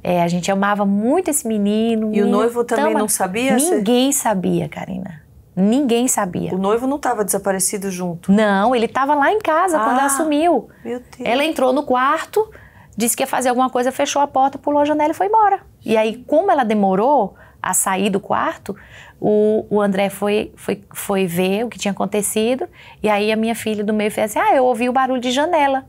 é, a gente amava muito esse menino. E menino, o noivo então, também não sabia? Ninguém ser... sabia, Karina. Ninguém sabia. O noivo não estava desaparecido junto? Não, ele estava lá em casa ah, quando ela sumiu. Meu Deus. Ela entrou no quarto, disse que ia fazer alguma coisa, fechou a porta, pulou a janela e foi embora. E aí, como ela demorou a sair do quarto, o, o André foi, foi, foi ver o que tinha acontecido. E aí, a minha filha do meio fez assim: Ah, eu ouvi o barulho de janela.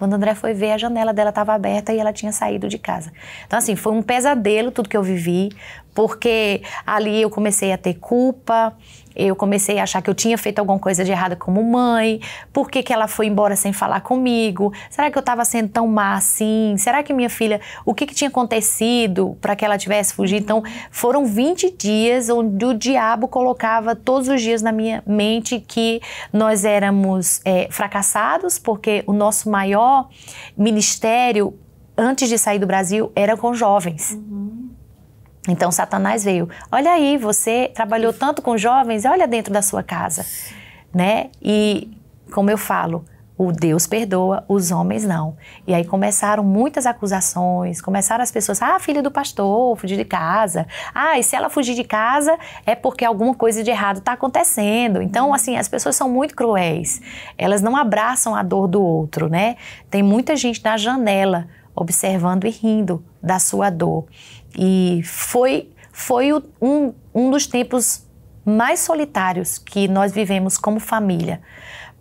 Quando o André foi ver, a janela dela estava aberta e ela tinha saído de casa. Então, assim, foi um pesadelo tudo que eu vivi, porque ali eu comecei a ter culpa, eu comecei a achar que eu tinha feito alguma coisa de errada como mãe. Por que, que ela foi embora sem falar comigo? Será que eu estava sendo tão má assim? Será que minha filha, o que, que tinha acontecido para que ela tivesse fugido? Então, foram 20 dias onde o diabo colocava todos os dias na minha mente que nós éramos é, fracassados, porque o nosso maior ministério antes de sair do Brasil era com jovens. Uhum. Então Satanás veio. Olha aí, você trabalhou tanto com jovens, olha dentro da sua casa, né? E como eu falo, o Deus perdoa, os homens não. E aí começaram muitas acusações, começaram as pessoas, ah, filha do pastor, fugir de casa. Ah, e se ela fugir de casa é porque alguma coisa de errado está acontecendo. Então, uhum. assim, as pessoas são muito cruéis. Elas não abraçam a dor do outro, né? Tem muita gente na janela observando e rindo da sua dor. E foi, foi um, um dos tempos mais solitários que nós vivemos como família.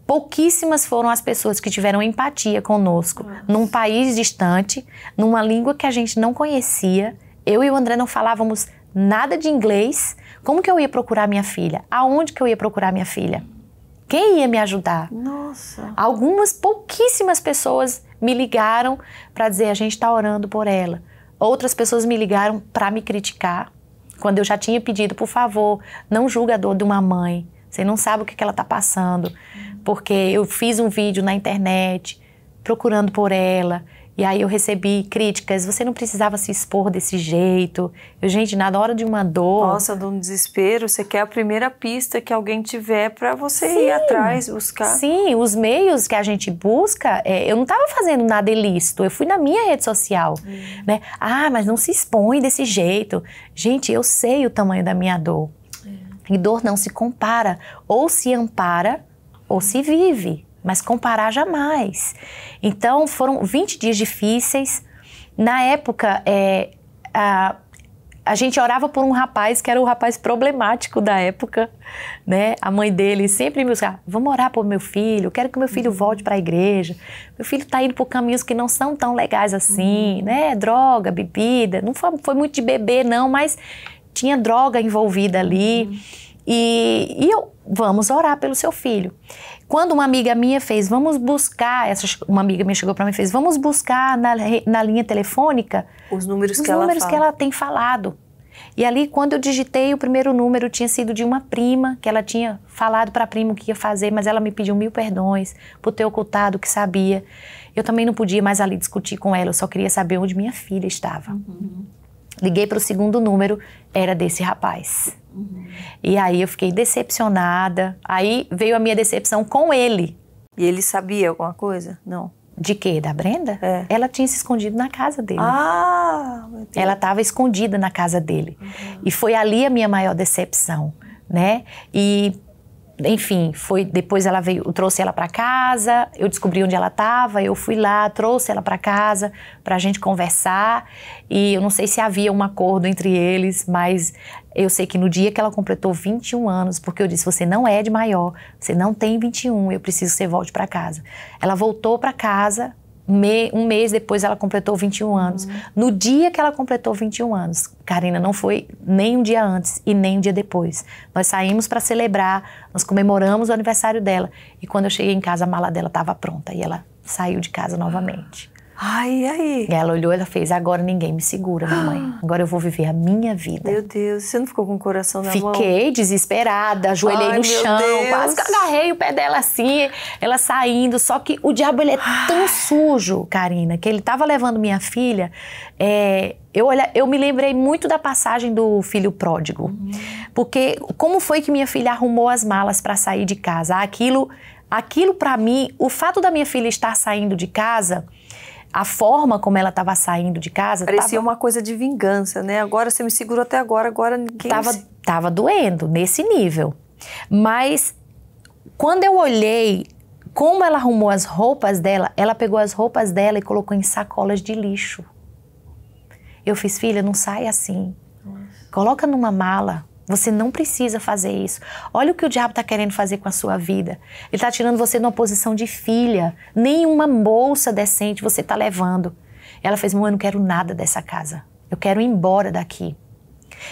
Pouquíssimas foram as pessoas que tiveram empatia conosco, Nossa. num país distante, numa língua que a gente não conhecia. Eu e o André não falávamos nada de inglês. Como que eu ia procurar minha filha? Aonde que eu ia procurar minha filha? Quem ia me ajudar? Nossa. Algumas pouquíssimas pessoas me ligaram para dizer a gente está orando por ela. Outras pessoas me ligaram para me criticar, quando eu já tinha pedido, por favor, não julga a dor de uma mãe. Você não sabe o que, que ela está passando. Porque eu fiz um vídeo na internet procurando por ela. E aí eu recebi críticas, você não precisava se expor desse jeito. Eu, gente, na hora de uma dor... Nossa, de um desespero, você quer a primeira pista que alguém tiver para você sim, ir atrás, buscar. Sim, os meios que a gente busca, é, eu não estava fazendo nada ilícito, eu fui na minha rede social, hum. né? Ah, mas não se expõe desse jeito. Gente, eu sei o tamanho da minha dor. É. E dor não se compara, ou se ampara ou se vive mas comparar jamais. Então foram 20 dias difíceis. Na época, é, a, a gente orava por um rapaz que era o rapaz problemático da época, né? A mãe dele sempre me usava, vamos orar por meu filho, quero que meu filho uhum. volte para a igreja. Meu filho está indo por caminhos que não são tão legais assim, uhum. né? Droga, bebida, não foi, foi, muito de beber não, mas tinha droga envolvida ali. Uhum. E, e eu vamos orar pelo seu filho. Quando uma amiga minha fez, vamos buscar, essa, uma amiga minha chegou para mim e fez, vamos buscar na, na linha telefônica os números, os que, números ela que ela tem falado. E ali, quando eu digitei, o primeiro número tinha sido de uma prima, que ela tinha falado para a prima o que ia fazer, mas ela me pediu mil perdões por ter ocultado o que sabia. Eu também não podia mais ali discutir com ela, eu só queria saber onde minha filha estava. Uhum. Liguei para o segundo número, era desse rapaz. Uhum. E aí eu fiquei decepcionada. Aí veio a minha decepção com ele. E ele sabia alguma coisa? Não. De quê? Da Brenda? É. Ela tinha se escondido na casa dele. Ah! Ela estava escondida na casa dele. Uhum. E foi ali a minha maior decepção, né? E enfim, foi depois ela veio, eu trouxe ela para casa, eu descobri onde ela estava, eu fui lá, trouxe ela para casa para a gente conversar e eu não sei se havia um acordo entre eles, mas eu sei que no dia que ela completou 21 anos, porque eu disse: você não é de maior, você não tem 21, eu preciso que você volte para casa. Ela voltou para casa, me, um mês depois ela completou 21 anos. Uhum. No dia que ela completou 21 anos, Karina não foi nem um dia antes e nem um dia depois. Nós saímos para celebrar, nós comemoramos o aniversário dela. E quando eu cheguei em casa, a mala dela estava pronta e ela saiu de casa novamente. Ai, e aí? Ela olhou, ela fez, agora ninguém me segura, mamãe. Agora eu vou viver a minha vida. Meu Deus, você não ficou com o coração na Fiquei mão? Fiquei desesperada, ajoelhei Ai, no chão, Deus. quase que agarrei o pé dela assim, ela saindo. Só que o diabo, ele é tão sujo, Karina, que ele tava levando minha filha... É, eu, olha, eu me lembrei muito da passagem do filho pródigo. Uhum. Porque como foi que minha filha arrumou as malas para sair de casa? Aquilo, aquilo para mim, o fato da minha filha estar saindo de casa a forma como ela estava saindo de casa. Parecia tava... uma coisa de vingança, né? Agora você me segurou até agora, agora ninguém. Tava, tava doendo nesse nível. Mas quando eu olhei como ela arrumou as roupas dela, ela pegou as roupas dela e colocou em sacolas de lixo. Eu fiz, filha, não sai assim. Nossa. Coloca numa mala, você não precisa fazer isso. Olha o que o diabo está querendo fazer com a sua vida. Ele está tirando você de uma posição de filha. Nenhuma bolsa decente você está levando. Ela fez: Mãe, eu não quero nada dessa casa. Eu quero ir embora daqui.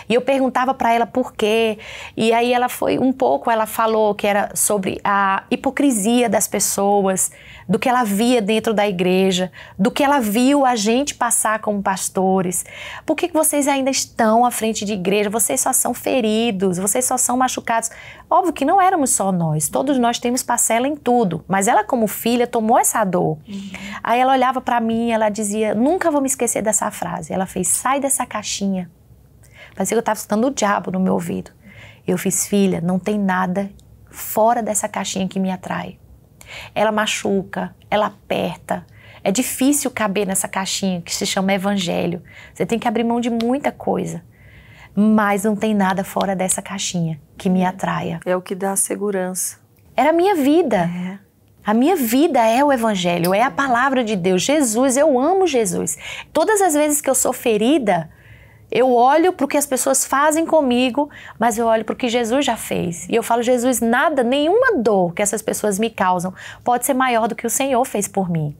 E eu perguntava para ela por quê. E aí ela foi um pouco, ela falou que era sobre a hipocrisia das pessoas, do que ela via dentro da igreja, do que ela viu a gente passar como pastores. Por que vocês ainda estão à frente de igreja? Vocês só são feridos, vocês só são machucados. Óbvio que não éramos só nós, todos nós temos parcela em tudo, mas ela, como filha, tomou essa dor. Uhum. Aí ela olhava para mim, ela dizia: Nunca vou me esquecer dessa frase. Ela fez: Sai dessa caixinha. Parecia que eu estava escutando o diabo no meu ouvido. Eu fiz, filha, não tem nada fora dessa caixinha que me atrai. Ela machuca, ela aperta. É difícil caber nessa caixinha que se chama evangelho. Você tem que abrir mão de muita coisa. Mas não tem nada fora dessa caixinha que me atraia. É o que dá segurança. Era a minha vida. É. A minha vida é o Evangelho, é a palavra de Deus. Jesus, eu amo Jesus. Todas as vezes que eu sou ferida, eu olho para o que as pessoas fazem comigo, mas eu olho para o que Jesus já fez. E eu falo, Jesus, nada, nenhuma dor que essas pessoas me causam pode ser maior do que o Senhor fez por mim.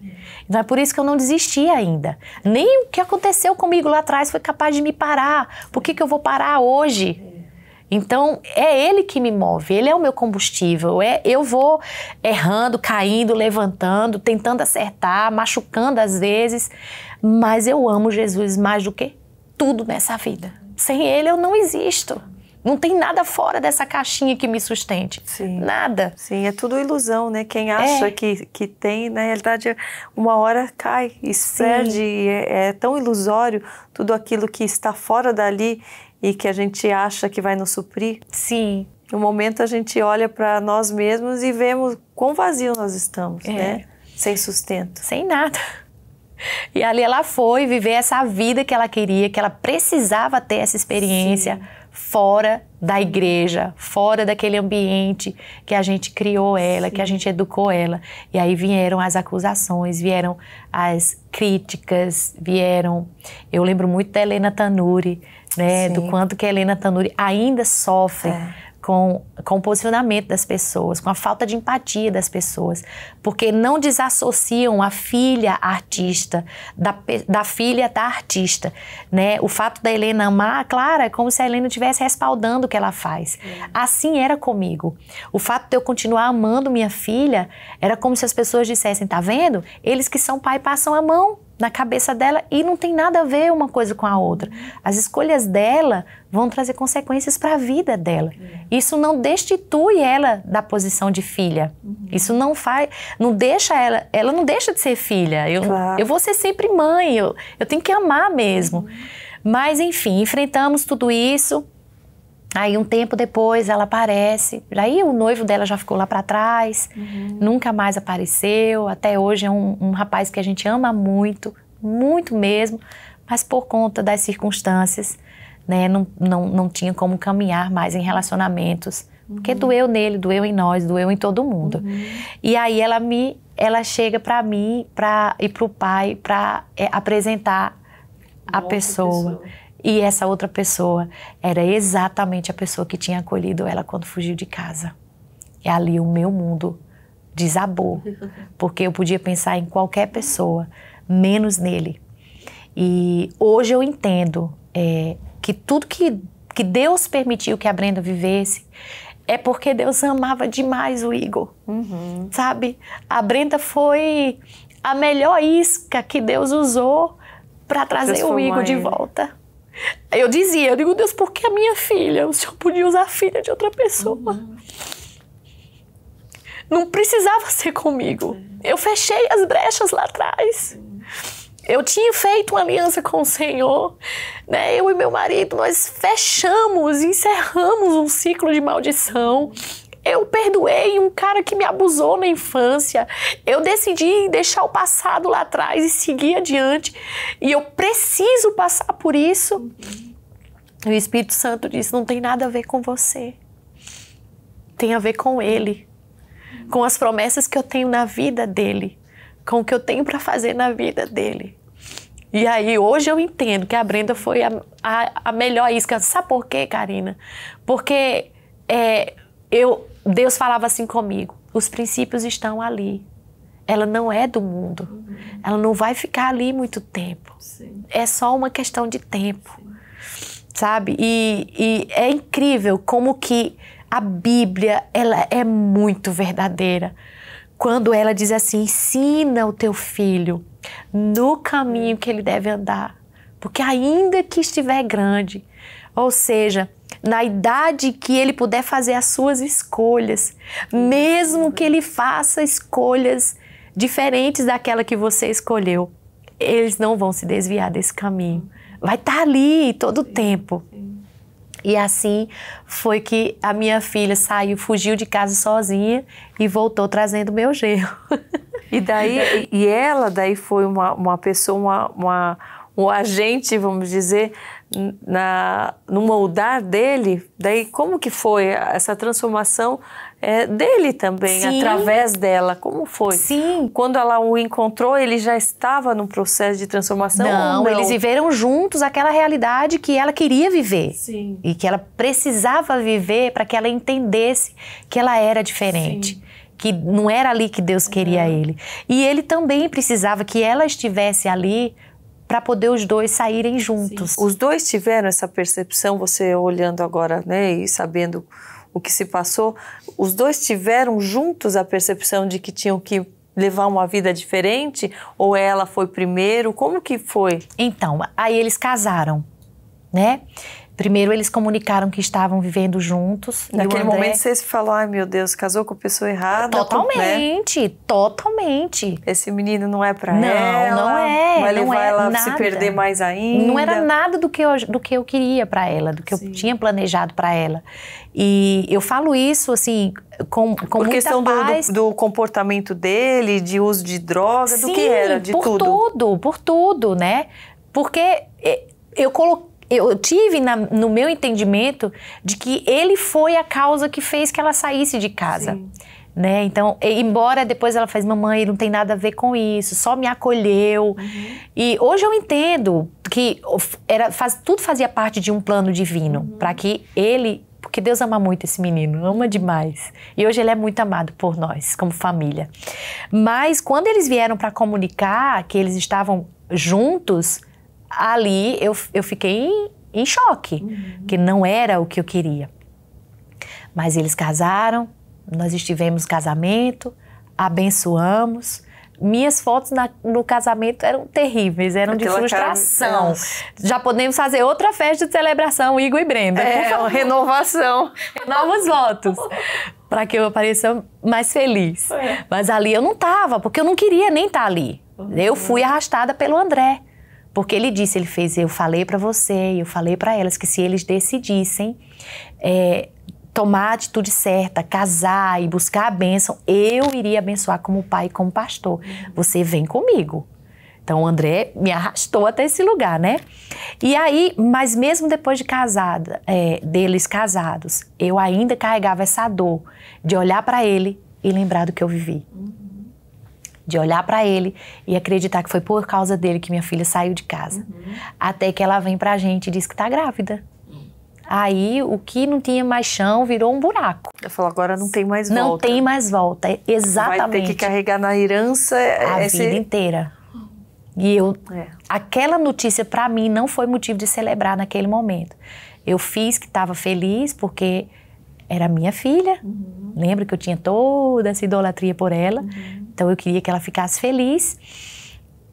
Então é por isso que eu não desisti ainda. Nem o que aconteceu comigo lá atrás foi capaz de me parar. Por que, que eu vou parar hoje? Então é ele que me move, ele é o meu combustível. É, eu vou errando, caindo, levantando, tentando acertar, machucando às vezes, mas eu amo Jesus mais do que tudo nessa vida. Sem ele eu não existo. Não tem nada fora dessa caixinha que me sustente. Sim. Nada. Sim, é tudo ilusão, né? Quem acha é. que, que tem, na realidade, uma hora cai e perde. É, é, tão ilusório tudo aquilo que está fora dali e que a gente acha que vai nos suprir. Sim. No momento a gente olha para nós mesmos e vemos quão vazio nós estamos, é. né? Sem sustento. Sem nada. E ali ela foi viver essa vida que ela queria, que ela precisava ter essa experiência Sim. fora da igreja, fora daquele ambiente que a gente criou ela, Sim. que a gente educou ela. E aí vieram as acusações, vieram as críticas, vieram. Eu lembro muito da Helena Tanuri, né, Sim. do quanto que a Helena Tanuri ainda sofre. É com, com o posicionamento das pessoas, com a falta de empatia das pessoas, porque não desassociam a filha artista da, da filha da artista, né? O fato da Helena amar a Clara é como se a Helena estivesse respaldando o que ela faz. Uhum. Assim era comigo. O fato de eu continuar amando minha filha era como se as pessoas dissessem, tá vendo? Eles que são pai passam a mão na cabeça dela e não tem nada a ver uma coisa com a outra. As escolhas dela vão trazer consequências para a vida dela. Isso não destitui ela da posição de filha. Isso não faz, não deixa ela, ela não deixa de ser filha. Eu, claro. eu vou ser sempre mãe, eu, eu tenho que amar mesmo. Mas enfim, enfrentamos tudo isso. Aí um tempo depois ela aparece, aí o noivo dela já ficou lá para trás, uhum. nunca mais apareceu, até hoje é um, um rapaz que a gente ama muito, muito mesmo, mas por conta das circunstâncias, né, não, não, não tinha como caminhar mais em relacionamentos, uhum. porque doeu nele, doeu em nós, doeu em todo mundo. Uhum. E aí ela me, ela chega para mim, para e para o pai, para é, apresentar a pessoa. pessoa. E essa outra pessoa era exatamente a pessoa que tinha acolhido ela quando fugiu de casa. E ali o meu mundo desabou, porque eu podia pensar em qualquer pessoa, menos nele. E hoje eu entendo é, que tudo que, que Deus permitiu que a Brenda vivesse é porque Deus amava demais o Igor, uhum. sabe? A Brenda foi a melhor isca que Deus usou para trazer o Igor de volta. Eu dizia, eu digo, Deus, por que a minha filha? O senhor podia usar a filha de outra pessoa. Uhum. Não precisava ser comigo. Uhum. Eu fechei as brechas lá atrás. Uhum. Eu tinha feito uma aliança com o Senhor, né? Eu e meu marido, nós fechamos, encerramos um ciclo de maldição. Eu perdoei um cara que me abusou na infância. Eu decidi deixar o passado lá atrás e seguir adiante. E eu preciso passar por isso. E o Espírito Santo disse: não tem nada a ver com você. Tem a ver com Ele, com as promessas que eu tenho na vida dele, com o que eu tenho para fazer na vida dele. E aí, hoje eu entendo que a Brenda foi a, a, a melhor isca. Sabe por quê, Karina? Porque é, eu, Deus falava assim comigo: os princípios estão ali. Ela não é do mundo. Uhum. Ela não vai ficar ali muito tempo. Sim. É só uma questão de tempo. Sim. Sabe? E, e é incrível como que a Bíblia ela é muito verdadeira. Quando ela diz assim: ensina o teu filho no caminho que ele deve andar, porque ainda que estiver grande, ou seja, na idade que ele puder fazer as suas escolhas, mesmo que ele faça escolhas diferentes daquela que você escolheu, eles não vão se desviar desse caminho. Vai estar tá ali todo o tempo. E assim foi que a minha filha saiu, fugiu de casa sozinha e voltou trazendo meu genro. e daí, e ela daí foi uma, uma pessoa, uma, uma um agente, vamos dizer, na, no moldar dele, daí como que foi essa transformação é, dele também, Sim. através dela? Como foi? Sim. Quando ela o encontrou, ele já estava num processo de transformação? Não, não? eles viveram juntos aquela realidade que ela queria viver. Sim. E que ela precisava viver para que ela entendesse que ela era diferente. Sim que não era ali que Deus queria uhum. ele. E ele também precisava que ela estivesse ali para poder os dois saírem juntos. Sim. Os dois tiveram essa percepção, você olhando agora, né, e sabendo o que se passou, os dois tiveram juntos a percepção de que tinham que levar uma vida diferente ou ela foi primeiro? Como que foi? Então, aí eles casaram, né? Primeiro, eles comunicaram que estavam vivendo juntos. Né? Naquele André... momento, você falou: ai meu Deus, casou com a pessoa errada. Né? Totalmente, né? totalmente. Esse menino não é pra não, ela. Não, não é. Vai levar é ela a se perder mais ainda. Não era nada do que eu, do que eu queria para ela, do que Sim. eu tinha planejado para ela. E eu falo isso, assim, com, com por questão do, do, do, comportamento dele, de uso de droga, Sim, do que era, de por tudo. Por tudo, por tudo, né? Porque eh, eu coloquei eu tive na, no meu entendimento de que ele foi a causa que fez que ela saísse de casa. Sim. Né? Então, embora depois ela faz, mamãe, não tem nada a ver com isso, só me acolheu. Uhum. E hoje eu entendo que era, faz, tudo fazia parte de um plano divino uhum. para que ele porque Deus ama muito esse menino, ama demais. E hoje ele é muito amado por nós, como família. Mas quando eles vieram para comunicar que eles estavam juntos, ali eu, eu fiquei em, choque, uhum. que não era o que eu queria. Mas eles casaram, nós estivemos casamento, abençoamos. Minhas fotos na, no casamento eram terríveis, eram Aquela de frustração. Cara... Já podemos fazer outra festa de celebração, Igor e Brenda. É, uma renovação. novos votos para que eu apareça mais feliz. É. Mas ali eu não estava, porque eu não queria nem estar tá ali. Uhum. Eu fui arrastada pelo André. Porque ele disse, ele fez, eu falei para você, eu falei para elas que se eles decidissem é, tomar a atitude certa, casar e buscar a bênção, eu iria abençoar como pai e como pastor. Você vem comigo. Então, o André me arrastou até esse lugar, né? E aí, mas mesmo depois de casada, é, deles casados, eu ainda carregava essa dor de olhar para ele e lembrar do que eu vivi. Uhum de olhar para ele e acreditar que foi por causa dele que minha filha saiu de casa. Uhum. Até que ela vem pra gente e diz que tá grávida. Uhum. Aí o que não tinha mais chão virou um buraco. Eu falo, agora não tem mais volta. Não tem mais volta, exatamente. É, Vai ter que carregar na herança é, a esse... vida inteira. E eu, é. aquela notícia para mim não foi motivo de celebrar naquele momento. Eu fiz que estava feliz porque era minha filha. Uhum. Lembro que eu tinha toda essa idolatria por ela. Uhum. Então eu queria que ela ficasse feliz.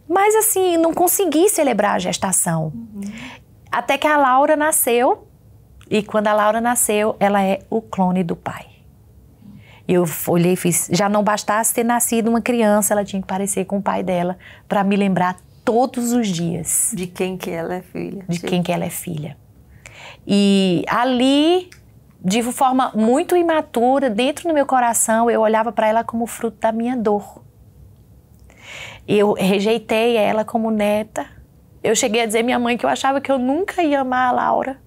Mas assim, não consegui celebrar a gestação. Uhum. Até que a Laura nasceu. E quando a Laura nasceu, ela é o clone do pai. Eu olhei e fiz, já não bastasse ter nascido uma criança, ela tinha que parecer com o pai dela para me lembrar todos os dias de quem que ela é filha. De sim. quem que ela é filha. E ali de forma muito imatura, dentro do meu coração, eu olhava para ela como fruto da minha dor. Eu rejeitei ela como neta. Eu cheguei a dizer à minha mãe que eu achava que eu nunca ia amar a Laura.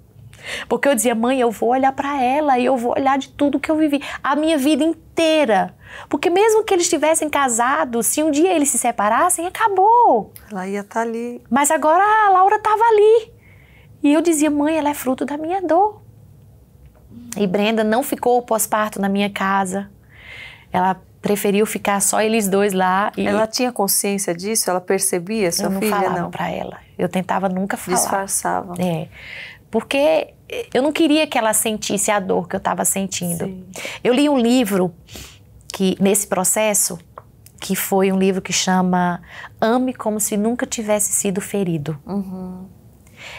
Porque eu dizia, mãe, eu vou olhar para ela e eu vou olhar de tudo que eu vivi, a minha vida inteira. Porque mesmo que eles tivessem casado, se um dia eles se separassem, acabou. Ela ia estar tá ali. Mas agora a Laura estava ali. E eu dizia, mãe, ela é fruto da minha dor. E Brenda não ficou pós-parto na minha casa. Ela preferiu ficar só eles dois lá. ela tinha consciência disso? Ela percebia sua eu não filha? Falava para ela. Eu tentava nunca falar. Disfarçava. É, porque eu não queria que ela sentisse a dor que eu estava sentindo. Sim. Eu li um livro que nesse processo que foi um livro que chama Ame como se nunca tivesse sido ferido. Uhum.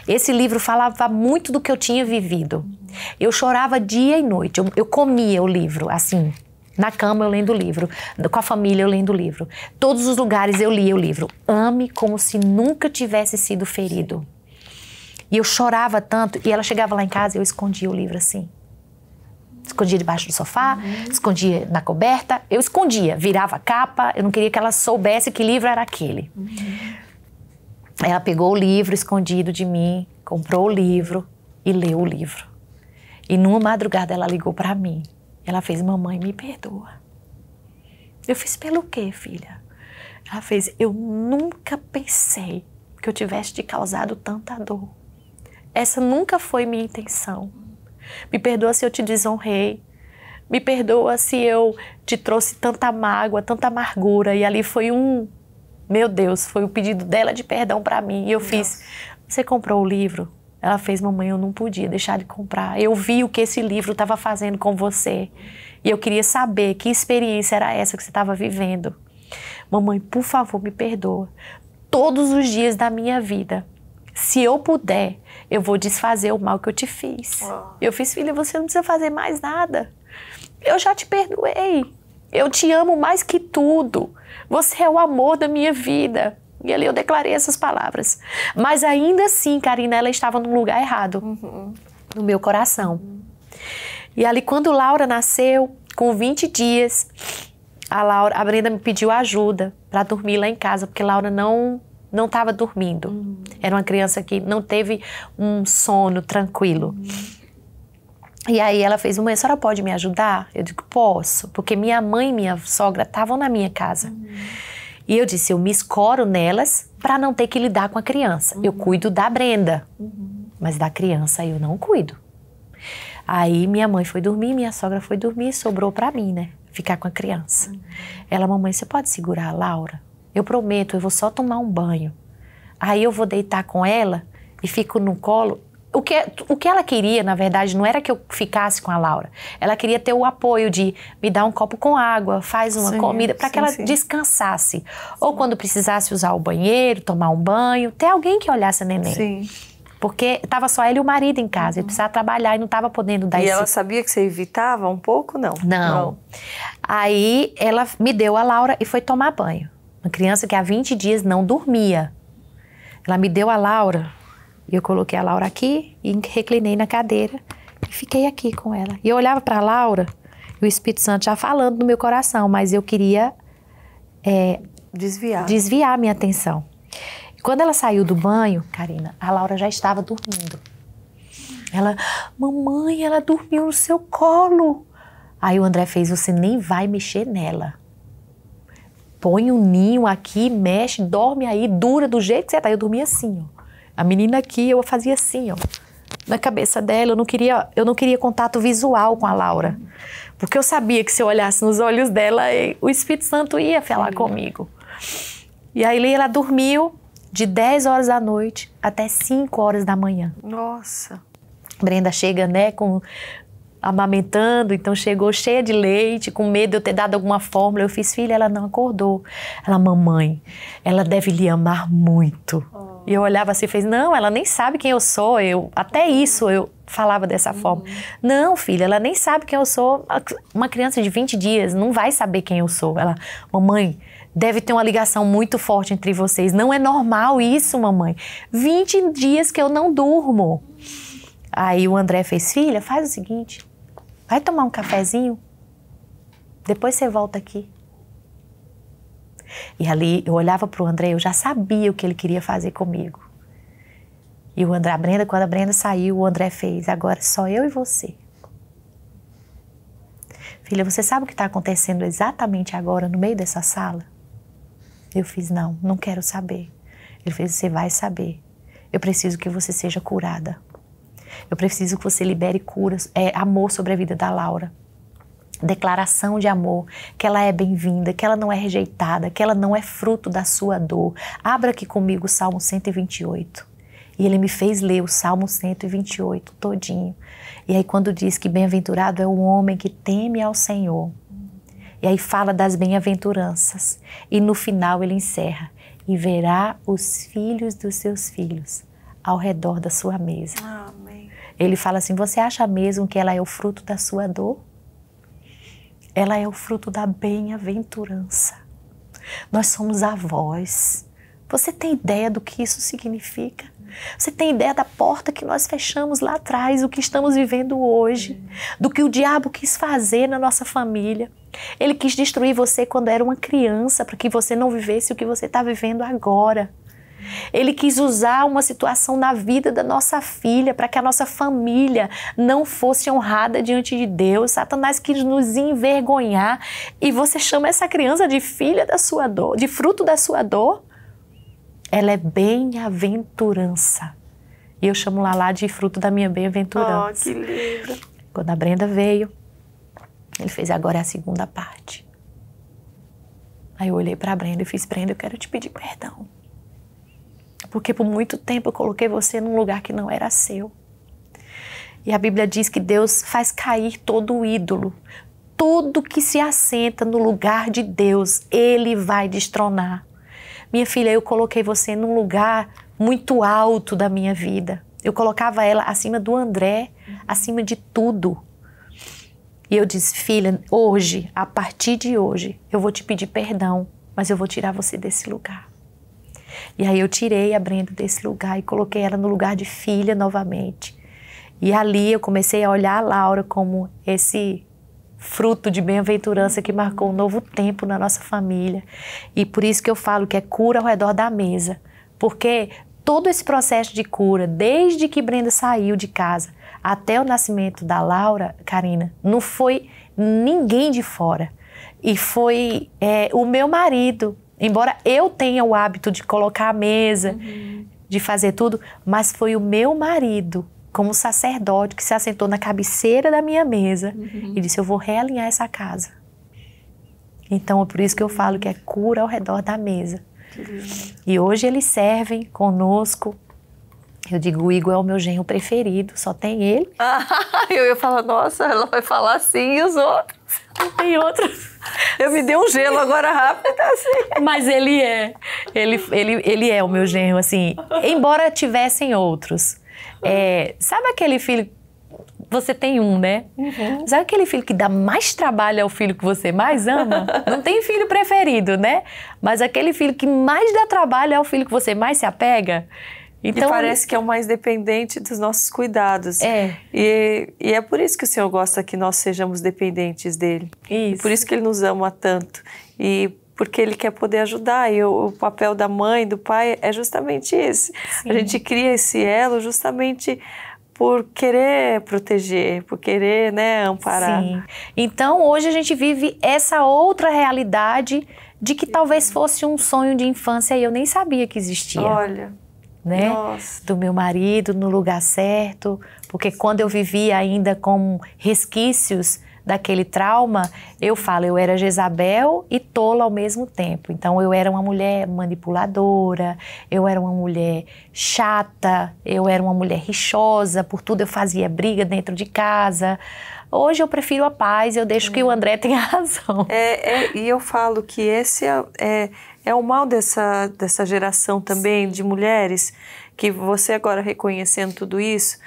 Esse livro falava muito do que eu tinha vivido. Eu chorava dia e noite. Eu, eu comia o livro, assim. Na cama eu lendo o livro, com a família eu lendo o livro. Todos os lugares eu lia o livro. Ame como se nunca tivesse sido ferido. E eu chorava tanto. E ela chegava lá em casa e eu escondia o livro assim. Escondia debaixo do sofá, uhum. escondia na coberta. Eu escondia, virava a capa. Eu não queria que ela soubesse que livro era aquele. Uhum. Ela pegou o livro escondido de mim, comprou o livro e leu o livro. E numa madrugada ela ligou para mim. Ela fez: "Mamãe, me perdoa". Eu fiz: "Pelo quê, filha?" Ela fez: "Eu nunca pensei que eu tivesse te causado tanta dor. Essa nunca foi minha intenção. Me perdoa se eu te desonrei. Me perdoa se eu te trouxe tanta mágoa, tanta amargura e ali foi um meu Deus, foi o pedido dela de perdão para mim. E eu Nossa. fiz: Você comprou o livro? Ela fez: Mamãe, eu não podia deixar de comprar. Eu vi o que esse livro estava fazendo com você. E eu queria saber que experiência era essa que você estava vivendo. Mamãe, por favor, me perdoa. Todos os dias da minha vida, se eu puder, eu vou desfazer o mal que eu te fiz. Oh. Eu fiz, filha, você não precisa fazer mais nada. Eu já te perdoei. Eu te amo mais que tudo. Você é o amor da minha vida. E ali eu declarei essas palavras. Mas ainda assim, Karina, ela estava num lugar errado, uhum. no meu coração. Uhum. E ali, quando Laura nasceu, com 20 dias, a, Laura, a Brenda me pediu ajuda para dormir lá em casa, porque Laura não não estava dormindo. Uhum. Era uma criança que não teve um sono tranquilo. Uhum. E aí ela fez, mãe, a senhora pode me ajudar? Eu digo, posso, porque minha mãe e minha sogra estavam na minha casa. Uhum. E eu disse, eu me escoro nelas para não ter que lidar com a criança. Uhum. Eu cuido da Brenda, uhum. mas da criança eu não cuido. Aí minha mãe foi dormir, minha sogra foi dormir, sobrou para mim, né? Ficar com a criança. Uhum. Ela, mamãe, você pode segurar a Laura? Eu prometo, eu vou só tomar um banho. Aí eu vou deitar com ela e fico no colo o que, o que ela queria, na verdade, não era que eu ficasse com a Laura. Ela queria ter o apoio de me dar um copo com água, faz uma sim, comida, para que ela sim. descansasse. Sim. Ou quando precisasse usar o banheiro, tomar um banho, ter alguém que olhasse a neném. Sim. Porque estava só ela e o marido em casa, uhum. ele precisava trabalhar e não estava podendo dar isso. E esse... ela sabia que você evitava um pouco? Não. não. Não. Aí ela me deu a Laura e foi tomar banho. Uma criança que há 20 dias não dormia. Ela me deu a Laura e eu coloquei a Laura aqui e reclinei na cadeira e fiquei aqui com ela. E eu olhava para a Laura e o Espírito Santo já falando no meu coração, mas eu queria é, desviar desviar minha atenção. E quando ela saiu do banho, Karina, a Laura já estava dormindo. Ela, mamãe, ela dormiu no seu colo. Aí o André fez: você nem vai mexer nela. Põe um ninho aqui, mexe, dorme aí, dura do jeito que você tá. Eu dormi assim, ó. A menina aqui, eu fazia assim, ó. Na cabeça dela, eu não queria, eu não queria contato visual com a Laura. Porque eu sabia que se eu olhasse nos olhos dela, o Espírito Santo ia falar Sim. comigo. E aí ela dormiu de 10 horas da noite até 5 horas da manhã. Nossa. Brenda chega, né, com amamentando, então chegou cheia de leite, com medo de eu ter dado alguma fórmula. Eu fiz, filha, ela não acordou. Ela, mamãe, ela deve lhe amar muito. Oh. E eu olhava assim e falei, não, ela nem sabe quem eu sou. Eu até isso eu falava dessa uhum. forma. Não, filha, ela nem sabe quem eu sou. Uma criança de 20 dias não vai saber quem eu sou. Ela, mamãe, deve ter uma ligação muito forte entre vocês. Não é normal isso, mamãe. 20 dias que eu não durmo. Aí o André fez, filha, faz o seguinte, vai tomar um cafezinho, depois você volta aqui. E ali eu olhava para o André, eu já sabia o que ele queria fazer comigo. E o André, a Brenda, quando a Brenda saiu, o André fez: agora é só eu e você. Filha, você sabe o que está acontecendo exatamente agora no meio dessa sala? Eu fiz: não, não quero saber. Ele fez: você vai saber. Eu preciso que você seja curada. Eu preciso que você libere curas, é, amor sobre a vida da Laura declaração de amor, que ela é bem-vinda, que ela não é rejeitada, que ela não é fruto da sua dor. Abra aqui comigo o Salmo 128. E ele me fez ler o Salmo 128 todinho. E aí quando diz que bem-aventurado é o homem que teme ao Senhor. E aí fala das bem-aventuranças. E no final ele encerra e verá os filhos dos seus filhos ao redor da sua mesa. Amém. Ele fala assim: "Você acha mesmo que ela é o fruto da sua dor?" ela é o fruto da bem-aventurança. Nós somos avós. Você tem ideia do que isso significa? Você tem ideia da porta que nós fechamos lá atrás, o que estamos vivendo hoje, do que o diabo quis fazer na nossa família? Ele quis destruir você quando era uma criança para que você não vivesse o que você está vivendo agora. Ele quis usar uma situação na vida da nossa filha para que a nossa família não fosse honrada diante de Deus. Satanás quis nos envergonhar e você chama essa criança de filha da sua dor, de fruto da sua dor? Ela é bem-aventurança. E eu chamo Lalá de fruto da minha bem-aventurança. Oh, que lindo. Quando a Brenda veio, ele fez agora a segunda parte. Aí eu olhei para a Brenda e fiz: Brenda, eu quero te pedir perdão porque por muito tempo eu coloquei você num lugar que não era seu. E a Bíblia diz que Deus faz cair todo o ídolo. Tudo que se assenta no lugar de Deus, ele vai destronar. Minha filha, eu coloquei você num lugar muito alto da minha vida. Eu colocava ela acima do André, acima de tudo. E eu disse, filha, hoje, a partir de hoje, eu vou te pedir perdão, mas eu vou tirar você desse lugar. E aí eu tirei a Brenda desse lugar e coloquei ela no lugar de filha novamente. E ali eu comecei a olhar a Laura como esse fruto de bem-aventurança que marcou um novo tempo na nossa família. E por isso que eu falo que é cura ao redor da mesa. Porque todo esse processo de cura, desde que Brenda saiu de casa até o nascimento da Laura, Karina, não foi ninguém de fora. E foi é, o meu marido Embora eu tenha o hábito de colocar a mesa, uhum. de fazer tudo, mas foi o meu marido, como sacerdote, que se assentou na cabeceira da minha mesa uhum. e disse: Eu vou realinhar essa casa. Então é por isso que eu falo que é cura ao redor da mesa. E hoje eles servem conosco. Eu digo, o Igor é o meu genro preferido, só tem ele. Ah, eu ia falar, nossa, ela vai falar assim, e os outros tem outro. Eu me dei um gelo agora rápido, tá assim. Mas ele é. Ele, ele, ele é o meu genro, assim. Embora tivessem outros. É, sabe aquele filho. Você tem um, né? Uhum. Sabe aquele filho que dá mais trabalho ao filho que você mais ama? Não tem filho preferido, né? Mas aquele filho que mais dá trabalho é o filho que você mais se apega. Então, e parece que é o mais dependente dos nossos cuidados. É. E, e, é por isso que o Senhor gosta que nós sejamos dependentes dele. Isso. E por isso que ele nos ama tanto. E porque ele quer poder ajudar. E o, o papel da mãe, do pai, é justamente esse. Sim. A gente cria esse elo justamente por querer proteger, por querer né, amparar. Sim. Então, hoje a gente vive essa outra realidade de que talvez fosse um sonho de infância e eu nem sabia que existia. Olha né? Nossa. Do meu marido no lugar certo, porque quando eu vivia ainda com resquícios daquele trauma, eu falo, eu era Jezabel e tola ao mesmo tempo. Então eu era uma mulher manipuladora, eu era uma mulher chata, eu era uma mulher rixosa, por tudo eu fazia briga dentro de casa. Hoje eu prefiro a paz, eu deixo é. que o hum. André tenha razão. É, é, e eu falo que esse é, é é o mal dessa, dessa geração também, Sim. de mulheres, que você agora reconhecendo tudo isso,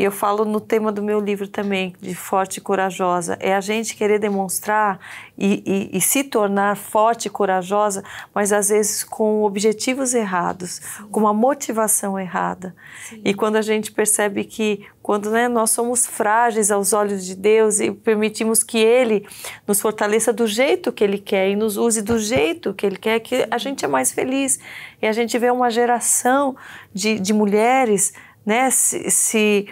e eu falo no tema do meu livro também, de forte e corajosa. É a gente querer demonstrar e, e, e se tornar forte e corajosa, mas às vezes com objetivos errados, Sim. com uma motivação errada. Sim. E quando a gente percebe que quando né, nós somos frágeis aos olhos de Deus e permitimos que Ele nos fortaleça do jeito que Ele quer e nos use do jeito que Ele quer, que a gente é mais feliz. E a gente vê uma geração de, de mulheres né, se, se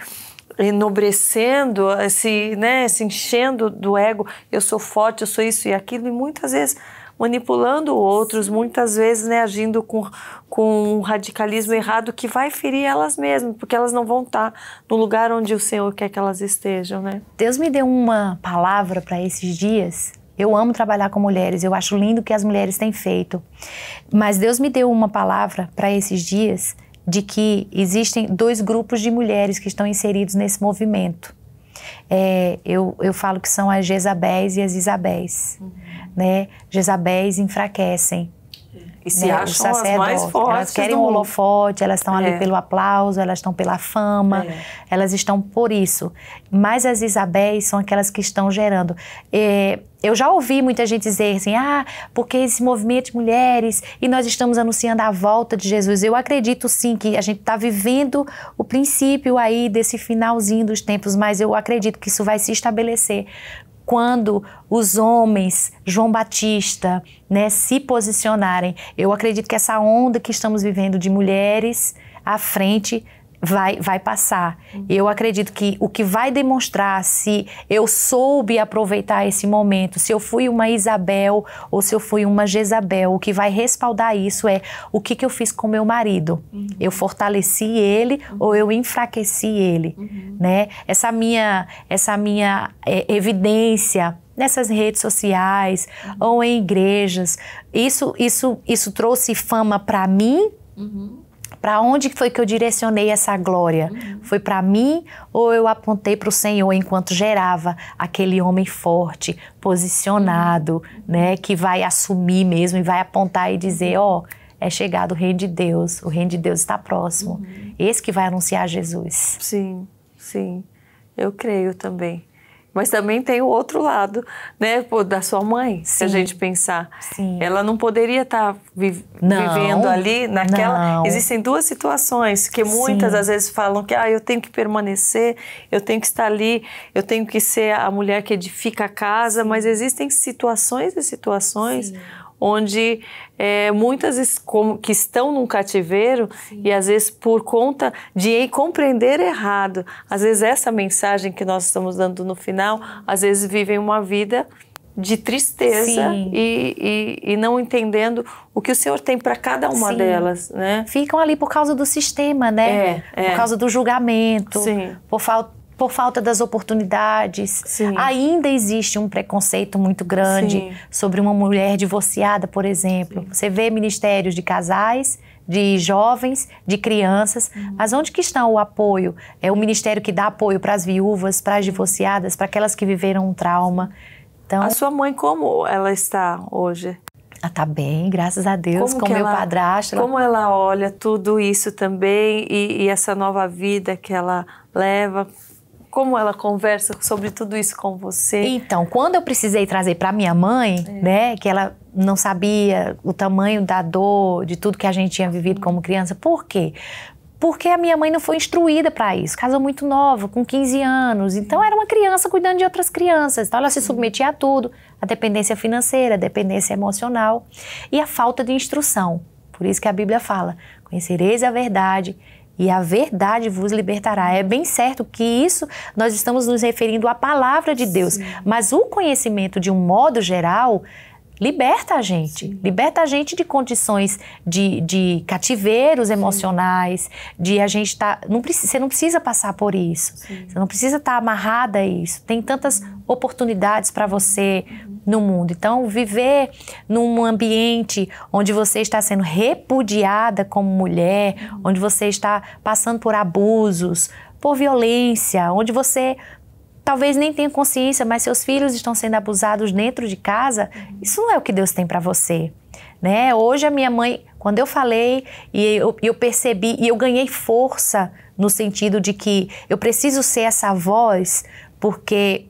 enobrecendo, se, né, se enchendo do ego, eu sou forte, eu sou isso e aquilo, e muitas vezes manipulando outros, muitas vezes né, agindo com, com um radicalismo errado que vai ferir elas mesmas, porque elas não vão estar tá no lugar onde o Senhor quer que elas estejam, né? Deus me deu uma palavra para esses dias. Eu amo trabalhar com mulheres, eu acho lindo o que as mulheres têm feito. Mas Deus me deu uma palavra para esses dias de que existem dois grupos de mulheres que estão inseridos nesse movimento. É, eu, eu falo que são as Jezabéis e as Isabéis. Uhum. Né? Jezabéis enfraquecem, e se né, acham as mais fortes. Elas querem o um holofote, elas estão é. ali pelo aplauso, elas estão pela fama, é. elas estão por isso. Mas as Isabéis são aquelas que estão gerando. É, eu já ouvi muita gente dizer assim, ah, porque esse movimento de mulheres e nós estamos anunciando a volta de Jesus. Eu acredito sim que a gente está vivendo o princípio aí desse finalzinho dos tempos, mas eu acredito que isso vai se estabelecer quando os homens, João Batista, né, se posicionarem. Eu acredito que essa onda que estamos vivendo de mulheres à frente vai, vai passar. Uhum. Eu acredito que o que vai demonstrar se eu soube aproveitar esse momento, se eu fui uma Isabel ou se eu fui uma Jezabel, o que vai respaldar isso é o que, que eu fiz com meu marido. Uhum. Eu fortaleci ele uhum. ou eu enfraqueci ele, uhum. né? Essa minha, essa minha é, evidência nessas redes sociais uhum. ou em igrejas, isso, isso, isso trouxe fama para mim uhum. Para onde foi que eu direcionei essa glória? Uhum. Foi para mim ou eu apontei para o Senhor enquanto gerava aquele homem forte, posicionado, uhum. né, que vai assumir mesmo e vai apontar e dizer, ó, oh, é chegado o reino de Deus, o reino de Deus está próximo. Uhum. Esse que vai anunciar Jesus. Sim, sim. Eu creio também. Mas também tem o outro lado, né? Pô, da sua mãe, Sim. se a gente pensar. Sim. Ela não poderia estar tá vi não, vivendo ali naquela. Não. Existem duas situações que muitas às vezes falam que ah, eu tenho que permanecer, eu tenho que estar ali, eu tenho que ser a mulher que edifica a casa, mas existem situações e situações. Sim onde é, muitas que estão num cativeiro Sim. e às vezes por conta de compreender errado, às vezes essa mensagem que nós estamos dando no final, às vezes vivem uma vida de tristeza e, e, e, não entendendo o que o Senhor tem para cada uma Sim. delas, né? Ficam ali por causa do sistema, né? É, por é. causa do julgamento, Sim. por falta por falta das oportunidades. Sim. Ainda existe um preconceito muito grande Sim. sobre uma mulher divorciada, por exemplo. Sim. Você vê ministérios de casais, de jovens, de crianças, uhum. mas onde que está o apoio? É o ministério que dá apoio para as viúvas, para as divorciadas, para aquelas que viveram um trauma. Então, a sua mãe como ela está hoje? Ela ah, tá bem, graças a Deus, como com meu ela, padrasto. Como ela olha tudo isso também e, e essa nova vida que ela leva como ela conversa sobre tudo isso com você. Então, quando eu precisei trazer para minha mãe, é. né, que ela não sabia o tamanho da dor, de tudo que a gente tinha vivido como criança, por quê? porque a minha mãe não foi instruída para isso. Casou muito nova, com 15 anos. Então era uma criança cuidando de outras crianças. Então ela se submetia a tudo, a dependência financeira, a dependência emocional e a falta de instrução. Por isso que a Bíblia fala: "Conhecereis a verdade e a verdade vos libertará. É bem certo que isso nós estamos nos referindo à palavra de Deus, Sim. mas o conhecimento de um modo geral liberta a gente. Sim. Liberta a gente de condições de, de cativeiros emocionais, de a gente estar. Tá, não você não precisa passar por isso. Sim. Você não precisa estar tá amarrada a isso. Tem tantas oportunidades para você uhum. no mundo. Então, viver num ambiente onde você está sendo repudiada como mulher, uhum. onde você está passando por abusos, por violência, onde você talvez nem tenha consciência, mas seus filhos estão sendo abusados dentro de casa, uhum. isso não é o que Deus tem para você. Né? Hoje a minha mãe, quando eu falei e eu, eu, percebi e eu ganhei força no sentido de que eu preciso ser essa voz porque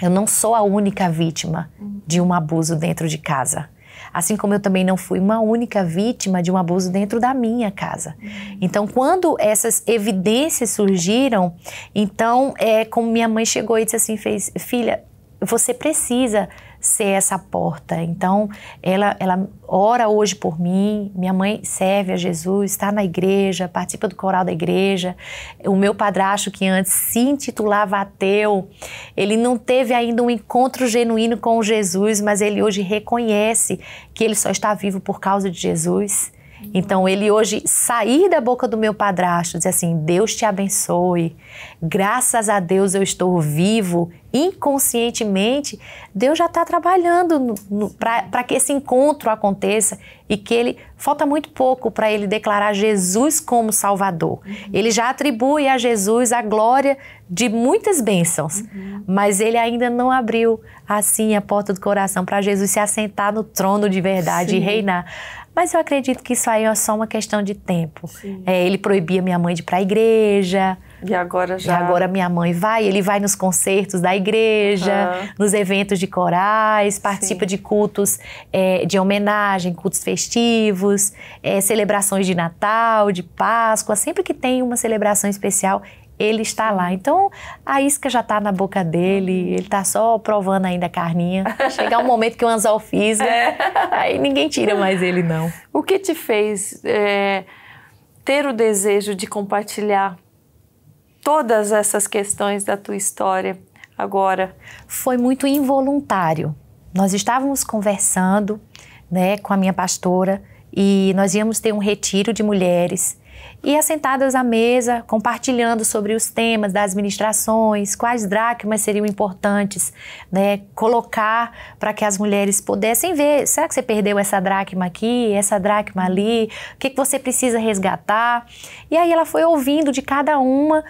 eu não sou a única vítima uhum. de um abuso dentro de casa. Assim como eu também não fui uma única vítima de um abuso dentro da minha casa. Então, quando essas evidências surgiram, então é como minha mãe chegou e disse assim, fez, filha, você precisa ser essa porta. Então, ela, ela ora hoje por mim, minha mãe serve a Jesus, está na igreja, participa do coral da igreja. O meu padrasto, que antes se intitulava ateu, ele não teve ainda um encontro genuíno com Jesus, mas ele hoje reconhece que ele só está vivo por causa de Jesus. Então, ele hoje sair da boca do meu padrasto, dizer assim: Deus te abençoe, graças a Deus eu estou vivo, inconscientemente, Deus já está trabalhando para que esse encontro aconteça e que ele. Falta muito pouco para ele declarar Jesus como Salvador. Uhum. Ele já atribui a Jesus a glória de muitas bênçãos, uhum. mas ele ainda não abriu assim a porta do coração para Jesus se assentar no trono de verdade Sim. e reinar. Mas eu acredito que isso aí é só uma questão de tempo. É, ele proibia minha mãe de ir para a igreja. E agora já. E agora minha mãe vai, ele vai nos concertos da igreja, uhum. nos eventos de corais, participa Sim. de cultos é, de homenagem, cultos festivos, é, celebrações de Natal, de Páscoa. Sempre que tem uma celebração especial, ele está lá. Então, a isca já está na boca dele, ele está só provando ainda a carninha. Chegar um momento que o anzol fisga, é. aí ninguém tira mais ele, não. O que te fez é, ter o desejo de compartilhar todas essas questões da tua história agora? Foi muito involuntário. Nós estávamos conversando né, com a minha pastora e nós íamos ter um retiro de mulheres e assentadas à mesa, compartilhando sobre os temas das ministrações, quais dracmas seriam importantes né, colocar para que as mulheres pudessem ver, será que você perdeu essa dracma aqui, essa dracma ali, o que, que você precisa resgatar? E aí ela foi ouvindo de cada uma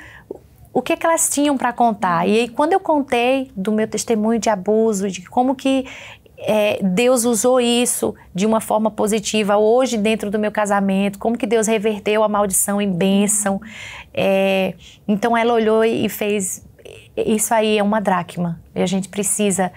o que, que, elas tinham para contar. E aí, quando eu contei do meu testemunho de abuso, de como que é, Deus usou isso de uma forma positiva hoje dentro do meu casamento, como que Deus reverteu a maldição em bênção. É, então ela olhou e fez, isso aí é uma dracma, e a gente precisa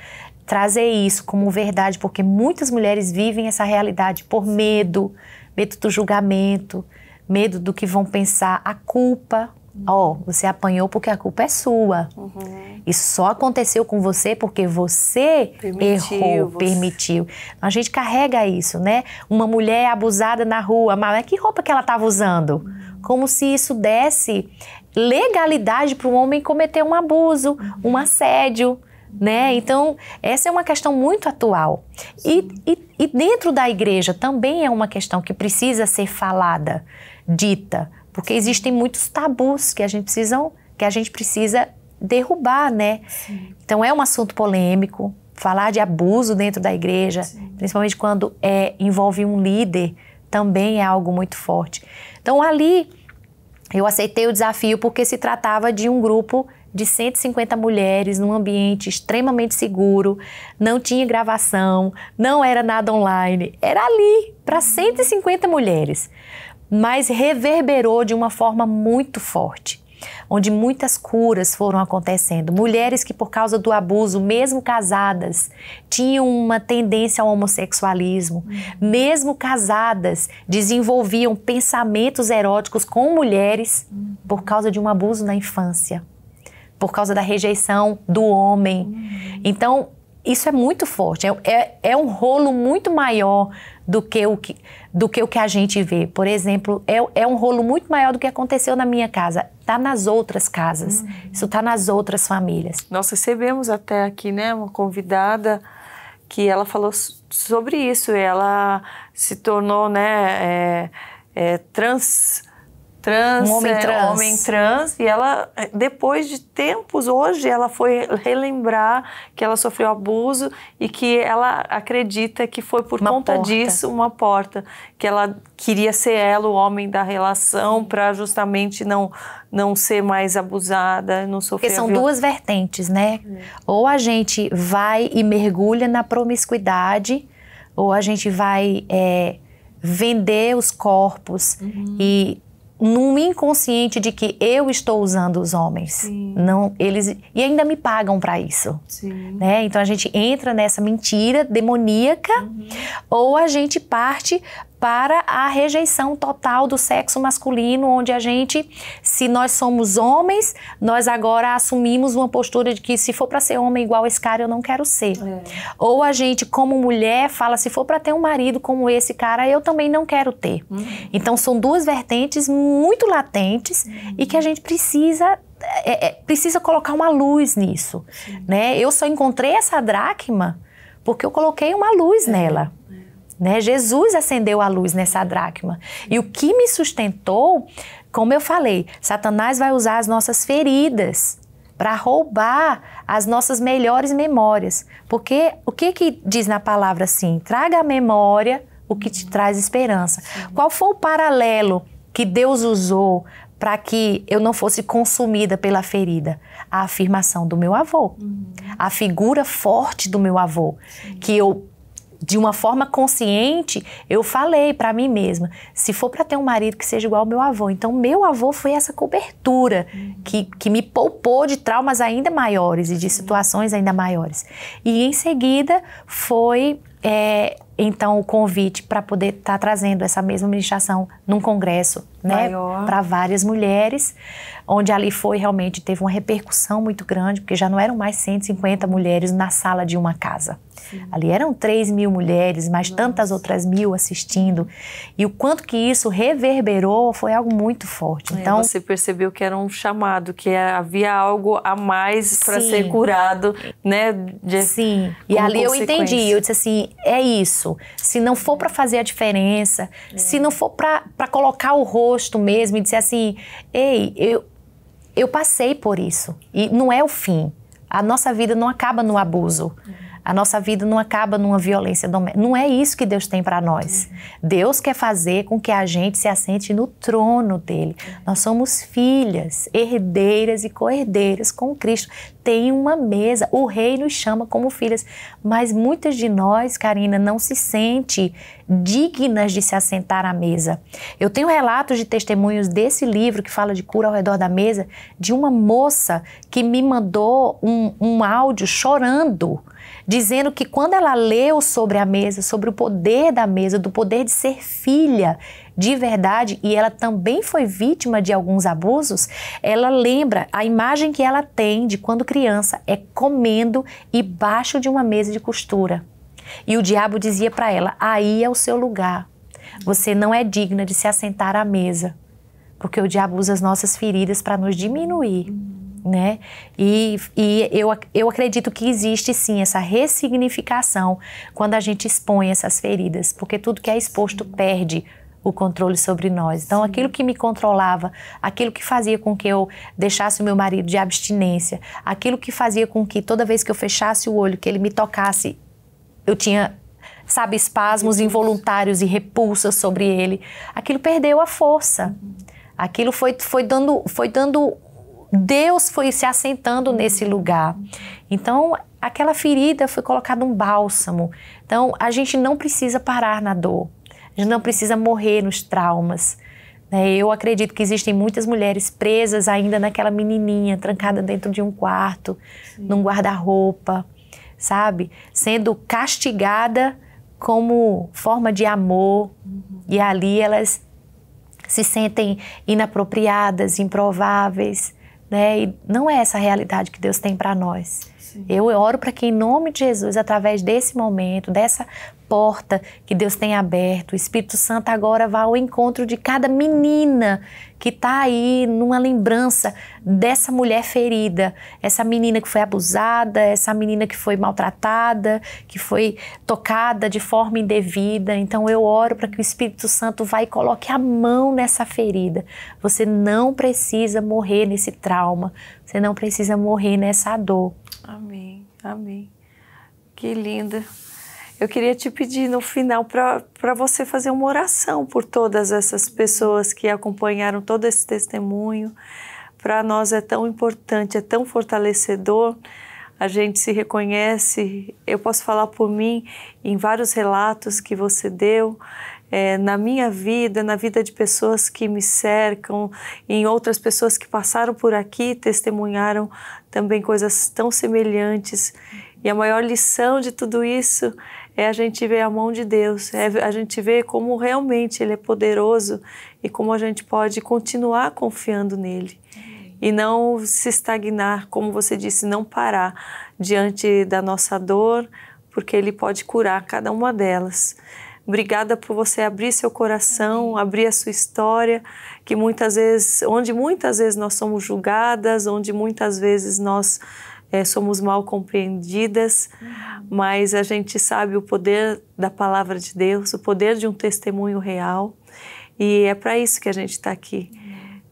trazer isso como verdade, porque muitas mulheres vivem essa realidade por medo, medo do julgamento, medo do que vão pensar, a culpa, Ó, oh, você apanhou porque a culpa é sua. Uhum. só aconteceu com você porque você permitiu, errou, você. permitiu. A gente carrega isso, né? Uma mulher abusada na rua, mas que roupa que ela estava usando? Uhum. Como se isso desse legalidade para um homem cometer um abuso, um assédio. Né? Então, essa é uma questão muito atual. E, e, e dentro da igreja também é uma questão que precisa ser falada, dita porque existem muitos tabus que a gente precisam, que a gente precisa derrubar, né? Sim. Então é um assunto polêmico. Falar de abuso dentro da igreja, Sim. principalmente quando é, envolve um líder, também é algo muito forte. Então ali eu aceitei o desafio porque se tratava de um grupo de 150 mulheres num ambiente extremamente seguro, não tinha gravação, não era nada online, era ali para 150 uhum. mulheres mas reverberou de uma forma muito forte onde muitas curas foram acontecendo. Mulheres que, por causa do abuso, mesmo casadas, tinham uma tendência ao homossexualismo, uhum. mesmo casadas, desenvolviam pensamentos eróticos com mulheres uhum. por causa de um abuso na infância, por causa da rejeição do homem. Uhum. Então, isso é muito forte, é, é, é um rolo muito maior do que o que, do que, o que a gente vê. Por exemplo, é, é um rolo muito maior do que aconteceu na minha casa. Está nas outras casas, uhum. isso está nas outras famílias. Nós recebemos até aqui né, uma convidada que ela falou sobre isso. Ela se tornou né, é, é, trans trans, um homem, é, trans. homem trans. e ela é, depois de tempos hoje ela foi relembrar que ela sofreu abuso e que ela acredita que foi por uma conta porta. disso uma porta que ela queria ser ela o homem da relação para justamente não não ser mais abusada, não sofrer. Porque são duas vertentes, né? Hum. Ou a gente vai e mergulha na promiscuidade, ou a gente vai é, vender os corpos uhum. e num inconsciente de que eu estou usando os homens, Sim. não eles e ainda me pagam para isso, Sim. né? Então a gente entra nessa mentira demoníaca uhum. ou a gente parte para a rejeição total do sexo masculino, onde a gente, se nós somos homens, nós agora assumimos uma postura de que se for para ser homem igual esse cara, eu não quero ser. É. Ou a gente, como mulher, fala se for para ter um marido como esse cara, eu também não quero ter. Uhum. Então são duas vertentes muito latentes uhum. e que a gente precisa é, é, precisa colocar uma luz nisso, né? Eu só encontrei essa dracma porque eu coloquei uma luz é. nela. Né? Jesus acendeu a luz nessa dracma. E o que me sustentou, como eu falei, Satanás vai usar as nossas feridas para roubar as nossas melhores memórias. Porque o que, que diz na palavra assim? Traga à memória o que te traz esperança. Sim. Qual foi o paralelo que Deus usou para que eu não fosse consumida pela ferida? A afirmação do meu avô, uhum. a figura forte do meu avô, Sim. que eu de uma forma consciente, eu falei para mim mesma: se for para ter um marido que seja igual ao meu avô, então meu avô foi essa cobertura uhum. que, que me poupou de traumas ainda maiores e de situações ainda maiores. E em seguida foi é, então o convite para poder estar tá trazendo essa mesma ministração num congresso, né, para várias mulheres, onde ali foi realmente teve uma repercussão muito grande, porque já não eram mais 150 mulheres na sala de uma casa. Sim. Ali eram 3 mil mulheres, mais Nossa. tantas outras mil assistindo. E o quanto que isso reverberou foi algo muito forte. É, então Você percebeu que era um chamado, que é, havia algo a mais para ser curado, né? De, Sim. E ali eu entendi, eu disse assim, é isso isso, se não for para fazer a diferença, se não for para colocar o rosto mesmo e dizer assim: ei, eu, eu passei por isso e não é o fim. A nossa vida não acaba no abuso. A nossa vida não acaba numa violência doméstica. Não é isso que Deus tem para nós. Deus quer fazer com que a gente se assente no trono dele. Nós somos filhas, herdeiras e co-herdeiras com Cristo. Tem uma mesa, o rei nos chama como filhas. Mas muitas de nós, Karina, não se sente dignas de se assentar à mesa. Eu tenho relatos de testemunhos desse livro que fala de cura ao redor da mesa, de uma moça que me mandou um, um áudio chorando dizendo que quando ela leu sobre a mesa, sobre o poder da mesa, do poder de ser filha de verdade, e ela também foi vítima de alguns abusos, ela lembra a imagem que ela tem de quando criança é comendo e baixo de uma mesa de costura. E o diabo dizia para ela: "Aí é o seu lugar. Você não é digna de se assentar à mesa." Porque o diabo usa as nossas feridas para nos diminuir né? E, e eu, eu acredito que existe sim essa ressignificação quando a gente expõe essas feridas, porque tudo que é exposto perde o controle sobre nós. Então, Sim. aquilo que me controlava, aquilo que fazia com que eu deixasse o meu marido de abstinência, aquilo que fazia com que toda vez que eu fechasse o olho, que ele me tocasse, eu tinha, sabe, espasmos involuntários e repulsas sobre ele, aquilo perdeu a força. Uhum. Aquilo foi, foi dando, foi dando Deus foi se assentando nesse lugar. Então, aquela ferida foi colocada um bálsamo. Então, a gente não precisa parar na dor. A gente não precisa morrer nos traumas. Né? Eu acredito que existem muitas mulheres presas ainda naquela menininha, trancada dentro de um quarto, Sim. num guarda-roupa, sabe? Sendo castigada como forma de amor. Uhum. E ali elas se sentem inapropriadas, improváveis né? E não é essa a realidade que Deus tem para nós. Sim. Eu oro para que, em nome de Jesus, através desse momento, dessa porta que Deus tem aberto, o Espírito Santo agora vá ao encontro de cada menina que está aí numa lembrança dessa mulher ferida, essa menina que foi abusada, essa menina que foi maltratada, que foi tocada de forma indevida. Então eu oro para que o Espírito Santo vá e coloque a mão nessa ferida. Você não precisa morrer nesse trauma, você não precisa morrer nessa dor. Amém, amém. Que linda. Eu queria te pedir no final para você fazer uma oração por todas essas pessoas que acompanharam todo esse testemunho. Para nós é tão importante, é tão fortalecedor. A gente se reconhece. Eu posso falar por mim em vários relatos que você deu. É, na minha vida, na vida de pessoas que me cercam, em outras pessoas que passaram por aqui, testemunharam também coisas tão semelhantes. E a maior lição de tudo isso é a gente ver a mão de Deus, é a gente ver como realmente Ele é poderoso e como a gente pode continuar confiando nele. E não se estagnar, como você disse, não parar diante da nossa dor, porque Ele pode curar cada uma delas. Obrigada por você abrir seu coração, Amém. abrir a sua história, que muitas vezes, onde muitas vezes nós somos julgadas, onde muitas vezes nós é, somos mal compreendidas, mas a gente sabe o poder da palavra de Deus, o poder de um testemunho real, e é para isso que a gente está aqui.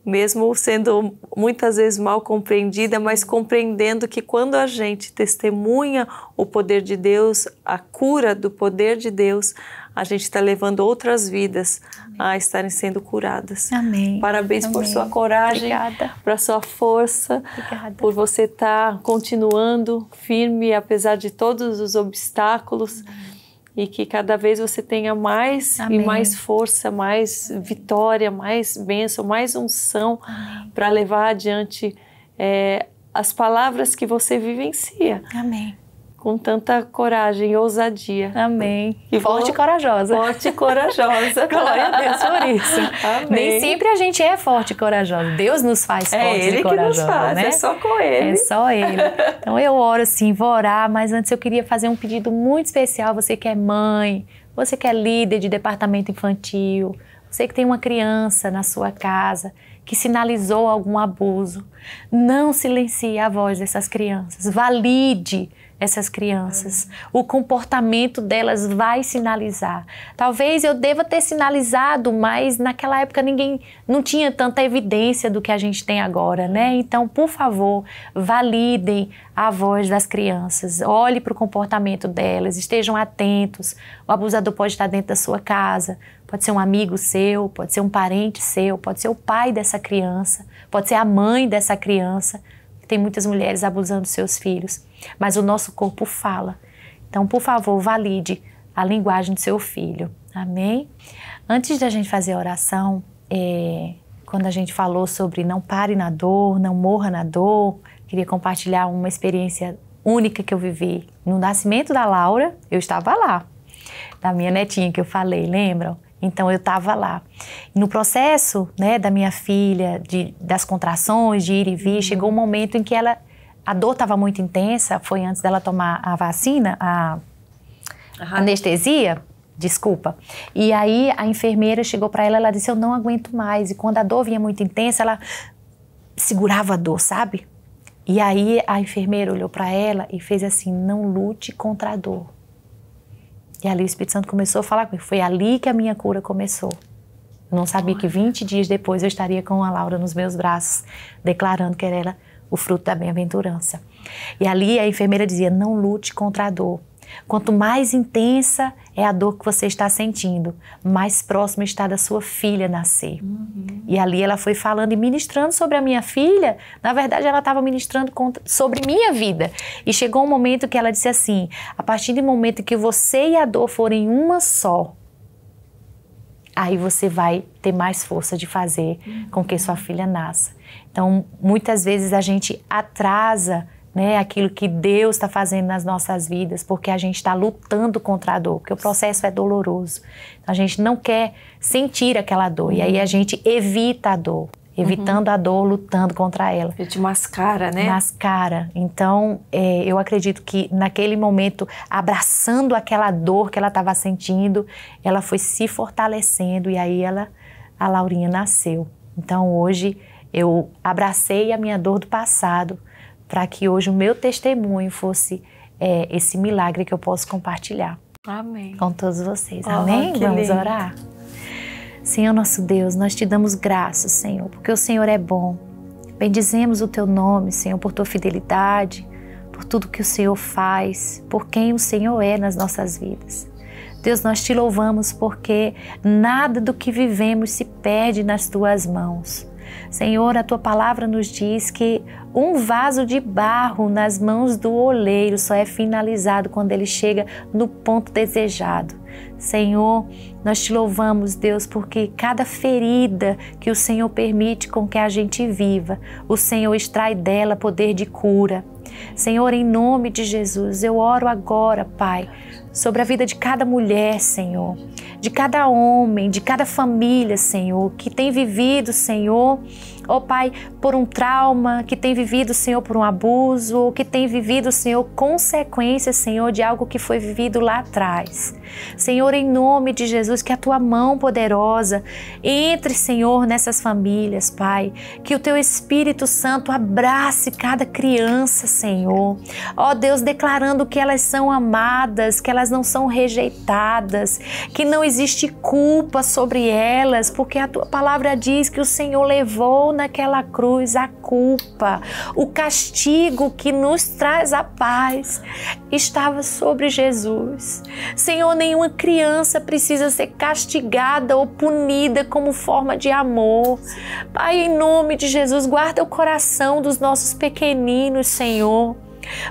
Mesmo sendo muitas vezes mal compreendida, mas compreendendo que quando a gente testemunha o poder de Deus, a cura do poder de Deus, a gente está levando outras vidas Amém. a estarem sendo curadas. Amém. Parabéns Amém. por sua coragem, Obrigada. por sua força, Obrigada. por você estar tá continuando firme apesar de todos os obstáculos. Amém. E que cada vez você tenha mais e mais força, mais vitória, mais bênção, mais unção para levar adiante é, as palavras que você vivencia. Amém com tanta coragem e ousadia. Amém. E forte e corajosa. Forte e corajosa. Glória a Deus por isso. Amém. Nem sempre a gente é forte e corajosa. Deus nos faz é forte ele e corajosa, que nos faz, né? É só com ele. É só ele. Então eu oro assim, vou orar, mas antes eu queria fazer um pedido muito especial, você que é mãe, você que é líder de departamento infantil, você que tem uma criança na sua casa, que sinalizou algum abuso, não silencie a voz dessas crianças. Valide essas crianças. O comportamento delas vai sinalizar. Talvez eu deva ter sinalizado, mas naquela época ninguém não tinha tanta evidência do que a gente tem agora, né? Então, por favor, validem a voz das crianças. Olhe para o comportamento delas, estejam atentos. O abusador pode estar dentro da sua casa, pode ser um amigo seu, pode ser um parente seu, pode ser o pai dessa criança, pode ser a mãe dessa criança. Tem muitas mulheres abusando seus filhos mas o nosso corpo fala. Então, por favor, valide a linguagem do seu filho. Amém? Antes da gente fazer a oração, é, quando a gente falou sobre não pare na dor, não morra na dor, queria compartilhar uma experiência única que eu vivi. No nascimento da Laura, eu estava lá, da minha netinha que eu falei, lembram? Então eu estava lá. No processo né, da minha filha, de, das contrações, de ir e vir, uhum. chegou um momento em que ela a dor estava muito intensa, foi antes dela tomar a vacina, a anestesia, desculpa. E aí a enfermeira chegou para ela, ela disse: "Eu não aguento mais". E quando a dor vinha muito intensa, ela segurava a dor, sabe? E aí a enfermeira olhou para ela e fez assim: "Não lute contra a dor". E ali o Espírito Santo começou a falar comigo. Foi ali que a minha cura começou. não sabia Olha. que 20 dias depois eu estaria com a Laura nos meus braços, declarando que era ela o fruto da bem-aventurança. E ali a enfermeira dizia: não lute contra a dor. Quanto mais intensa é a dor que você está sentindo, mais próximo está da sua filha nascer. Uhum. E ali ela foi falando e ministrando sobre a minha filha. Na verdade, ela estava ministrando sobre minha vida. E chegou um momento que ela disse assim: a partir do momento que você e a dor forem uma só, aí você vai ter mais força de fazer uhum. com que sua uhum. filha nasça. Então, muitas vezes a gente atrasa né, aquilo que Deus está fazendo nas nossas vidas, porque a gente está lutando contra a dor, porque o processo é doloroso. Então, a gente não quer sentir aquela dor, e aí a gente evita a dor, evitando uhum. a dor, lutando contra ela. A gente mascara, né? Mascara. Então, é, eu acredito que naquele momento, abraçando aquela dor que ela estava sentindo, ela foi se fortalecendo, e aí ela, a Laurinha nasceu. Então, hoje eu abracei a minha dor do passado para que hoje o meu testemunho fosse é, esse milagre que eu posso compartilhar. Amém. Com todos vocês. Oh, Amém? Vamos lindo. orar? Senhor nosso Deus, nós te damos graças, Senhor, porque o Senhor é bom. Bendizemos o teu nome, Senhor, por tua fidelidade, por tudo que o Senhor faz, por quem o Senhor é nas nossas vidas. Deus, nós te louvamos porque nada do que vivemos se perde nas tuas mãos. Senhor, a tua palavra nos diz que um vaso de barro nas mãos do oleiro só é finalizado quando ele chega no ponto desejado. Senhor, nós te louvamos, Deus, porque cada ferida que o Senhor permite com que a gente viva, o Senhor extrai dela poder de cura. Senhor, em nome de Jesus, eu oro agora, Pai, sobre a vida de cada mulher, Senhor, de cada homem, de cada família, Senhor, que tem vivido, Senhor, ó oh, Pai, por um trauma que tem vivido, Senhor, por um abuso, ou que tem vivido, Senhor, consequências, Senhor, de algo que foi vivido lá atrás. Senhor, em nome de Jesus, que a tua mão poderosa entre, Senhor, nessas famílias, Pai, que o teu Espírito Santo abrace cada criança, Senhor. Ó oh, Deus, declarando que elas são amadas, que elas não são rejeitadas, que não existe culpa sobre elas, porque a tua palavra diz que o Senhor levou naquela cruz a culpa, o castigo que nos traz a paz estava sobre Jesus. Senhor, nenhuma criança precisa ser castigada ou punida como forma de amor. Pai, em nome de Jesus, guarda o coração dos nossos pequeninos, Senhor.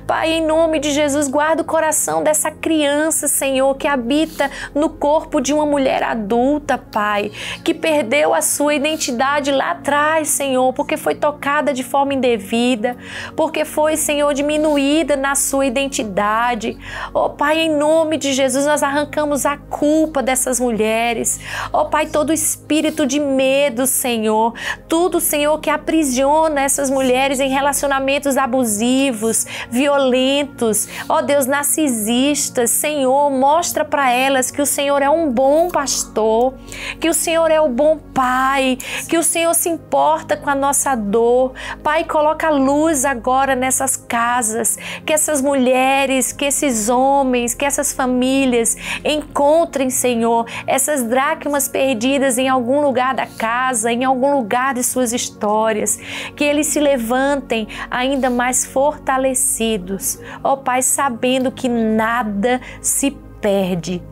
Pai, em nome de Jesus, guarda o coração dessa criança, Senhor, que habita no corpo de uma mulher adulta, Pai, que perdeu a sua identidade lá atrás, Senhor, porque foi tocada de forma indevida, porque foi, Senhor, diminuída na sua identidade. Ó oh, Pai, em nome de Jesus, nós arrancamos a culpa dessas mulheres. Ó oh, Pai, todo espírito de medo, Senhor, tudo, Senhor, que aprisiona essas mulheres em relacionamentos abusivos, violentos, ó Deus, narcisistas. Senhor, mostra para elas que o Senhor é um bom pastor, que o Senhor é o bom pai, que o Senhor se importa com a nossa dor. Pai, coloca luz agora nessas casas, que essas mulheres, que esses homens, que essas famílias encontrem, Senhor, essas dracmas perdidas em algum lugar da casa, em algum lugar de suas histórias, que eles se levantem ainda mais fortalecidos fortalecidos, ó oh, Pai, sabendo que nada se perde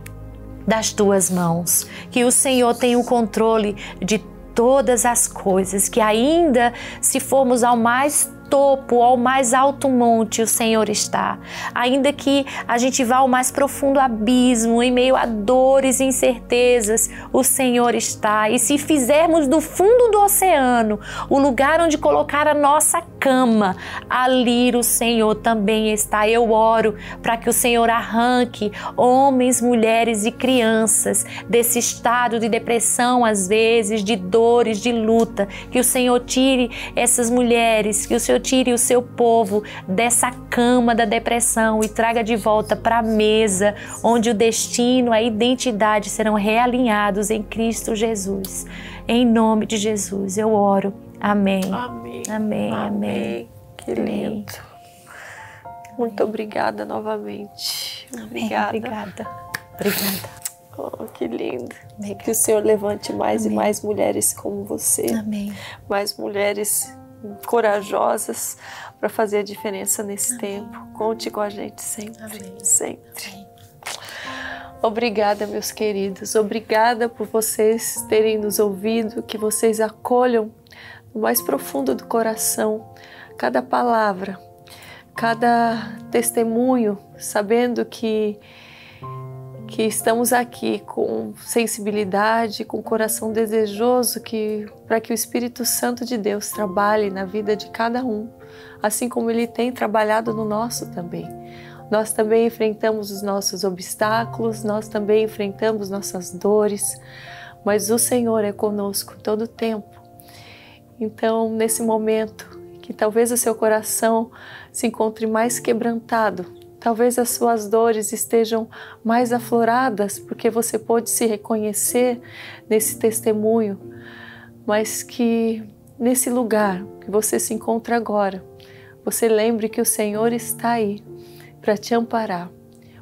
das tuas mãos, que o Senhor tem o controle de todas as coisas, que ainda se formos ao mais topo, ao mais alto monte, o Senhor está. Ainda que a gente vá ao mais profundo abismo, em meio a dores e incertezas, o Senhor está. E se fizermos do fundo do oceano o lugar onde colocar a nossa cama, ali o Senhor também está. Eu oro para que o Senhor arranque homens, mulheres e crianças desse estado de depressão, às vezes, de dores, de luta. Que o Senhor tire essas mulheres, que o Senhor Senhor, tire o seu povo dessa cama da depressão e traga de volta para a mesa, onde o destino, a identidade serão realinhados em Cristo Jesus. Em nome de Jesus, eu oro. Amém. Amém. Amém. amém. Que lindo. Muito obrigada novamente. Obrigada. Obrigada. Obrigada. Oh, que lindo. Que o Senhor levante mais Amém. e mais mulheres como você. Amém. Mais mulheres corajosas para fazer a diferença nesse Amém. tempo. Conte com a gente sempre, Amém. sempre. Amém. Obrigada, meus queridos. Obrigada por vocês terem nos ouvido, que vocês acolham no mais profundo do coração cada palavra, cada testemunho, sabendo que que estamos aqui com sensibilidade, com coração desejoso que para que o Espírito Santo de Deus trabalhe na vida de cada um, assim como ele tem trabalhado no nosso também. Nós também enfrentamos os nossos obstáculos, nós também enfrentamos nossas dores, mas o Senhor é conosco todo o tempo. Então, nesse momento, que talvez o seu coração se encontre mais quebrantado Talvez as suas dores estejam mais afloradas, porque você pôde se reconhecer nesse testemunho, mas que nesse lugar que você se encontra agora, você lembre que o Senhor está aí para te amparar.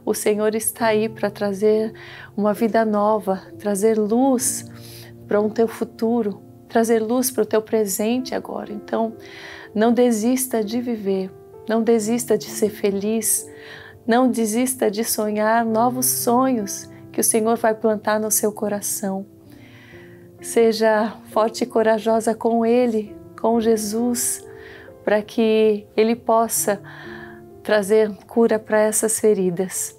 O Senhor está aí para trazer uma vida nova, trazer luz para o um teu futuro, trazer luz para o teu presente agora. Então, não desista de viver não desista de ser feliz. Não desista de sonhar novos sonhos que o Senhor vai plantar no seu coração. Seja forte e corajosa com Ele, com Jesus, para que Ele possa trazer cura para essas feridas.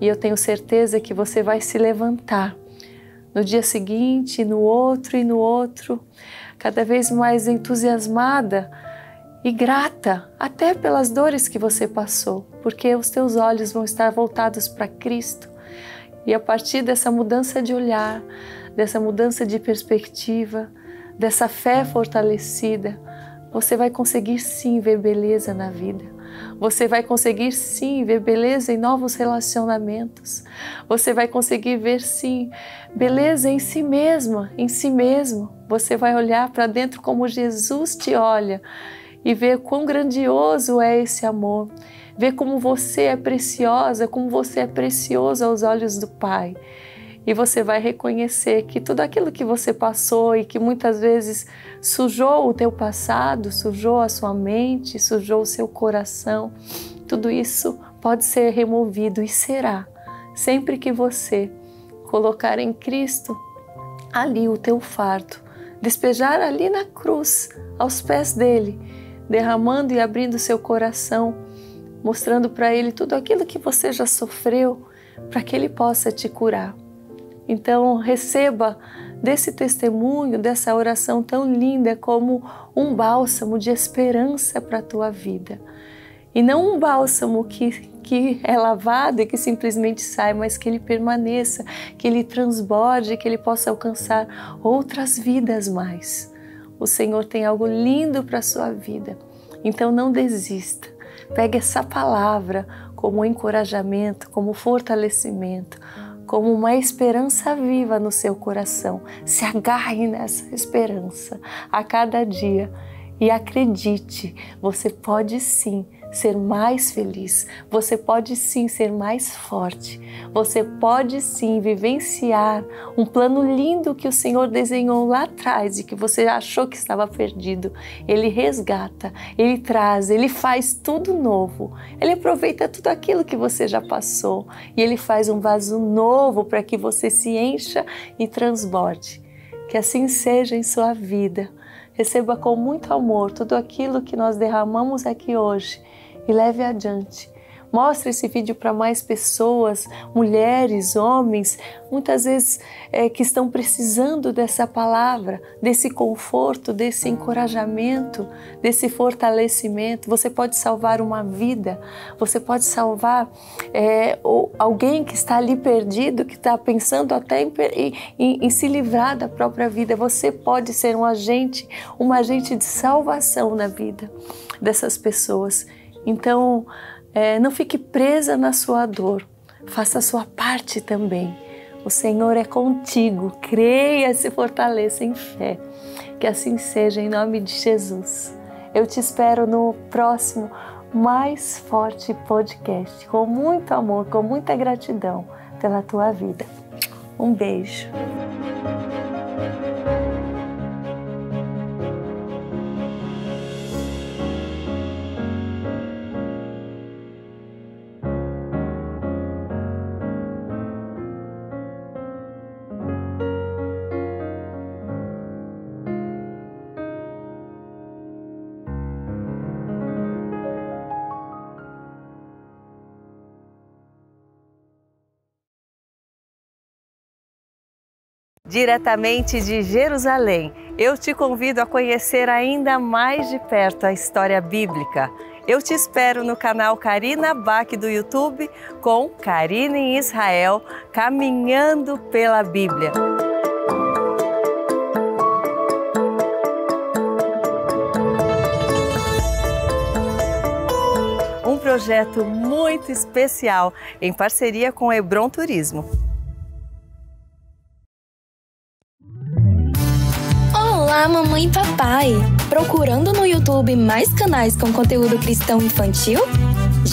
E eu tenho certeza que você vai se levantar no dia seguinte, no outro e no outro, cada vez mais entusiasmada e grata até pelas dores que você passou, porque os teus olhos vão estar voltados para Cristo. E a partir dessa mudança de olhar, dessa mudança de perspectiva, dessa fé fortalecida, você vai conseguir sim ver beleza na vida. Você vai conseguir sim ver beleza em novos relacionamentos. Você vai conseguir ver sim beleza em si mesma, em si mesmo. Você vai olhar para dentro como Jesus te olha e ver quão grandioso é esse amor, ver como você é preciosa, como você é precioso aos olhos do Pai. E você vai reconhecer que tudo aquilo que você passou e que muitas vezes sujou o teu passado, sujou a sua mente, sujou o seu coração, tudo isso pode ser removido e será, sempre que você colocar em Cristo ali o teu fardo, despejar ali na cruz, aos pés dele derramando e abrindo seu coração, mostrando para Ele tudo aquilo que você já sofreu, para que Ele possa te curar. Então, receba desse testemunho, dessa oração tão linda, como um bálsamo de esperança para a tua vida. E não um bálsamo que, que é lavado e que simplesmente sai, mas que ele permaneça, que ele transborde, que ele possa alcançar outras vidas mais. O Senhor tem algo lindo para a sua vida. Então não desista. Pegue essa palavra como encorajamento, como fortalecimento, como uma esperança viva no seu coração. Se agarre nessa esperança a cada dia e acredite, você pode sim ser mais feliz, você pode sim ser mais forte, você pode sim vivenciar um plano lindo que o Senhor desenhou lá atrás e que você achou que estava perdido. Ele resgata, ele traz, ele faz tudo novo, ele aproveita tudo aquilo que você já passou e ele faz um vaso novo para que você se encha e transborde. Que assim seja em sua vida receba com muito amor tudo aquilo que nós derramamos aqui hoje e leve adiante. Mostre esse vídeo para mais pessoas, mulheres, homens, muitas vezes é, que estão precisando dessa palavra, desse conforto, desse encorajamento, desse fortalecimento. Você pode salvar uma vida, você pode salvar é, alguém que está ali perdido, que está pensando até em, em, em se livrar da própria vida. Você pode ser um agente, um agente de salvação na vida dessas pessoas. Então, é, não fique presa na sua dor, faça a sua parte também. O Senhor é contigo, creia e se fortaleça em fé. Que assim seja, em nome de Jesus. Eu te espero no próximo Mais Forte podcast, com muito amor, com muita gratidão pela tua vida. Um beijo. diretamente de Jerusalém. Eu te convido a conhecer ainda mais de perto a história bíblica. Eu te espero no canal Karina Bach do YouTube com Karina em Israel, caminhando pela Bíblia. Um projeto muito especial em parceria com Hebron Turismo. Olá, mamãe e papai! Procurando no YouTube mais canais com conteúdo cristão infantil?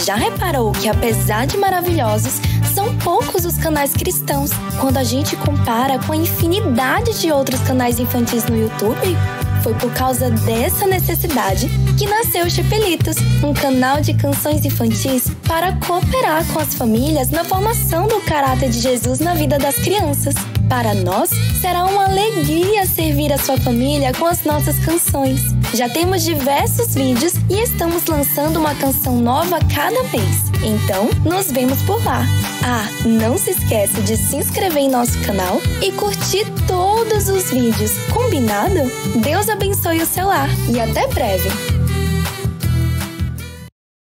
Já reparou que, apesar de maravilhosos, são poucos os canais cristãos quando a gente compara com a infinidade de outros canais infantis no YouTube? Foi por causa dessa necessidade que nasceu Chipelitos, um canal de canções infantis para cooperar com as famílias na formação do caráter de Jesus na vida das crianças. Para nós, será uma alegria servir a sua família com as nossas canções. Já temos diversos vídeos e estamos lançando uma canção nova cada vez. Então, nos vemos por lá. Ah, não se esquece de se inscrever em nosso canal e curtir todos os vídeos, combinado? Deus abençoe o seu lar e até breve!